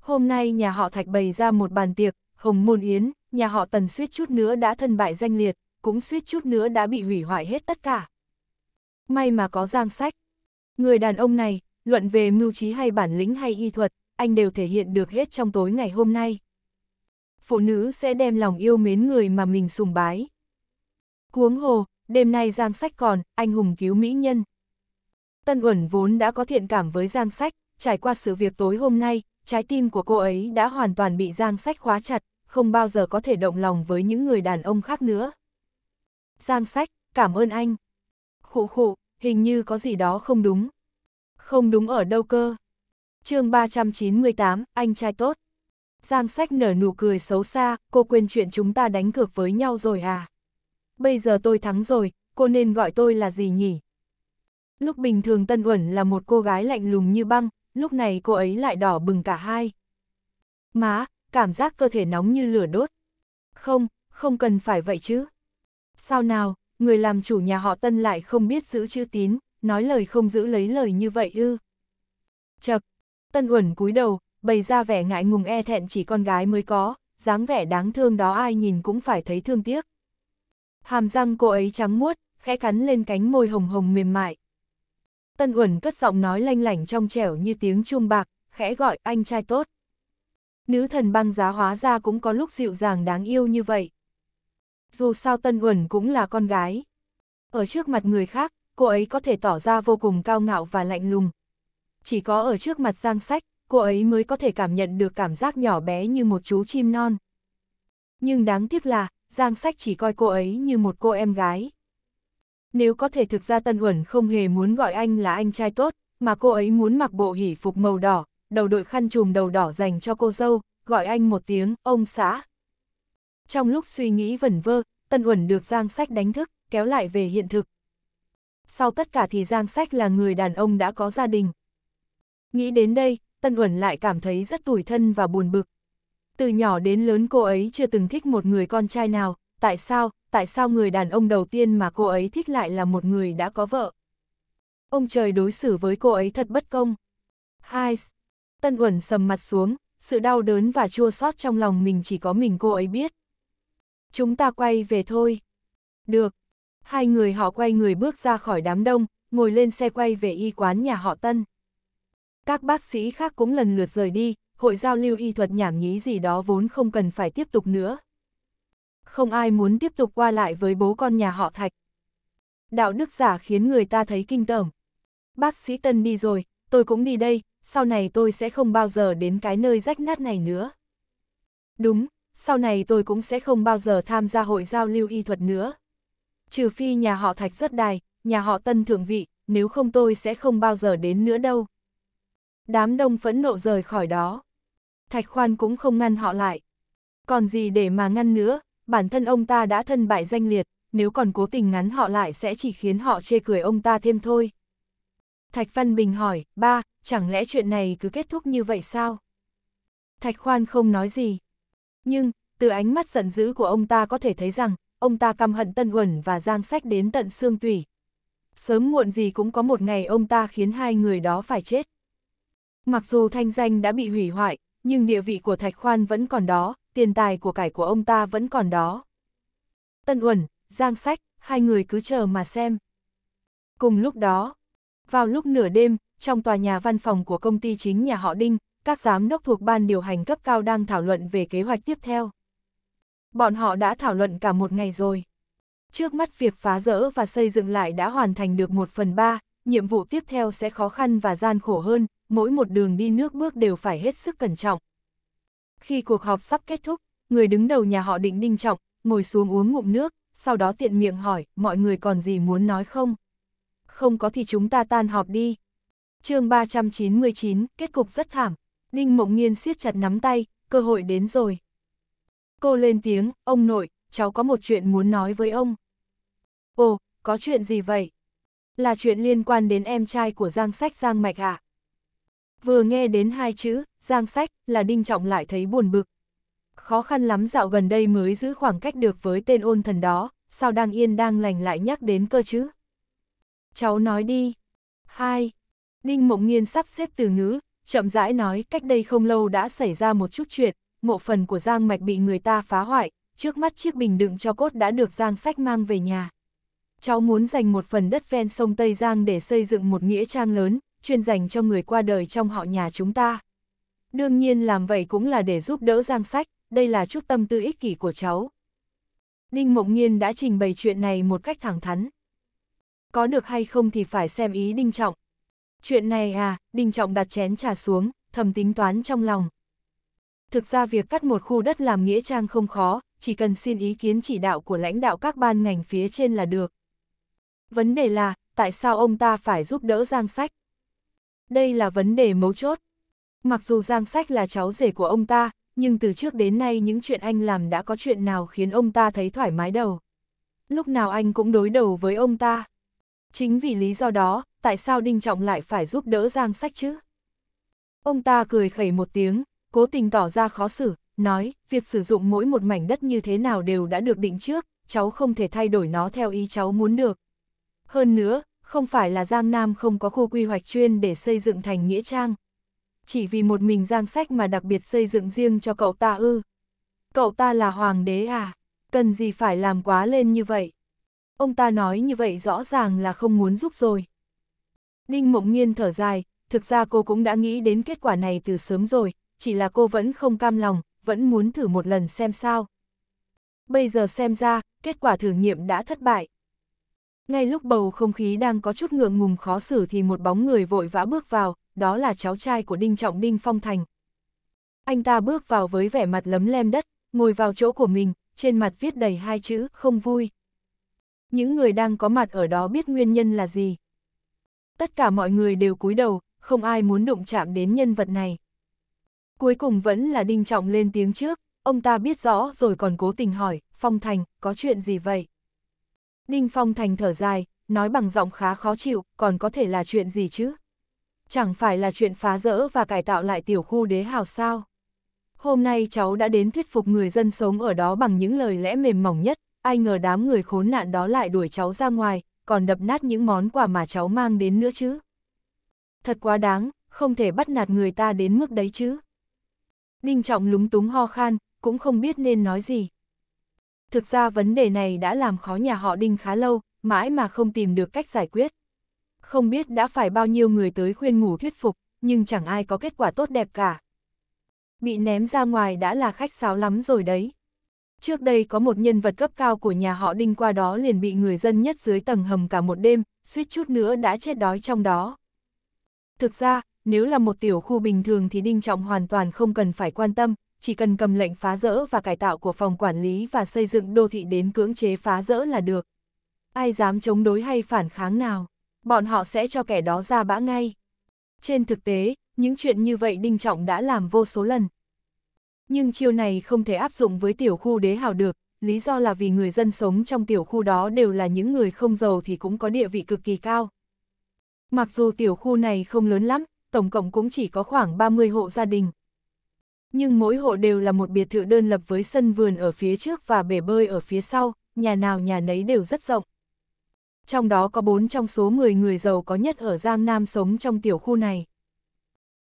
Hôm nay nhà họ Thạch bày ra một bàn tiệc, hồng môn yến, nhà họ Tần suýt chút nữa đã thân bại danh liệt, cũng suýt chút nữa đã bị hủy hoại hết tất cả. May mà có giang sách. Người đàn ông này, luận về mưu trí hay bản lĩnh hay y thuật, anh đều thể hiện được hết trong tối ngày hôm nay. Phụ nữ sẽ đem lòng yêu mến người mà mình sùng bái. Huống hồ, đêm nay giang sách còn, anh hùng cứu mỹ nhân, Tân Uẩn vốn đã có thiện cảm với Giang Sách, trải qua sự việc tối hôm nay, trái tim của cô ấy đã hoàn toàn bị Giang Sách khóa chặt, không bao giờ có thể động lòng với những người đàn ông khác nữa. Giang Sách, cảm ơn anh. Khụ khụ, hình như có gì đó không đúng. Không đúng ở đâu cơ. chương 398, anh trai tốt. Giang Sách nở nụ cười xấu xa, cô quên chuyện chúng ta đánh cược với nhau rồi à. Bây giờ tôi thắng rồi, cô nên gọi tôi là gì nhỉ? Lúc bình thường Tân Uẩn là một cô gái lạnh lùng như băng, lúc này cô ấy lại đỏ bừng cả hai. Má, cảm giác cơ thể nóng như lửa đốt. Không, không cần phải vậy chứ. Sao nào, người làm chủ nhà họ Tân lại không biết giữ chữ tín, nói lời không giữ lấy lời như vậy ư. Chật, Tân Uẩn cúi đầu, bày ra vẻ ngại ngùng e thẹn chỉ con gái mới có, dáng vẻ đáng thương đó ai nhìn cũng phải thấy thương tiếc. Hàm răng cô ấy trắng muốt, khẽ cắn lên cánh môi hồng hồng mềm mại. Tân Uẩn cất giọng nói lanh lảnh trong trẻo như tiếng chuông bạc, khẽ gọi anh trai tốt. Nữ thần băng giá hóa ra cũng có lúc dịu dàng đáng yêu như vậy. Dù sao Tân Uẩn cũng là con gái. Ở trước mặt người khác, cô ấy có thể tỏ ra vô cùng cao ngạo và lạnh lùng. Chỉ có ở trước mặt Giang Sách, cô ấy mới có thể cảm nhận được cảm giác nhỏ bé như một chú chim non. Nhưng đáng tiếc là, Giang Sách chỉ coi cô ấy như một cô em gái nếu có thể thực ra Tân Uẩn không hề muốn gọi anh là anh trai tốt, mà cô ấy muốn mặc bộ hỷ phục màu đỏ, đầu đội khăn trùm đầu đỏ dành cho cô dâu, gọi anh một tiếng, ông xã. Trong lúc suy nghĩ vẩn vơ, Tân Uẩn được Giang Sách đánh thức, kéo lại về hiện thực. Sau tất cả thì Giang Sách là người đàn ông đã có gia đình. Nghĩ đến đây, Tân Uẩn lại cảm thấy rất tủi thân và buồn bực. Từ nhỏ đến lớn cô ấy chưa từng thích một người con trai nào, tại sao, tại sao người đàn ông đầu tiên mà cô ấy thích lại là một người đã có vợ. Ông trời đối xử với cô ấy thật bất công. Hai, Tân Uẩn sầm mặt xuống, sự đau đớn và chua xót trong lòng mình chỉ có mình cô ấy biết. Chúng ta quay về thôi. Được. Hai người họ quay người bước ra khỏi đám đông, ngồi lên xe quay về y quán nhà họ Tân. Các bác sĩ khác cũng lần lượt rời đi, hội giao lưu y thuật nhảm nhí gì đó vốn không cần phải tiếp tục nữa không ai muốn tiếp tục qua lại với bố con nhà họ Thạch. Đạo đức giả khiến người ta thấy kinh tởm. Bác sĩ Tân đi rồi, tôi cũng đi đây, sau này tôi sẽ không bao giờ đến cái nơi rách nát này nữa. Đúng, sau này tôi cũng sẽ không bao giờ tham gia hội giao lưu y thuật nữa. Trừ phi nhà họ Thạch rất đài, nhà họ Tân thượng vị, nếu không tôi sẽ không bao giờ đến nữa đâu. Đám đông phẫn nộ rời khỏi đó. Thạch Khoan cũng không ngăn họ lại. Còn gì để mà ngăn nữa, bản thân ông ta đã thân bại danh liệt, nếu còn cố tình ngắn họ lại sẽ chỉ khiến họ chê cười ông ta thêm thôi. Thạch Văn Bình hỏi, ba, chẳng lẽ chuyện này cứ kết thúc như vậy sao? Thạch Khoan không nói gì. Nhưng, từ ánh mắt giận dữ của ông ta có thể thấy rằng, ông ta căm hận Tân Uẩn và Giang Sách đến tận xương tủy. Sớm muộn gì cũng có một ngày ông ta khiến hai người đó phải chết. Mặc dù thanh danh đã bị hủy hoại, nhưng địa vị của Thạch Khoan vẫn còn đó, tiền tài của cải của ông ta vẫn còn đó. Tân Uẩn, Giang Sách, hai người cứ chờ mà xem. Cùng lúc đó, vào lúc nửa đêm, trong tòa nhà văn phòng của công ty chính nhà họ Đinh, các giám đốc thuộc ban điều hành cấp cao đang thảo luận về kế hoạch tiếp theo. Bọn họ đã thảo luận cả một ngày rồi. Trước mắt việc phá rỡ và xây dựng lại đã hoàn thành được một phần ba, nhiệm vụ tiếp theo sẽ khó khăn và gian khổ hơn, mỗi một đường đi nước bước đều phải hết sức cẩn trọng. Khi cuộc họp sắp kết thúc, người đứng đầu nhà họ định đinh trọng, ngồi xuống uống ngụm nước, sau đó tiện miệng hỏi, mọi người còn gì muốn nói không? Không có thì chúng ta tan họp đi. chương 399, kết cục rất thảm. Đinh Mộng nhiên siết chặt nắm tay, cơ hội đến rồi. Cô lên tiếng, ông nội, cháu có một chuyện muốn nói với ông. Ồ, có chuyện gì vậy? Là chuyện liên quan đến em trai của Giang Sách Giang Mạch ạ. À? Vừa nghe đến hai chữ, giang sách, là đinh trọng lại thấy buồn bực. Khó khăn lắm dạo gần đây mới giữ khoảng cách được với tên ôn thần đó, sao đang yên đang lành lại nhắc đến cơ chứ? Cháu nói đi. Hai. Đinh Mộng Nghiên sắp xếp từ ngữ, chậm rãi nói cách đây không lâu đã xảy ra một chút chuyện, mộ phần của Giang Mạch bị người ta phá hoại, trước mắt chiếc bình đựng cho cốt đã được Giang Sách mang về nhà. Cháu muốn dành một phần đất ven sông Tây Giang để xây dựng một nghĩa trang lớn, chuyên dành cho người qua đời trong họ nhà chúng ta. Đương nhiên làm vậy cũng là để giúp đỡ Giang Sách, đây là chút tâm tư ích kỷ của cháu. Ninh Mộng Nhiên đã trình bày chuyện này một cách thẳng thắn. Có được hay không thì phải xem ý Đinh Trọng. Chuyện này à, Đinh Trọng đặt chén trà xuống, thầm tính toán trong lòng. Thực ra việc cắt một khu đất làm nghĩa trang không khó, chỉ cần xin ý kiến chỉ đạo của lãnh đạo các ban ngành phía trên là được. Vấn đề là, tại sao ông ta phải giúp đỡ Giang Sách? Đây là vấn đề mấu chốt. Mặc dù Giang Sách là cháu rể của ông ta, nhưng từ trước đến nay những chuyện anh làm đã có chuyện nào khiến ông ta thấy thoải mái đầu. Lúc nào anh cũng đối đầu với ông ta. Chính vì lý do đó, tại sao Đinh Trọng lại phải giúp đỡ Giang Sách chứ? Ông ta cười khẩy một tiếng, cố tình tỏ ra khó xử, nói, việc sử dụng mỗi một mảnh đất như thế nào đều đã được định trước, cháu không thể thay đổi nó theo ý cháu muốn được. Hơn nữa, không phải là Giang Nam không có khu quy hoạch chuyên để xây dựng thành Nghĩa Trang. Chỉ vì một mình Giang Sách mà đặc biệt xây dựng riêng cho cậu ta ư. Cậu ta là hoàng đế à, cần gì phải làm quá lên như vậy. Ông ta nói như vậy rõ ràng là không muốn giúp rồi. Ninh Mộng Nhiên thở dài, thực ra cô cũng đã nghĩ đến kết quả này từ sớm rồi, chỉ là cô vẫn không cam lòng, vẫn muốn thử một lần xem sao. Bây giờ xem ra, kết quả thử nghiệm đã thất bại. Ngay lúc bầu không khí đang có chút ngượng ngùng khó xử thì một bóng người vội vã bước vào, đó là cháu trai của Đinh Trọng Đinh Phong Thành. Anh ta bước vào với vẻ mặt lấm lem đất, ngồi vào chỗ của mình, trên mặt viết đầy hai chữ, không vui. Những người đang có mặt ở đó biết nguyên nhân là gì. Tất cả mọi người đều cúi đầu, không ai muốn đụng chạm đến nhân vật này. Cuối cùng vẫn là Đinh Trọng lên tiếng trước, ông ta biết rõ rồi còn cố tình hỏi, Phong Thành, có chuyện gì vậy? Ninh Phong Thành thở dài, nói bằng giọng khá khó chịu, còn có thể là chuyện gì chứ? Chẳng phải là chuyện phá rỡ và cải tạo lại tiểu khu đế hào sao? Hôm nay cháu đã đến thuyết phục người dân sống ở đó bằng những lời lẽ mềm mỏng nhất, ai ngờ đám người khốn nạn đó lại đuổi cháu ra ngoài, còn đập nát những món quà mà cháu mang đến nữa chứ. Thật quá đáng, không thể bắt nạt người ta đến mức đấy chứ. Đinh Trọng lúng túng ho khan, cũng không biết nên nói gì. Thực ra vấn đề này đã làm khó nhà họ Đinh khá lâu, mãi mà không tìm được cách giải quyết. Không biết đã phải bao nhiêu người tới khuyên ngủ thuyết phục, nhưng chẳng ai có kết quả tốt đẹp cả. Bị ném ra ngoài đã là khách sáo lắm rồi đấy. Trước đây có một nhân vật cấp cao của nhà họ Đinh qua đó liền bị người dân nhất dưới tầng hầm cả một đêm, suýt chút nữa đã chết đói trong đó. Thực ra, nếu là một tiểu khu bình thường thì Đinh Trọng hoàn toàn không cần phải quan tâm, chỉ cần cầm lệnh phá rỡ và cải tạo của phòng quản lý và xây dựng đô thị đến cưỡng chế phá rỡ là được. Ai dám chống đối hay phản kháng nào, bọn họ sẽ cho kẻ đó ra bã ngay. Trên thực tế, những chuyện như vậy Đinh Trọng đã làm vô số lần. Nhưng chiêu này không thể áp dụng với tiểu khu đế hào được, lý do là vì người dân sống trong tiểu khu đó đều là những người không giàu thì cũng có địa vị cực kỳ cao. Mặc dù tiểu khu này không lớn lắm, tổng cộng cũng chỉ có khoảng 30 hộ gia đình, nhưng mỗi hộ đều là một biệt thự đơn lập với sân vườn ở phía trước và bể bơi ở phía sau, nhà nào nhà nấy đều rất rộng. Trong đó có bốn trong số 10 người giàu có nhất ở Giang Nam sống trong tiểu khu này.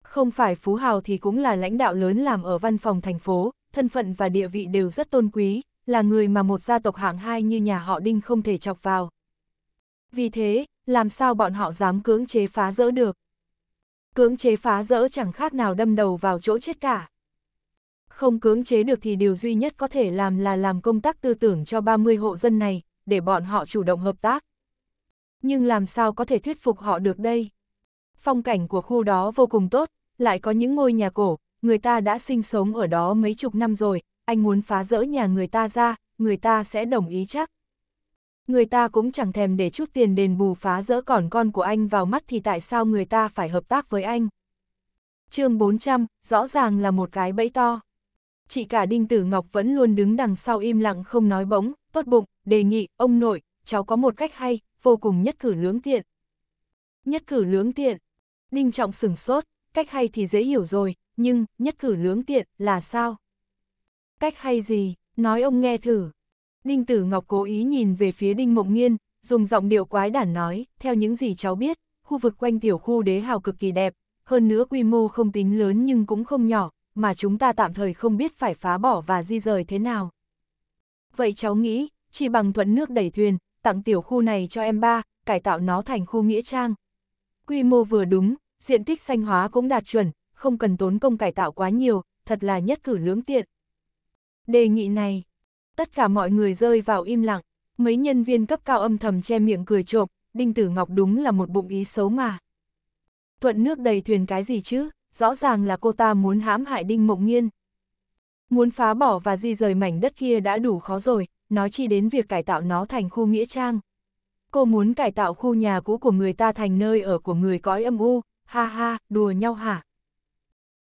Không phải phú hào thì cũng là lãnh đạo lớn làm ở văn phòng thành phố, thân phận và địa vị đều rất tôn quý, là người mà một gia tộc hạng hai như nhà họ Đinh không thể chọc vào. Vì thế, làm sao bọn họ dám cưỡng chế phá rỡ được? Cưỡng chế phá rỡ chẳng khác nào đâm đầu vào chỗ chết cả. Không cưỡng chế được thì điều duy nhất có thể làm là làm công tác tư tưởng cho 30 hộ dân này, để bọn họ chủ động hợp tác. Nhưng làm sao có thể thuyết phục họ được đây? Phong cảnh của khu đó vô cùng tốt, lại có những ngôi nhà cổ, người ta đã sinh sống ở đó mấy chục năm rồi, anh muốn phá rỡ nhà người ta ra, người ta sẽ đồng ý chắc. Người ta cũng chẳng thèm để chút tiền đền bù phá rỡ còn con của anh vào mắt thì tại sao người ta phải hợp tác với anh? chương 400, rõ ràng là một cái bẫy to chỉ cả Đinh Tử Ngọc vẫn luôn đứng đằng sau im lặng không nói bỗng, tốt bụng, đề nghị, ông nội, cháu có một cách hay, vô cùng nhất cử lưỡng tiện. Nhất cử lưỡng tiện. Đinh Trọng sửng sốt, cách hay thì dễ hiểu rồi, nhưng, nhất cử lưỡng tiện, là sao? Cách hay gì, nói ông nghe thử. Đinh Tử Ngọc cố ý nhìn về phía Đinh Mộng Nghiên, dùng giọng điệu quái đản nói, theo những gì cháu biết, khu vực quanh tiểu khu đế hào cực kỳ đẹp, hơn nữa quy mô không tính lớn nhưng cũng không nhỏ, mà chúng ta tạm thời không biết phải phá bỏ và di rời thế nào. Vậy cháu nghĩ, chỉ bằng thuận nước đẩy thuyền, tặng tiểu khu này cho em ba, cải tạo nó thành khu nghĩa trang. Quy mô vừa đúng, diện tích xanh hóa cũng đạt chuẩn, không cần tốn công cải tạo quá nhiều, thật là nhất cử lưỡng tiện. Đề nghị này, tất cả mọi người rơi vào im lặng, mấy nhân viên cấp cao âm thầm che miệng cười trộm, Đinh Tử Ngọc đúng là một bụng ý xấu mà. Thuận nước đầy thuyền cái gì chứ? rõ ràng là cô ta muốn hãm hại Đinh Mộng Nhiên, Muốn phá bỏ và di rời mảnh đất kia đã đủ khó rồi, nói chi đến việc cải tạo nó thành khu nghĩa trang. Cô muốn cải tạo khu nhà cũ của người ta thành nơi ở của người cõi âm u, ha ha, đùa nhau hả?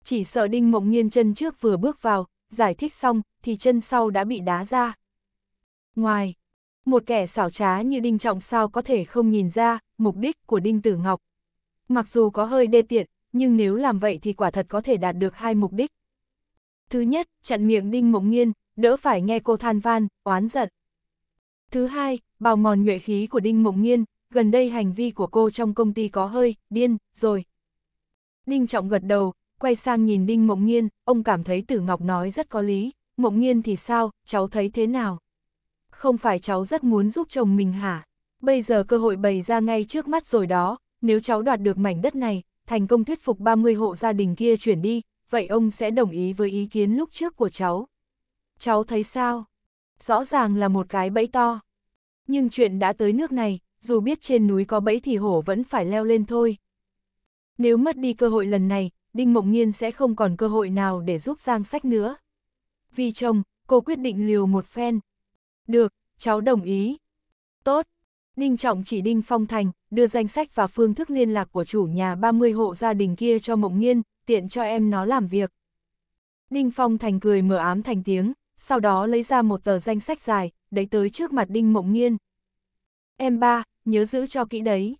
Chỉ sợ Đinh Mộng Nhiên chân trước vừa bước vào, giải thích xong, thì chân sau đã bị đá ra. Ngoài, một kẻ xảo trá như Đinh Trọng sao có thể không nhìn ra mục đích của Đinh Tử Ngọc. Mặc dù có hơi đê tiện, nhưng nếu làm vậy thì quả thật có thể đạt được hai mục đích. Thứ nhất, chặn miệng Đinh Mộng Nghiên, đỡ phải nghe cô than van, oán giận. Thứ hai, bào mòn nhuệ khí của Đinh Mộng Nghiên, gần đây hành vi của cô trong công ty có hơi, điên, rồi. Đinh Trọng gật đầu, quay sang nhìn Đinh Mộng Nghiên, ông cảm thấy Tử Ngọc nói rất có lý, Mộng Nghiên thì sao, cháu thấy thế nào? Không phải cháu rất muốn giúp chồng mình hả? Bây giờ cơ hội bày ra ngay trước mắt rồi đó, nếu cháu đoạt được mảnh đất này, thành công thuyết phục 30 hộ gia đình kia chuyển đi, vậy ông sẽ đồng ý với ý kiến lúc trước của cháu. Cháu thấy sao? Rõ ràng là một cái bẫy to. Nhưng chuyện đã tới nước này, dù biết trên núi có bẫy thì hổ vẫn phải leo lên thôi. Nếu mất đi cơ hội lần này, Đinh Mộng Nhiên sẽ không còn cơ hội nào để giúp Giang Sách nữa. Vì chồng, cô quyết định liều một phen. Được, cháu đồng ý. Tốt, Ninh Trọng chỉ Đinh Phong Thành, đưa danh sách và phương thức liên lạc của chủ nhà 30 hộ gia đình kia cho Mộng Nghiên, tiện cho em nó làm việc. Đinh Phong Thành cười mở ám thành tiếng, sau đó lấy ra một tờ danh sách dài, đẩy tới trước mặt Đinh Mộng Nghiên. Em ba, nhớ giữ cho kỹ đấy.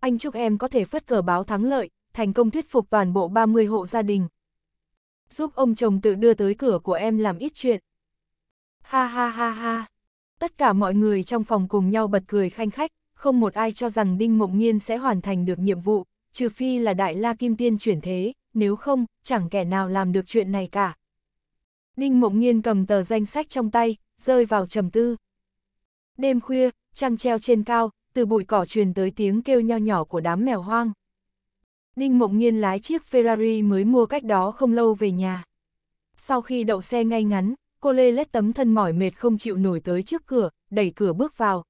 Anh chúc em có thể phất cờ báo thắng lợi, thành công thuyết phục toàn bộ 30 hộ gia đình. Giúp ông chồng tự đưa tới cửa của em làm ít chuyện. Ha ha ha ha. Tất cả mọi người trong phòng cùng nhau bật cười khanh khách, không một ai cho rằng Đinh Mộng Nhiên sẽ hoàn thành được nhiệm vụ, trừ phi là Đại La Kim Tiên chuyển thế, nếu không, chẳng kẻ nào làm được chuyện này cả. Đinh Mộng Nhiên cầm tờ danh sách trong tay, rơi vào trầm tư. Đêm khuya, trăng treo trên cao, từ bụi cỏ truyền tới tiếng kêu nho nhỏ của đám mèo hoang. Đinh Mộng Nhiên lái chiếc Ferrari mới mua cách đó không lâu về nhà. Sau khi đậu xe ngay ngắn, cô lê lết tấm thân mỏi mệt không chịu nổi tới trước cửa, đẩy cửa bước vào,